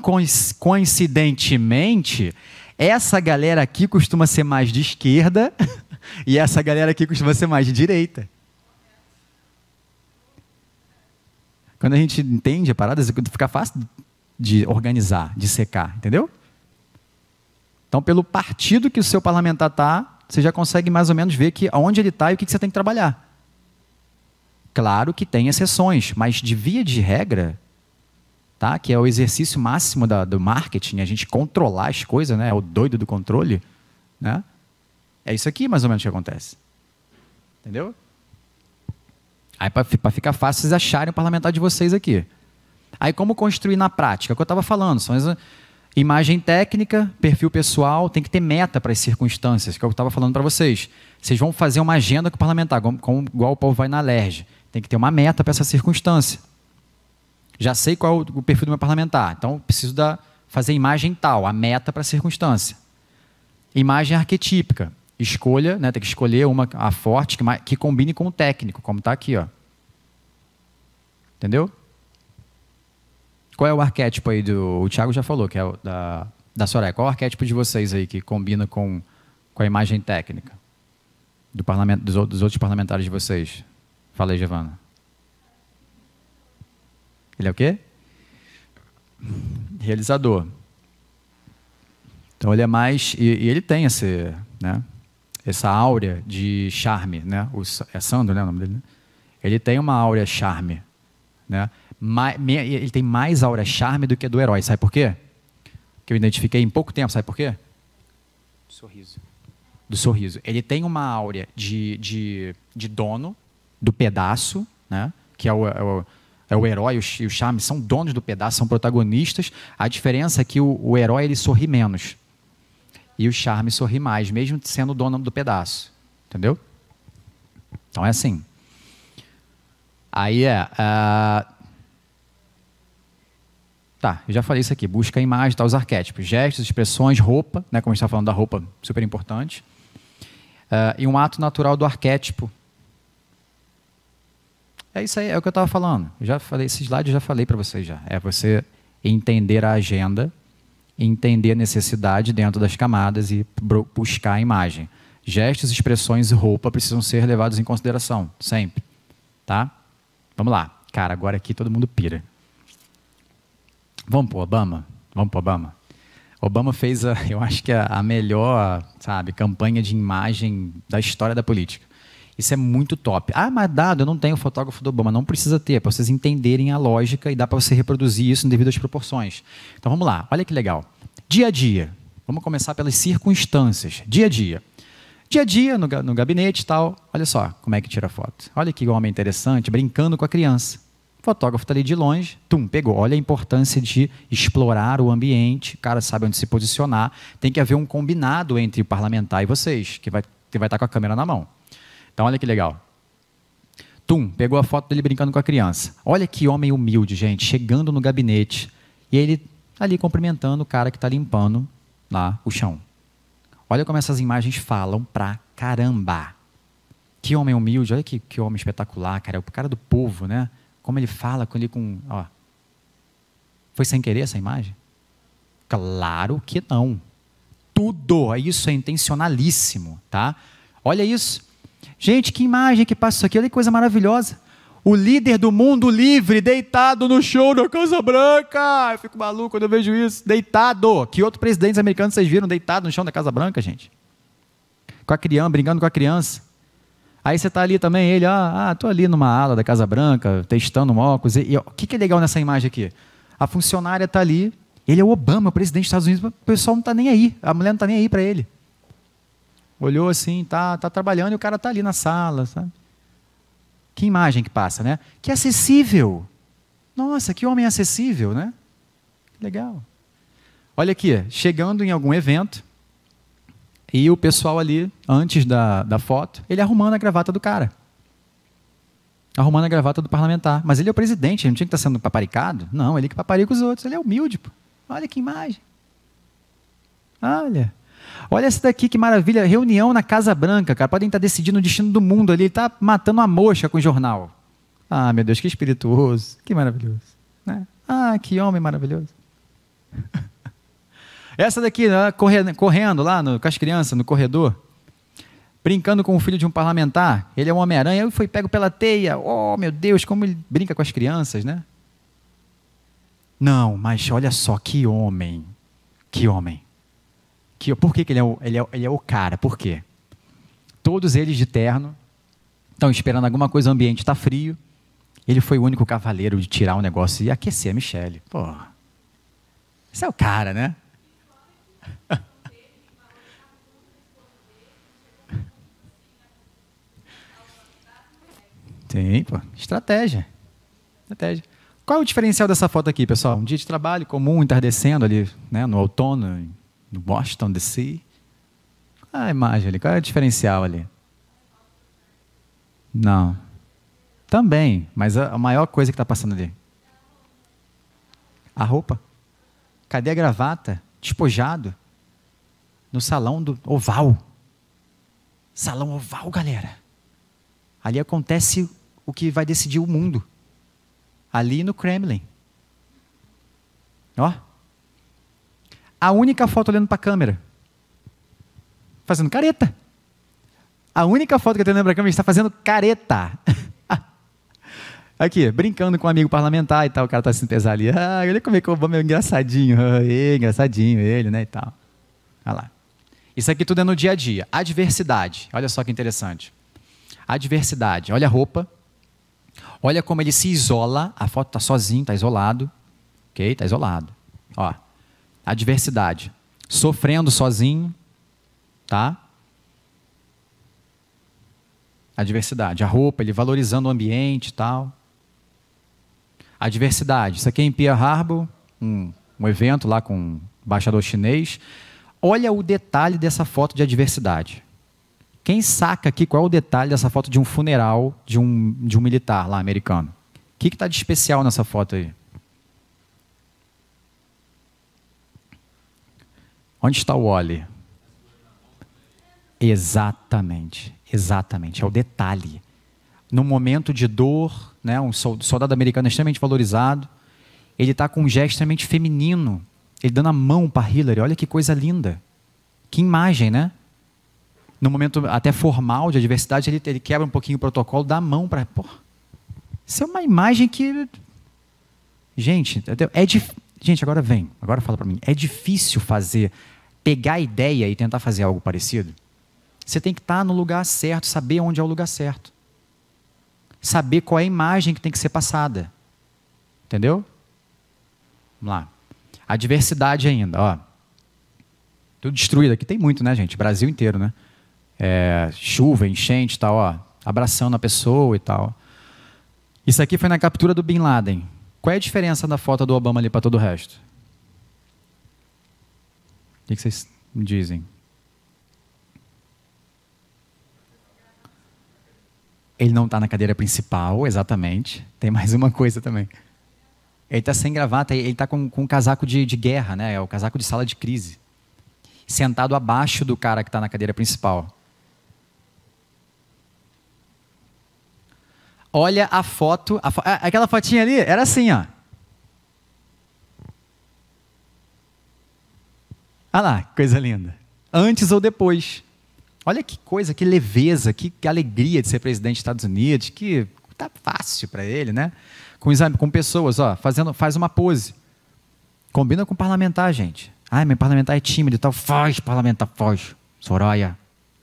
coincidentemente, essa galera aqui costuma ser mais de esquerda e essa galera aqui costuma ser mais de direita. Quando a gente entende a parada, fica fácil de organizar, de secar, entendeu? Então, pelo partido que o seu parlamentar está, você já consegue mais ou menos ver que aonde ele está e o que, que você tem que trabalhar. Claro que tem exceções, mas de via de regra, tá? que é o exercício máximo da, do marketing, a gente controlar as coisas, né? é o doido do controle, né? é isso aqui mais ou menos que acontece. Entendeu? Aí, para ficar fácil, vocês acharem o parlamentar de vocês aqui. Aí como construir na prática? É o que eu estava falando, são as, eh, imagem técnica, perfil pessoal, tem que ter meta para as circunstâncias, que é eu estava falando para vocês. Vocês vão fazer uma agenda com o parlamentar, como, igual o povo vai na LERJ. Tem que ter uma meta para essa circunstância. Já sei qual é o perfil do meu parlamentar, então preciso da, fazer imagem tal, a meta para a circunstância. Imagem arquetípica, escolha, né, tem que escolher uma a forte que, que combine com o técnico, como está aqui. Ó. Entendeu? Qual é o arquétipo aí do. O Thiago já falou, que é o da, da Soraya. Qual é o arquétipo de vocês aí que combina com, com a imagem técnica do parlamento, dos, dos outros parlamentares de vocês? Fala aí, Giovana. Ele é o quê? Realizador. Então ele é mais. E, e ele tem esse, né, essa áurea de charme, né? O, é Sandro, né? O nome dele, né? Ele tem uma áurea charme, né? mais, ele tem mais aura charme do que a do herói. Sabe por quê? Que eu identifiquei em pouco tempo. Sabe por quê? Do sorriso. Do sorriso. Ele tem uma áurea de, de, de dono do pedaço, né? que é o, é o, é o herói e o charme são donos do pedaço, são protagonistas. A diferença é que o, o herói ele sorri menos. E o charme sorri mais, mesmo sendo dono do pedaço. Entendeu? Então é assim. Aí é. Uh, Tá, eu já falei isso aqui, busca a imagem, tá, os arquétipos, gestos, expressões, roupa, né, como a gente está falando da roupa, super importante. Uh, e um ato natural do arquétipo. É isso aí, é o que eu estava falando. Eu já falei, esse slide eu já falei para vocês já. É você entender a agenda, entender a necessidade dentro das camadas e buscar a imagem. Gestos, expressões e roupa precisam ser levados em consideração, sempre. Tá? Vamos lá. Cara, agora aqui todo mundo pira. Vamos para Obama? Vamos para Obama? Obama fez, a, eu acho que, a, a melhor, sabe, campanha de imagem da história da política. Isso é muito top. Ah, mas dado, eu não tenho fotógrafo do Obama. Não precisa ter, é para vocês entenderem a lógica e dá para você reproduzir isso em devidas proporções. Então vamos lá, olha que legal. Dia a dia. Vamos começar pelas circunstâncias. Dia a dia. Dia a dia, no, no gabinete e tal, olha só como é que tira foto. Olha que homem interessante, brincando com a criança fotógrafo está ali de longe, tum, pegou. Olha a importância de explorar o ambiente, o cara sabe onde se posicionar. Tem que haver um combinado entre o parlamentar e vocês, que vai, que vai estar tá com a câmera na mão. Então, olha que legal. Tum, pegou a foto dele brincando com a criança. Olha que homem humilde, gente, chegando no gabinete e ele ali cumprimentando o cara que está limpando lá o chão. Olha como essas imagens falam pra caramba. Que homem humilde, olha que, que homem espetacular, cara. É o cara do povo, né? Como ele fala com ele com. Ó. Foi sem querer essa imagem? Claro que não. Tudo, é isso é intencionalíssimo, tá? Olha isso. Gente, que imagem que passa isso aqui, olha que coisa maravilhosa. O líder do mundo livre, deitado no chão da Casa Branca. Eu fico maluco quando eu vejo isso. Deitado. Que outro presidente americano vocês viram deitado no chão da Casa Branca, gente? Com a criança, brincando com a criança. Aí você está ali também, ele, ah, estou ah, ali numa ala da Casa Branca, testando um óculos. E, e o que, que é legal nessa imagem aqui? A funcionária está ali, ele é o Obama, o presidente dos Estados Unidos, o pessoal não está nem aí, a mulher não está nem aí para ele. Olhou assim, tá, tá trabalhando e o cara está ali na sala, sabe? Que imagem que passa, né? Que acessível. Nossa, que homem acessível, né? Legal. Olha aqui, chegando em algum evento, e o pessoal ali, antes da, da foto, ele arrumando a gravata do cara. Arrumando a gravata do parlamentar. Mas ele é o presidente, ele não tinha que estar tá sendo paparicado. Não, ele que paparica os outros. Ele é humilde. Pô. Olha que imagem. Olha. Olha essa daqui, que maravilha. Reunião na Casa Branca, cara. Podem estar tá decidindo o destino do mundo ali. Ele está matando a mocha com o jornal. Ah, meu Deus, que espirituoso. Que maravilhoso. Né? Ah, que homem maravilhoso. Essa daqui, né, correndo lá no, com as crianças, no corredor, brincando com o filho de um parlamentar. Ele é um Homem-Aranha e foi pego pela teia. Oh, meu Deus, como ele brinca com as crianças, né? Não, mas olha só, que homem. Que homem. Que, por que, que ele, é o, ele, é, ele é o cara? Por quê? Todos eles de terno estão esperando alguma coisa, o ambiente está frio. Ele foi o único cavaleiro de tirar o negócio e aquecer a Michelle. Pô, esse é o cara, né? Tem, pô. Estratégia. Estratégia. Qual é o diferencial dessa foto aqui, pessoal? Um dia de trabalho comum, entardecendo ali, né, no outono, no Washington DC. Qual é a imagem ali? Qual é o diferencial ali? Não. Também, mas a maior coisa que está passando ali. A roupa. Cadê a gravata? despojado no salão do oval. Salão oval, galera. Ali acontece o que vai decidir o mundo. Ali no Kremlin. Ó. A única foto olhando para a câmera. Fazendo careta. A única foto que eu tenho olhando para a câmera está fazendo careta. Aqui, brincando com um amigo parlamentar e tal, o cara tá se assim, pesar ali. Ah, olha como é que o Obama é engraçadinho. Ah, engraçadinho ele, né, e tal. Olha lá. Isso aqui tudo é no dia a dia. Adversidade. Olha só que interessante. Adversidade. Olha a roupa. Olha como ele se isola. A foto tá sozinho, tá isolado. Ok? Tá isolado. Ó. Adversidade. Sofrendo sozinho. Tá? Adversidade. A roupa, ele valorizando o ambiente e tal a diversidade. Isso aqui é em Pearl Harbor, um, um evento lá com um embaixador chinês. Olha o detalhe dessa foto de adversidade. Quem saca aqui qual é o detalhe dessa foto de um funeral de um, de um militar lá americano? O que está de especial nessa foto aí? Onde está o Wally? Exatamente, exatamente, é o detalhe. No momento de dor, né, um soldado americano extremamente valorizado. Ele está com um gesto extremamente feminino, ele dando a mão para Hillary. Olha que coisa linda. Que imagem, né? No momento até formal de adversidade, ele, ele quebra um pouquinho o protocolo, dá a mão para. Isso é uma imagem que. Gente, é dif... É gente, agora vem, agora fala para mim. É difícil fazer, pegar a ideia e tentar fazer algo parecido? Você tem que estar tá no lugar certo, saber onde é o lugar certo saber qual é a imagem que tem que ser passada. Entendeu? Vamos lá. A diversidade ainda, ó. Tudo destruído. Aqui tem muito, né, gente? Brasil inteiro, né? É, chuva, enchente e tal, ó. Abraçando a pessoa e tal. Isso aqui foi na captura do Bin Laden. Qual é a diferença da foto do Obama ali para todo o resto? O que vocês dizem? Ele não está na cadeira principal, exatamente. Tem mais uma coisa também. Ele está sem gravata, ele está com, com um casaco de, de guerra, né? É o casaco de sala de crise. Sentado abaixo do cara que está na cadeira principal. Olha a foto. A fo... Ah, aquela fotinha ali era assim, ó. Olha ah lá, coisa linda. Antes ou depois. Olha que coisa, que leveza, que, que alegria de ser presidente dos Estados Unidos, que tá fácil para ele, né? Com, exame, com pessoas, ó, fazendo, faz uma pose. Combina com parlamentar, gente. Ai, meu parlamentar é tímido e tal. Faz, parlamentar, faz. Soraya,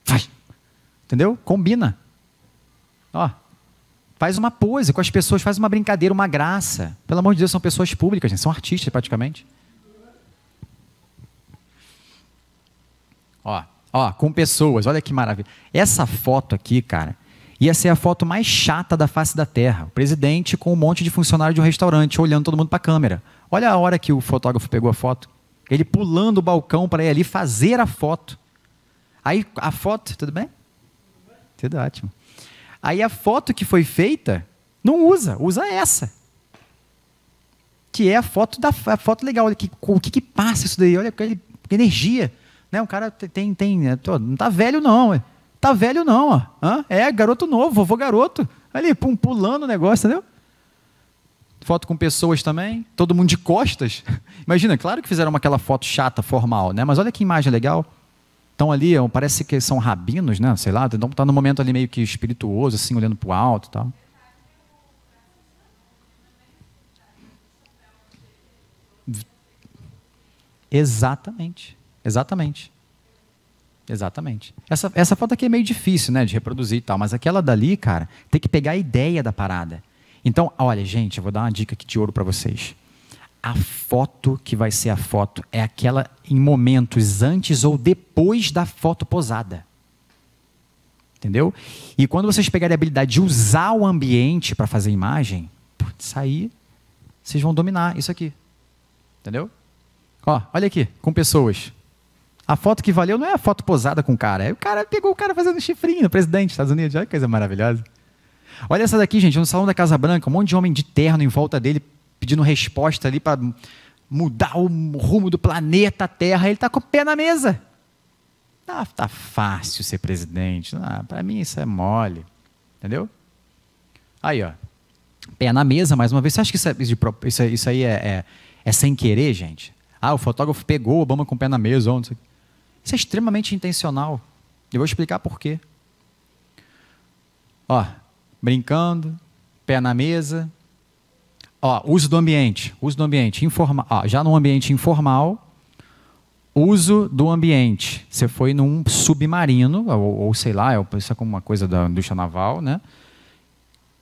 faz. Entendeu? Combina. Ó, faz uma pose com as pessoas, faz uma brincadeira, uma graça. Pelo amor de Deus, são pessoas públicas, gente, são artistas praticamente. Ó, Ó, com pessoas, olha que maravilha. Essa foto aqui, cara, ia ser a foto mais chata da face da Terra. O presidente com um monte de funcionário de um restaurante olhando todo mundo para a câmera. Olha a hora que o fotógrafo pegou a foto. Ele pulando o balcão para ir ali fazer a foto. Aí a foto, tudo bem? Tudo ótimo. Aí a foto que foi feita, não usa, usa essa. Que é a foto da a foto legal. Olha que, o que, que passa isso daí? Olha que é energia. Né? O cara tem, tem, né, não tá velho não, tá velho não, ó. Hã? é garoto novo, vovô garoto, ali pum, pulando o negócio, entendeu? Foto com pessoas também, todo mundo de costas. Imagina, claro que fizeram aquela foto chata, formal, né? Mas olha que imagem legal. Estão ali, é parece que são rabinos, né? Sei lá, então tá no momento ali meio que espirituoso, assim, olhando para o alto, tal. Exatamente. Exatamente. Exatamente. Essa, essa foto aqui é meio difícil, né, de reproduzir e tal, mas aquela dali, cara, tem que pegar a ideia da parada. Então, olha, gente, eu vou dar uma dica aqui de ouro para vocês. A foto que vai ser a foto é aquela em momentos antes ou depois da foto posada. Entendeu? E quando vocês pegarem a habilidade de usar o ambiente para fazer imagem, putz, aí vocês vão dominar isso aqui. Entendeu? Ó, olha aqui, com pessoas. A foto que valeu não é a foto posada com o cara. É o cara pegou o cara fazendo chifrinho no presidente dos Estados Unidos. Olha que coisa maravilhosa. Olha essa daqui, gente, no salão da Casa Branca, um monte de homem de terno em volta dele pedindo resposta ali para mudar o rumo do planeta Terra. Ele está com o pé na mesa. Ah, tá fácil ser presidente. Ah, para mim isso é mole. Entendeu? Aí, ó. Pé na mesa, mais uma vez. Você acha que é isso, é, isso, aí é, é, é, sem querer, gente? Ah, o fotógrafo pegou o Obama com o pé na mesa. Ontem. Isso é extremamente intencional. Eu vou explicar por quê. Ó, brincando, pé na mesa. Ó, uso do ambiente, uso do ambiente informal. já no ambiente informal, uso do ambiente. Você foi num submarino, ou, ou sei lá, é isso é como uma coisa da indústria naval, né?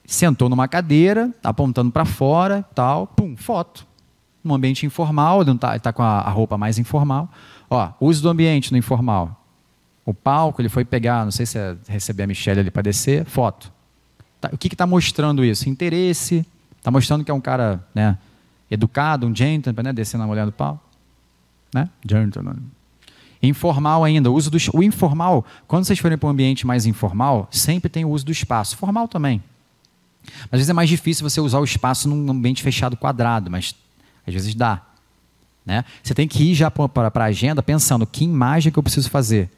Sentou numa cadeira, apontando para fora, tal, pum, foto. Num ambiente informal, ele está tá com a, a roupa mais informal Ó, uso do ambiente no informal. O palco, ele foi pegar, não sei se é receber a Michelle ali para descer, foto. Tá, o que está mostrando isso? Interesse, está mostrando que é um cara né, educado, um gentleman, né, descendo a mulher do palco. Né? Gentleman. Informal ainda, o uso do, o informal, quando vocês forem para um ambiente mais informal, sempre tem o uso do espaço, formal também. Às vezes é mais difícil você usar o espaço num ambiente fechado quadrado, mas às vezes dá. Né? Você tem que ir já para a agenda pensando que imagem que eu preciso fazer.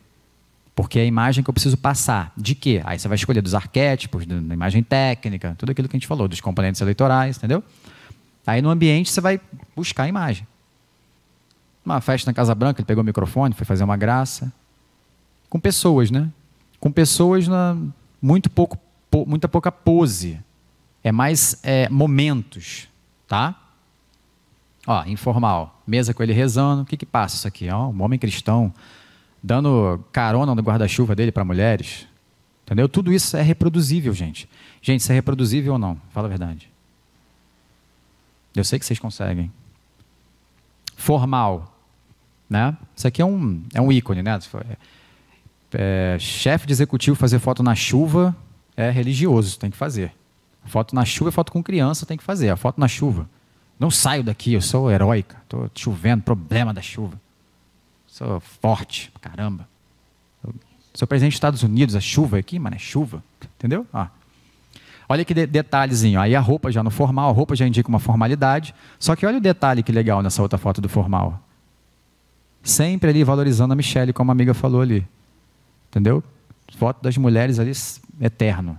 Porque é a imagem que eu preciso passar. De quê? Aí você vai escolher dos arquétipos, da imagem técnica, tudo aquilo que a gente falou, dos componentes eleitorais, entendeu? Aí no ambiente você vai buscar a imagem. Uma festa na Casa Branca, ele pegou o microfone, foi fazer uma graça. Com pessoas, né? Com pessoas na muito pouco, pou, muita pouca pose. É mais é, momentos, tá? Ó, informal mesa com ele rezando. O que, que passa isso aqui? Ó, é um homem cristão dando carona no guarda-chuva dele para mulheres. Entendeu? Tudo isso é reproduzível, gente. Gente, isso é reproduzível ou não? Fala a verdade. Eu sei que vocês conseguem. Formal. Né? Isso aqui é um, é um ícone, né? É, é, chefe de executivo fazer foto na chuva é religioso, tem que fazer. Foto na chuva é foto com criança, tem que fazer. A foto na chuva. Não saio daqui, eu sou heróica. Estou chovendo, problema da chuva. Sou forte, caramba. Eu sou presidente dos Estados Unidos, a chuva aqui, mano, é chuva. Entendeu? Ó. Olha que de detalhezinho. Aí a roupa já no formal, a roupa já indica uma formalidade. Só que olha o detalhe que legal nessa outra foto do formal. Sempre ali valorizando a Michelle, como a amiga falou ali. Entendeu? Foto das mulheres ali, eterno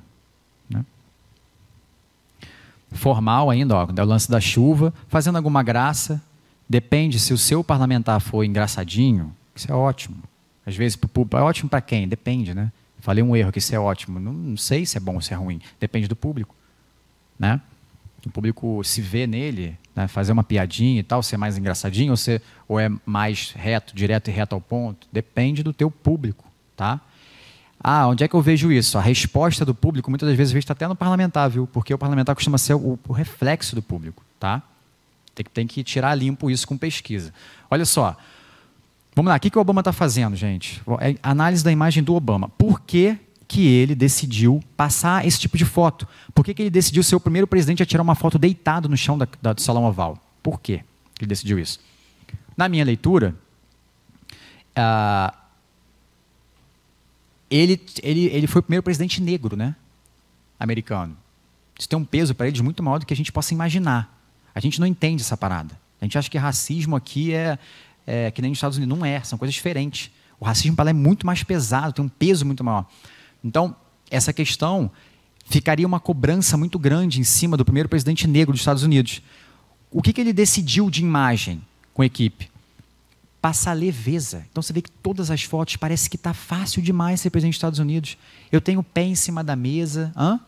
formal ainda, ó, é o lance da chuva, fazendo alguma graça. Depende se o seu parlamentar for engraçadinho, isso é ótimo. Às vezes, pro público, é ótimo para quem? Depende, né? Falei um erro que isso é ótimo. Não, não sei se é bom ou se é ruim. Depende do público, né? O público se vê nele, né? fazer uma piadinha e tal, ser mais engraçadinho ou, ser, ou é mais reto, direto e reto ao ponto. Depende do teu público, tá? Ah, onde é que eu vejo isso? A resposta do público, muitas das vezes, está até no parlamentar, viu? Porque o parlamentar costuma ser o, o reflexo do público, tá? Tem, tem que tirar limpo isso com pesquisa. Olha só. Vamos lá, o que, que o Obama está fazendo, gente? É análise da imagem do Obama. Por que, que ele decidiu passar esse tipo de foto? Por que, que ele decidiu ser o primeiro presidente a tirar uma foto deitado no chão da, da, do Salão Oval? Por que ele decidiu isso? Na minha leitura, uh, ele, ele, ele foi o primeiro presidente negro, né? Americano. Isso tem um peso para eles muito maior do que a gente possa imaginar. A gente não entende essa parada. A gente acha que racismo aqui é, é que nem nos Estados Unidos. Não é, são coisas diferentes. O racismo para lá é muito mais pesado, tem um peso muito maior. Então, essa questão ficaria uma cobrança muito grande em cima do primeiro presidente negro dos Estados Unidos. O que, que ele decidiu de imagem com a equipe? passa leveza. Então você vê que todas as fotos parece que está fácil demais ser presidente dos Estados Unidos. Eu tenho pé em cima da mesa. Hã?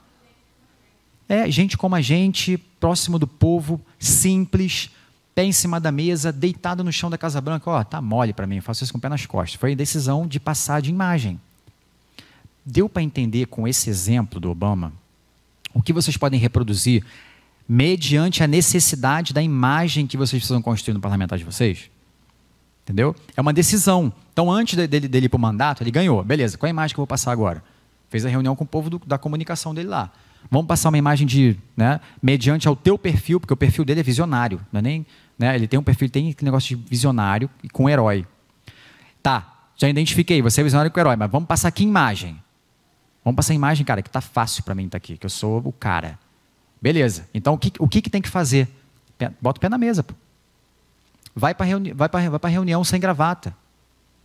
É, gente como a gente, próximo do povo, simples, pé em cima da mesa, deitado no chão da Casa Branca. Ó, oh, tá mole para mim, eu faço isso com o pé nas costas. Foi a decisão de passar de imagem. Deu para entender com esse exemplo do Obama o que vocês podem reproduzir mediante a necessidade da imagem que vocês precisam construir no parlamentar de vocês? Entendeu? É uma decisão. Então, antes dele, dele ir para o mandato, ele ganhou. Beleza, qual é a imagem que eu vou passar agora? Fez a reunião com o povo do, da comunicação dele lá. Vamos passar uma imagem de, né, mediante ao teu perfil, porque o perfil dele é visionário, não é nem, né, ele tem um perfil, tem negócio de visionário e com herói. Tá, já identifiquei, você é visionário com herói, mas vamos passar que imagem? Vamos passar a imagem, cara, que tá fácil para mim estar tá aqui, que eu sou o cara. Beleza, então o que, o que, que tem que fazer? Bota o pé na mesa, pô vai para reuni vai vai reunião sem gravata.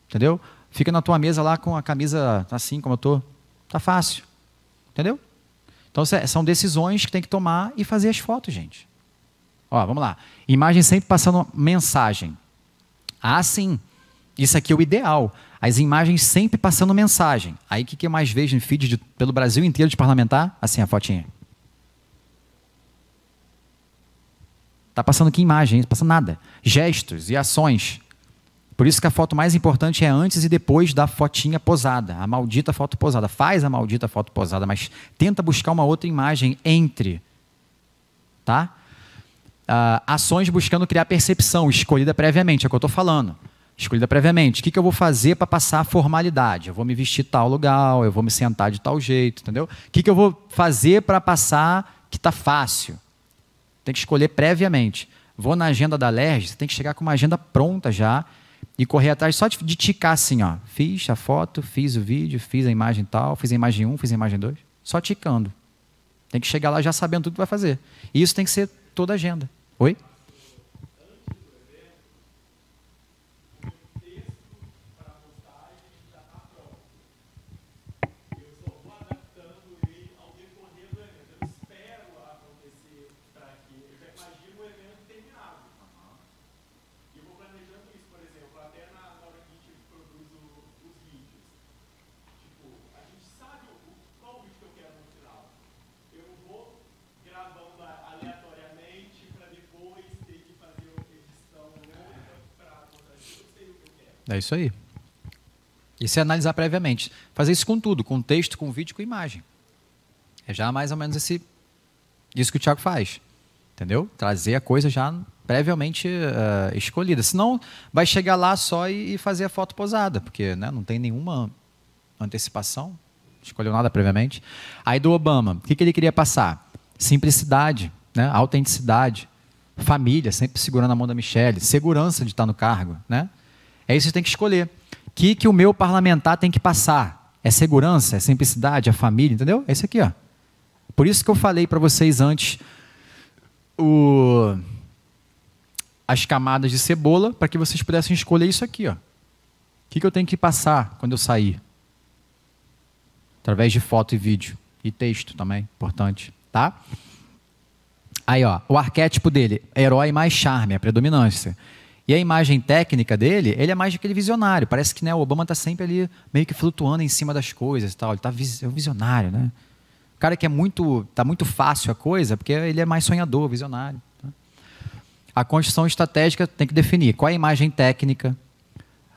Entendeu? Fica na tua mesa lá com a camisa tá assim como eu tô. Tá fácil. Entendeu? Então são decisões que tem que tomar e fazer as fotos, gente. Ó, vamos lá. Imagem sempre passando mensagem. Ah, sim. Isso aqui é o ideal. As imagens sempre passando mensagem. Aí o que, que eu mais vejo em feed de, pelo Brasil inteiro de parlamentar? Assim, a fotinha. Está passando que imagem, está passando nada. Gestos e ações. Por isso que a foto mais importante é antes e depois da fotinha posada, a maldita foto posada. Faz a maldita foto posada, mas tenta buscar uma outra imagem entre. Tá? Uh, ações buscando criar percepção, escolhida previamente, é o que eu estou falando. Escolhida previamente. O que, que eu vou fazer para passar a formalidade? Eu vou me vestir tal lugar, eu vou me sentar de tal jeito, entendeu? O que, que eu vou fazer para passar que está fácil? Tem que escolher previamente. Vou na agenda da LERJ, você tem que chegar com uma agenda pronta já e correr atrás só de, de ticar assim, ó. Fiz a foto, fiz o vídeo, fiz a imagem tal, fiz a imagem 1, fiz a imagem 2. Só ticando. Tem que chegar lá já sabendo tudo que vai fazer. E isso tem que ser toda a agenda. Oi? É isso aí. E se analisar previamente. Fazer isso com tudo, com texto, com vídeo, com imagem. É já mais ou menos esse, isso que o Tiago faz. Entendeu? Trazer a coisa já previamente uh, escolhida. Senão, vai chegar lá só e, e fazer a foto posada, porque né, não tem nenhuma antecipação, escolheu nada previamente. Aí do Obama, o que, que ele queria passar? Simplicidade, né? autenticidade, família, sempre segurando a mão da Michelle, segurança de estar no cargo, né? É isso que você tem que escolher. O que, que o meu parlamentar tem que passar? É segurança, é simplicidade, é família, entendeu? É isso aqui, ó. Por isso que eu falei para vocês antes o, as camadas de cebola, para que vocês pudessem escolher isso aqui, ó. O que, que eu tenho que passar quando eu sair? Através de foto e vídeo. E texto também, importante, tá? Aí, ó, o arquétipo dele, herói mais charme, é a predominância. E a imagem técnica dele, ele é mais aquele visionário. Parece que né, o Obama está sempre ali meio que flutuando em cima das coisas e tal. Ele tá é um visionário, né? O cara que é muito, tá muito fácil a coisa, porque ele é mais sonhador, visionário. Tá? A construção estratégica tem que definir qual é a imagem técnica,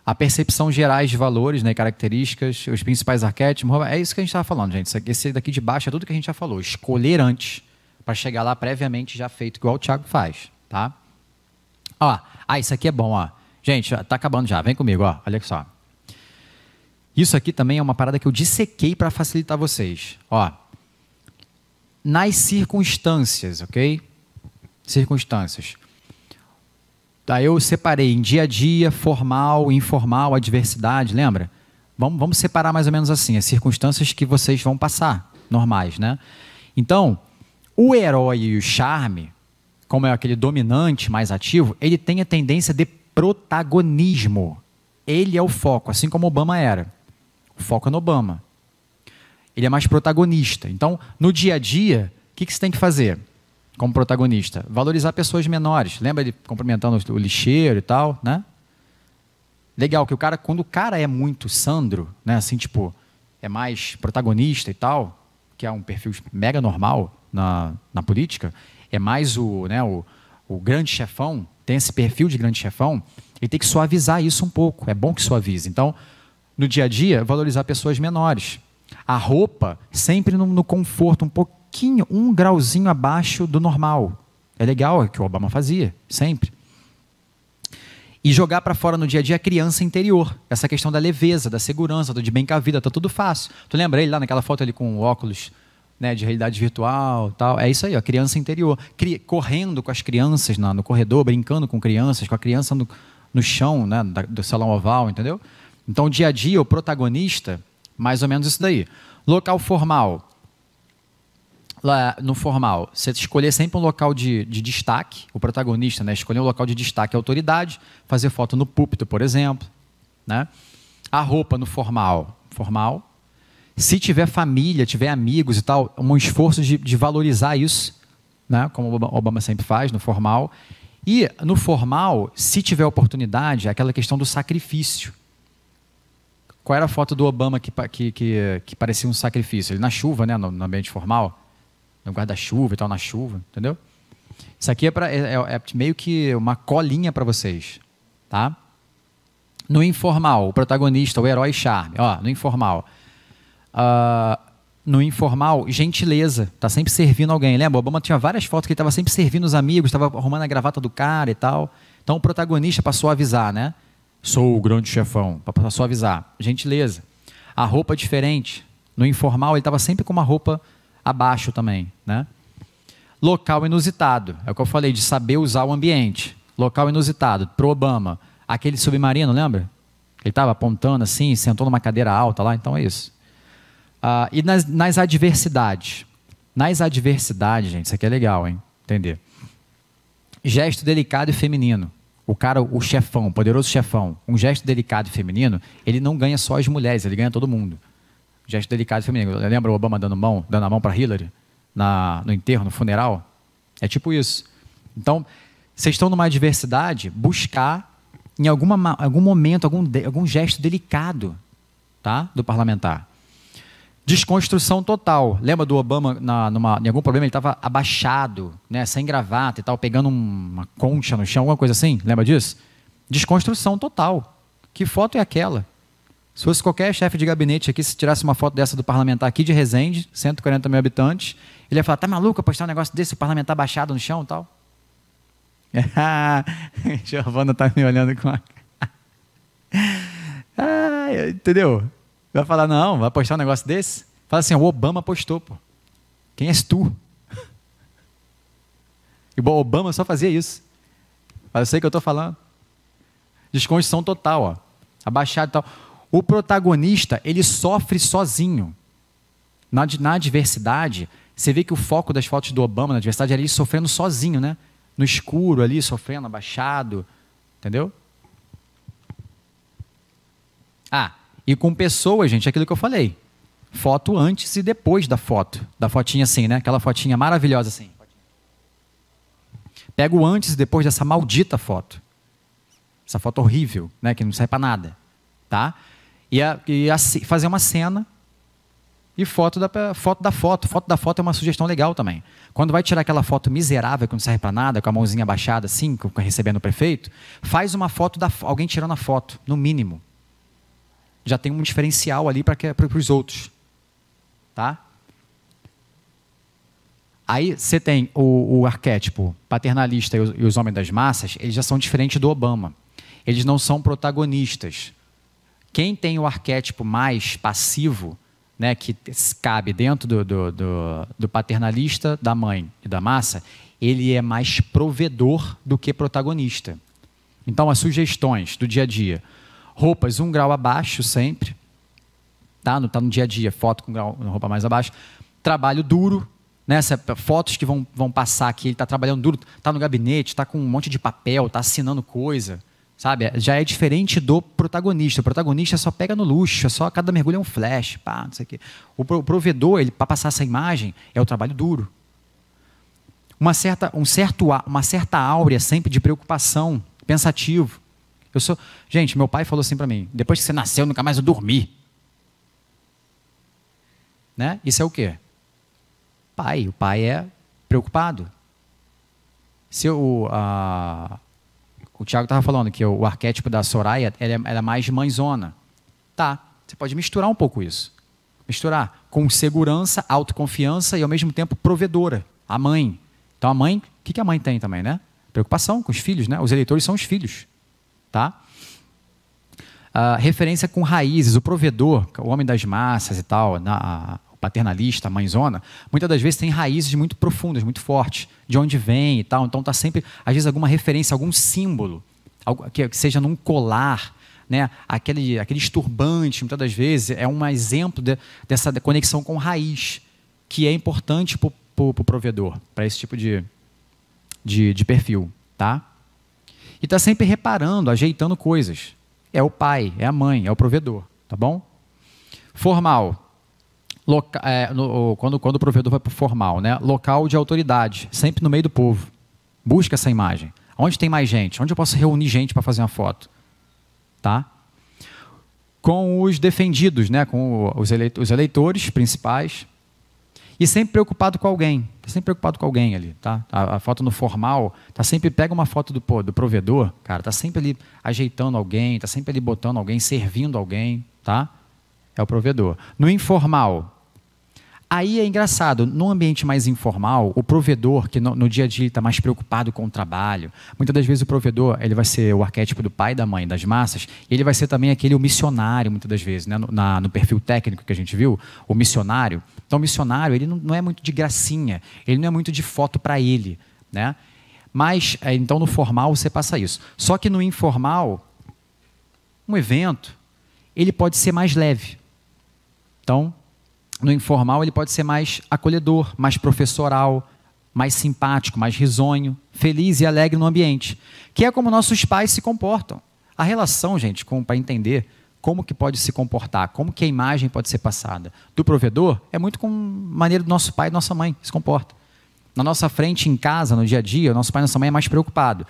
a percepção gerais de valores, né, características, os principais arquétipos. É isso que a gente estava falando, gente. Esse daqui de baixo é tudo que a gente já falou. Escolher antes para chegar lá previamente já feito, igual o Thiago faz, tá? Ó, ah, isso aqui é bom, ó. Gente, tá acabando já, vem comigo, ó. Olha só. Isso aqui também é uma parada que eu dissequei para facilitar vocês. Ó, nas circunstâncias, ok? Circunstâncias. Daí tá, eu separei em dia a dia, formal, informal, adversidade, lembra? Vamos, vamos separar mais ou menos assim, as circunstâncias que vocês vão passar, normais, né? Então, o herói e o charme como é aquele dominante mais ativo, ele tem a tendência de protagonismo. Ele é o foco, assim como Obama era. O foco é no Obama. Ele é mais protagonista. Então, no dia a dia, o que, que você tem que fazer como protagonista? Valorizar pessoas menores. Lembra ele cumprimentando o lixeiro e tal, né? Legal, que o cara, quando o cara é muito Sandro, né? Assim, tipo, é mais protagonista e tal, que é um perfil mega normal na, na política, é mais o, né, o, o grande chefão, tem esse perfil de grande chefão, ele tem que suavizar isso um pouco. É bom que suavize. Então, no dia a dia, valorizar pessoas menores. A roupa, sempre no, no conforto, um pouquinho, um grauzinho abaixo do normal. É legal, é o que o Obama fazia, sempre. E jogar para fora no dia a dia a criança interior. Essa questão da leveza, da segurança, do de bem com a vida, tá tudo fácil. Tu lembra ele lá naquela foto ali com óculos né, de realidade virtual tal. É isso aí, ó, criança interior. Cri correndo com as crianças na, no corredor, brincando com crianças, com a criança no, no chão né, da, do salão oval, entendeu? Então, dia a dia, o protagonista, mais ou menos isso daí. Local formal. Lá no formal, você escolher sempre um local de, de destaque, o protagonista, né? Escolher um local de destaque e autoridade, fazer foto no púlpito, por exemplo, né? A roupa no formal, formal, se tiver família, tiver amigos e tal, um esforço de, de valorizar isso, né? como o Obama sempre faz, no formal. E no formal, se tiver oportunidade, é aquela questão do sacrifício. Qual era a foto do Obama que, que, que, que parecia um sacrifício? Ele na chuva, né? no, no ambiente formal, no guarda-chuva e tal, na chuva, entendeu? Isso aqui é, pra, é, é, é meio que uma colinha para vocês, tá? No informal, o protagonista, o herói charme. Ó, no informal, Uh, no informal, gentileza. Tá sempre servindo alguém. Lembra? O Obama tinha várias fotos que ele estava sempre servindo os amigos, estava arrumando a gravata do cara e tal. Então o protagonista passou a avisar, né? Sou o grande chefão. Passou a avisar. Gentileza. A roupa é diferente. No informal, ele estava sempre com uma roupa abaixo também, né? Local inusitado. É o que eu falei, de saber usar o ambiente. Local inusitado, pro Obama. Aquele submarino, lembra? Ele estava apontando assim, sentou numa cadeira alta lá, então é isso. Ah, e nas, nas adversidades? Nas adversidades, gente, isso aqui é legal, hein? Entender. Gesto delicado e feminino. O cara, o chefão, o poderoso chefão, um gesto delicado e feminino, ele não ganha só as mulheres, ele ganha todo mundo. Gesto delicado e feminino. Lembra o Obama dando, mão, dando a mão para Hillary na, no enterro, no funeral? É tipo isso. Então, vocês estão numa adversidade, buscar em alguma, algum momento, algum, algum gesto delicado tá? do parlamentar desconstrução total. Lembra do Obama na, numa, em algum problema? Ele estava abaixado, né, sem gravata e tal, pegando uma concha no chão, alguma coisa assim. Lembra disso? Desconstrução total. Que foto é aquela? Se fosse qualquer chefe de gabinete aqui, se tirasse uma foto dessa do parlamentar aqui de Resende, 140 mil habitantes, ele ia falar: tá maluco postar um negócio desse, o parlamentar abaixado no chão e tal? Giovana tá me olhando com a. ah, entendeu? Vai falar, não, vai postar um negócio desse? Fala assim, o Obama postou, pô. Quem és tu? E o Obama só fazia isso. Mas eu sei que eu estou falando. Desconstrução total, ó. Abaixado e tal. O protagonista, ele sofre sozinho. Na, na adversidade, você vê que o foco das fotos do Obama na adversidade era ele sofrendo sozinho, né? No escuro ali, sofrendo, abaixado. Entendeu? Ah, e com pessoas, gente, é aquilo que eu falei. Foto antes e depois da foto. Da fotinha assim, né? Aquela fotinha maravilhosa assim. Pega o antes e depois dessa maldita foto. Essa foto horrível, né? Que não sai para nada. Tá? E, a, e a, fazer uma cena e foto da foto da foto. Foto da foto é uma sugestão legal também. Quando vai tirar aquela foto miserável que não serve para nada, com a mãozinha baixada assim, recebendo o prefeito, faz uma foto da alguém tirando a foto, no mínimo já tem um diferencial ali para os outros. Tá? Aí você tem o, o arquétipo paternalista e os, e os, homens das massas, eles já são diferentes do Obama. Eles não são protagonistas. Quem tem o arquétipo mais passivo, né, que cabe dentro do, do, do, do paternalista, da mãe e da massa, ele é mais provedor do que protagonista. Então, as sugestões do dia a dia roupas um grau abaixo sempre, tá? No, tá no dia a dia, foto com grau, roupa mais abaixo, trabalho duro, né? É, fotos que vão, vão passar aqui, ele está trabalhando duro, está no gabinete, está com um monte de papel, está assinando coisa, sabe? É, já é diferente do protagonista. O protagonista só pega no luxo, é só cada mergulho é um flash, pá, não sei o quê. O provedor, ele para passar essa imagem, é o trabalho duro. Uma certa, um certo, uma certa áurea sempre de preocupação, pensativo. Eu sou. Gente, meu pai falou assim para mim: depois que você nasceu, nunca mais eu dormi. Né? Isso é o quê? Pai. O pai é preocupado. Se o, a, o Tiago estava falando que o arquétipo da Soraya ela é, ela é mais mãezona. Tá, você pode misturar um pouco isso. Misturar com segurança, autoconfiança e ao mesmo tempo provedora. A mãe. Então a mãe, o que, que a mãe tem também, né? Preocupação com os filhos, né? Os eleitores são os filhos tá? Uh, referência com raízes, o provedor, é o homem das massas e tal, na, a, o paternalista, a mãezona, muitas das vezes tem raízes muito profundas, muito fortes, de onde vem e tal. Então tá sempre, às vezes, alguma referência, algum símbolo, algo, que, que seja num colar, né? Aquele, aqueles turbantes, muitas das vezes, é um exemplo de, dessa conexão com raiz, que é importante para o pro, pro provedor, para esse tipo de, de, de perfil, tá? E está sempre reparando, ajeitando coisas. É o pai, é a mãe, é o provedor, tá bom? Formal. Loca, é, no, quando, quando o provedor vai para o formal, né? Local de autoridade, sempre no meio do povo. Busca essa imagem. Onde tem mais gente? Onde eu posso reunir gente para fazer uma foto? Tá? Com os defendidos, né? com os eleitores principais. E sempre preocupado com alguém. Está sempre preocupado com alguém ali, tá? A, a, foto no formal, tá sempre pega uma foto do, do provedor, cara, tá sempre ali ajeitando alguém, tá sempre ali botando alguém, servindo alguém, tá? É o provedor. No informal, Aí é engraçado, num ambiente mais informal, o provedor, que no, no dia a dia está mais preocupado com o trabalho, muitas das vezes o provedor ele vai ser o arquétipo do pai, da mãe, das massas, e ele vai ser também aquele o missionário, muitas das vezes, né? no, na, no perfil técnico que a gente viu, o missionário. Então, o missionário, ele não, não é muito de gracinha, ele não é muito de foto para ele, né? Mas, é, então, no formal, você passa isso. Só que no informal, um evento, ele pode ser mais leve. Então, no informal ele pode ser mais acolhedor, mais professoral, mais simpático, mais risonho, feliz e alegre no ambiente, que é como nossos pais se comportam. A relação, gente, para entender como que pode se comportar, como que a imagem pode ser passada do provedor, é muito com a maneira do nosso pai e nossa mãe se comporta. Na nossa frente, em casa, no dia a dia, nosso pai e nossa mãe é mais preocupado.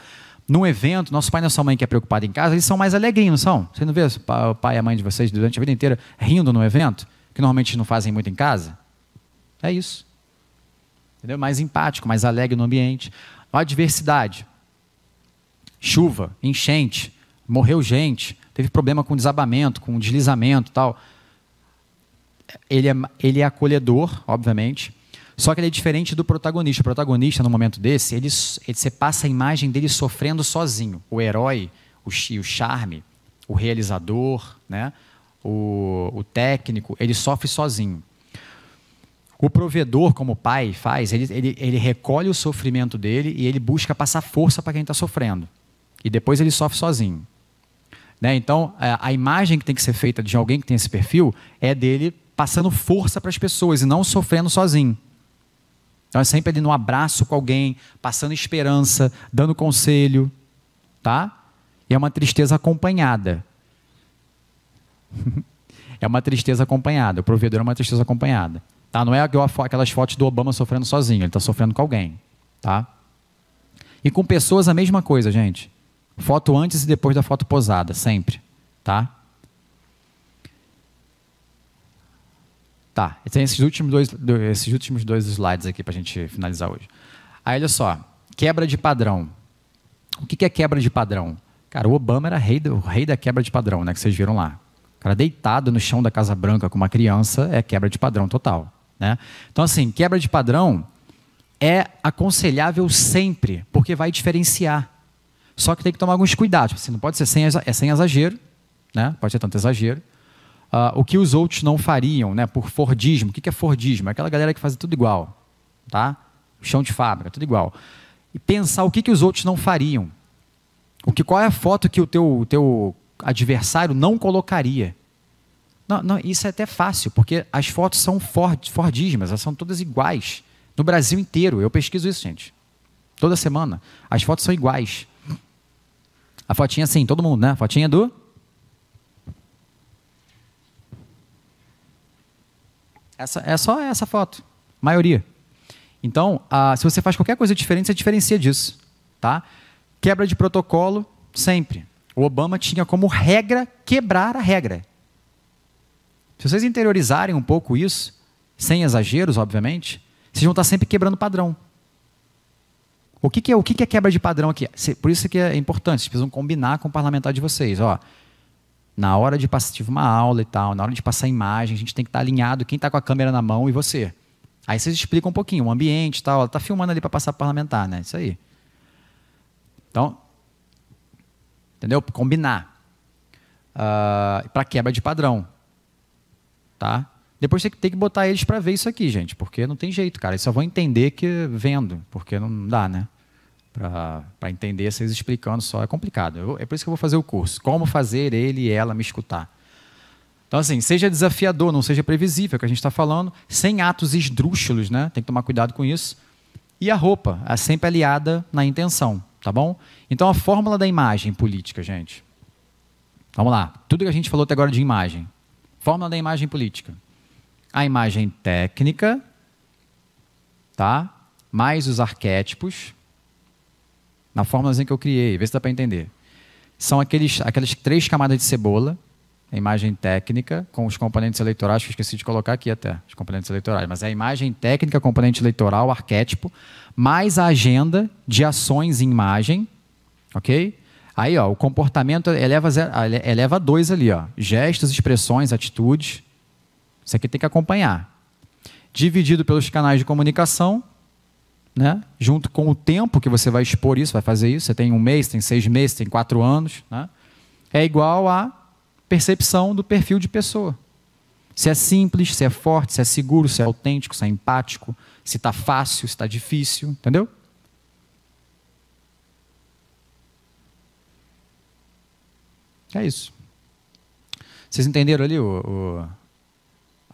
Num evento, nosso pai e nossa mãe que é preocupado em casa, eles são mais alegrinhos, não são? Você não vê o pai e a mãe de vocês durante a vida inteira rindo no evento? que normalmente não fazem muito em casa? É isso. Entendeu? Mais empático, mais alegre no ambiente. A adversidade. Chuva, enchente, morreu gente, teve problema com desabamento, com deslizamento tal. Ele é, ele é acolhedor, obviamente, só que ele é diferente do protagonista. O protagonista, no momento desse, ele, ele, você passa a imagem dele sofrendo sozinho. O herói, o, o charme, o realizador, né? o, o técnico, ele sofre sozinho. O provedor, como pai, faz, ele, ele, ele recolhe o sofrimento dele e ele busca passar força para quem está sofrendo. E depois ele sofre sozinho. Né? Então, a, é, a imagem que tem que ser feita de alguém que tem esse perfil é dele passando força para as pessoas e não sofrendo sozinho. Então é sempre ele no abraço com alguém, passando esperança, dando conselho, tá? E é uma tristeza acompanhada. é uma tristeza acompanhada. O provedor é uma tristeza acompanhada. Tá? Não é aquelas fotos do Obama sofrendo sozinho, ele está sofrendo com alguém. Tá? E com pessoas a mesma coisa, gente. Foto antes e depois da foto posada, sempre. Tá? Tá, tem esses últimos dois, esses últimos dois slides aqui para a gente finalizar hoje. Aí, olha só, quebra de padrão. O que é quebra de padrão? Cara, o Obama era rei do, o rei da quebra de padrão, né? Que vocês viram lá cara deitado no chão da Casa Branca com uma criança é quebra de padrão total. Né? Então, assim, quebra de padrão é aconselhável sempre, porque vai diferenciar. Só que tem que tomar alguns cuidados. Assim, não pode ser sem, é sem exagero, né? pode ser tanto exagero. Uh, o que os outros não fariam, né? por Fordismo. O que é Fordismo? É aquela galera que faz tudo igual. Tá? Chão de fábrica, tudo igual. E pensar o que, que os outros não fariam. O que, qual é a foto que o teu, teu adversário não colocaria. Não, não, isso é até fácil, porque as fotos são Ford, Fordismas, elas são todas iguais. No Brasil inteiro, eu pesquiso isso, gente. Toda semana. As fotos são iguais. A fotinha, assim, todo mundo, né? A fotinha do. Essa, é só essa foto. Maioria. Então, a, se você faz qualquer coisa diferente, você diferencia disso. Tá? Quebra de protocolo, sempre. O Obama tinha como regra quebrar a regra. Se vocês interiorizarem um pouco isso, sem exageros, obviamente, vocês vão estar sempre quebrando padrão. O que, que é, o que, que é quebra de padrão aqui? Por isso que é importante, vocês precisam combinar com o parlamentar de vocês. Ó, na hora de passar, tive uma aula e tal, na hora de passar imagem, a gente tem que estar alinhado, quem está com a câmera na mão e você. Aí vocês explicam um pouquinho, o ambiente e tal, ela está filmando ali para passar para parlamentar, né? Isso aí. Então, Entendeu? Combinar. Uh, ah, para quebra de padrão. Tá? Depois você tem que botar eles para ver isso aqui, gente, porque não tem jeito, cara. Eles só vão entender que vendo, porque não dá, né? Para entender, vocês explicando só é complicado. Eu, é por isso que eu vou fazer o curso. Como fazer ele e ela me escutar. Então, assim, seja desafiador, não seja previsível, é que a gente está falando, sem atos esdrúxulos, né? Tem que tomar cuidado com isso. E a roupa, é sempre aliada na intenção. Tá bom? Então a fórmula da imagem política, gente. Vamos lá. Tudo que a gente falou até agora de imagem. Fórmula da imagem política. A imagem técnica, tá? Mais os arquétipos. Na fórmulazinha que eu criei, vê se dá para entender. São aqueles, aquelas três camadas de cebola a imagem técnica com os componentes eleitorais, que eu esqueci de colocar aqui até, os componentes eleitorais, mas é a imagem técnica, componente eleitoral, arquétipo, mais a agenda de ações em imagem, ok? Aí, ó, o comportamento eleva, zero, eleva dois ali, ó. Gestos, expressões, atitudes. Isso aqui tem que acompanhar. Dividido pelos canais de comunicação, né? Junto com o tempo que você vai expor isso, vai fazer isso. Você tem um mês, tem seis meses, tem quatro anos, né? É igual a percepção do perfil de pessoa. Se é simples, se é forte, se é seguro, se é autêntico, se é empático, se está fácil, se está difícil, entendeu? É isso. Vocês entenderam ali o, o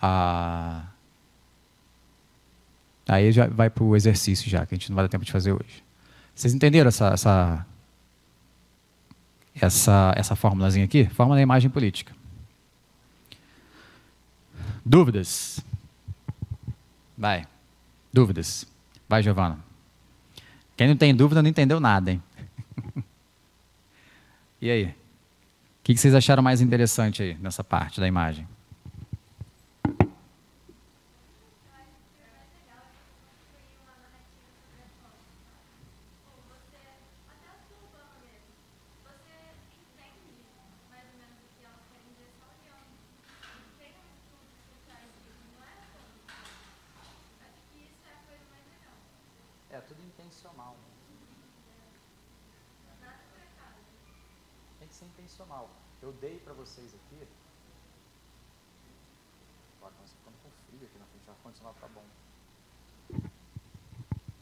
a... Aí já vai para o exercício já, que a gente não vai dar tempo de fazer hoje. Vocês entenderam essa, essa essa, essa formulazinha aqui, forma da imagem política. Dúvidas? Vai. Dúvidas. Vai, Giovana. Quem não tem dúvida não entendeu nada, hein? e aí? O que vocês acharam mais interessante aí nessa parte da imagem?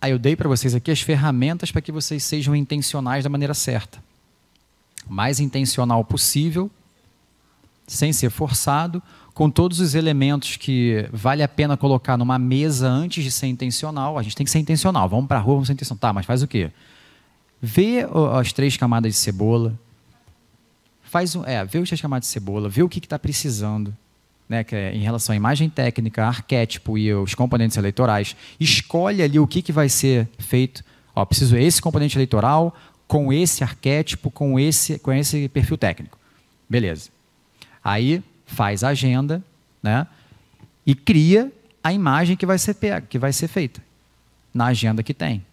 Aí ah, eu dei para vocês aqui as ferramentas para que vocês sejam intencionais da maneira certa. O mais intencional possível, sem ser forçado, com todos os elementos que vale a pena colocar numa mesa antes de ser intencional. A gente tem que ser intencional. Vamos para a rua, vamos ser intencional. Tá, mas faz o quê? Vê as três camadas de cebola. Faz um, é, vê as três é camadas de cebola, vê o que está precisando né, que é em relação à imagem técnica, arquétipo e os componentes eleitorais, escolhe ali o que, que vai ser feito. Ó, preciso esse componente eleitoral com esse arquétipo, com esse, com esse perfil técnico. Beleza. Aí faz a agenda né, e cria a imagem que vai ser pega, que vai ser feita na agenda que tem.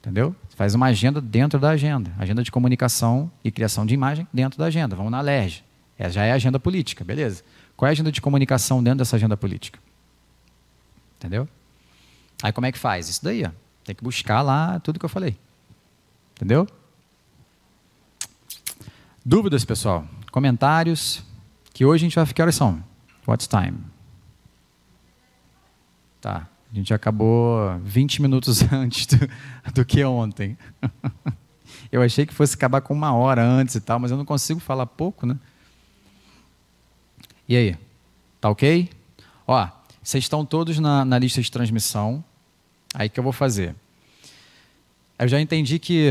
Entendeu? Faz uma agenda dentro da agenda. Agenda de comunicação e criação de imagem dentro da agenda. Vamos na LERJ. Essa já é agenda política, beleza. Qual é a agenda de comunicação dentro dessa agenda política? Entendeu? Aí como é que faz? Isso daí, ó. Tem que buscar lá tudo que eu falei. Entendeu? Dúvidas, pessoal? Comentários? Que hoje a gente vai ficar. Que horas são? What's time? Tá. A gente acabou 20 minutos antes do, do que ontem. Eu achei que fosse acabar com uma hora antes e tal, mas eu não consigo falar pouco, né? E aí? Tá ok? Ó, vocês estão todos na, na lista de transmissão. Aí que eu vou fazer. Eu já entendi que.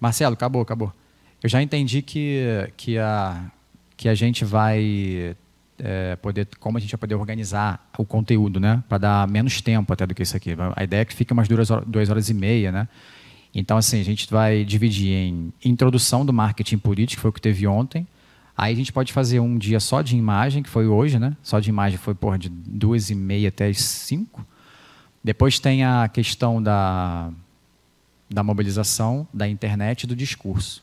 Marcelo, acabou, acabou. Eu já entendi que, que, a, que a gente vai é, poder, como a gente vai poder organizar o conteúdo, né? Para dar menos tempo até do que isso aqui. A ideia é que fique umas duas horas, duas horas e meia, né? Então, assim, a gente vai dividir em introdução do marketing político, que foi o que teve ontem, Aí a gente pode fazer um dia só de imagem, que foi hoje, né? Só de imagem foi, porra, de duas e meia até as cinco. Depois tem a questão da, da mobilização, da internet e do discurso.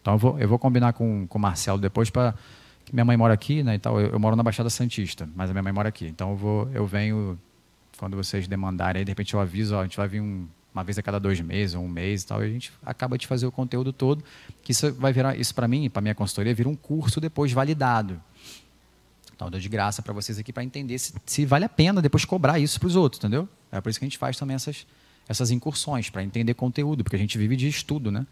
Então eu vou, eu vou combinar com, com o Marcelo depois para minha mãe mora aqui, né? Então eu, eu, moro na Baixada Santista, mas a minha mãe mora aqui. Então eu vou, eu venho quando vocês demandarem, aí de repente eu aviso, ó, a gente vai vir um uma vez a cada dois meses, um mês e tal, e a gente acaba de fazer o conteúdo todo, que isso vai virar, isso para mim, para minha consultoria, vira um curso depois validado. Então, eu dou de graça para vocês aqui para entender se, se, vale a pena depois cobrar isso para os outros, entendeu? É por isso que a gente faz também essas, essas incursões, para entender conteúdo, porque a gente vive de estudo, né?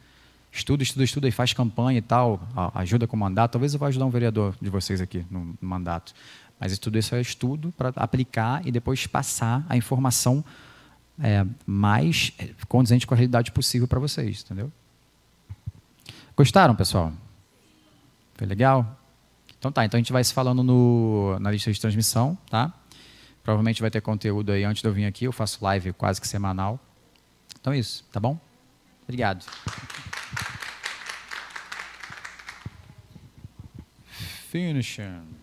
Estuda, estuda, estuda e faz campanha e tal, ajuda com o mandato. Talvez eu vá ajudar um vereador de vocês aqui no, no mandato. Mas tudo isso é estudo para aplicar e depois passar a informação é, mais é, condizente com a realidade possível para vocês, entendeu? Gostaram, pessoal? Foi legal? Então tá, então a gente vai se falando no, na lista de transmissão, tá? Provavelmente vai ter conteúdo aí antes de eu vir aqui, eu faço live quase que semanal. Então é isso, tá bom? Obrigado. Finishing.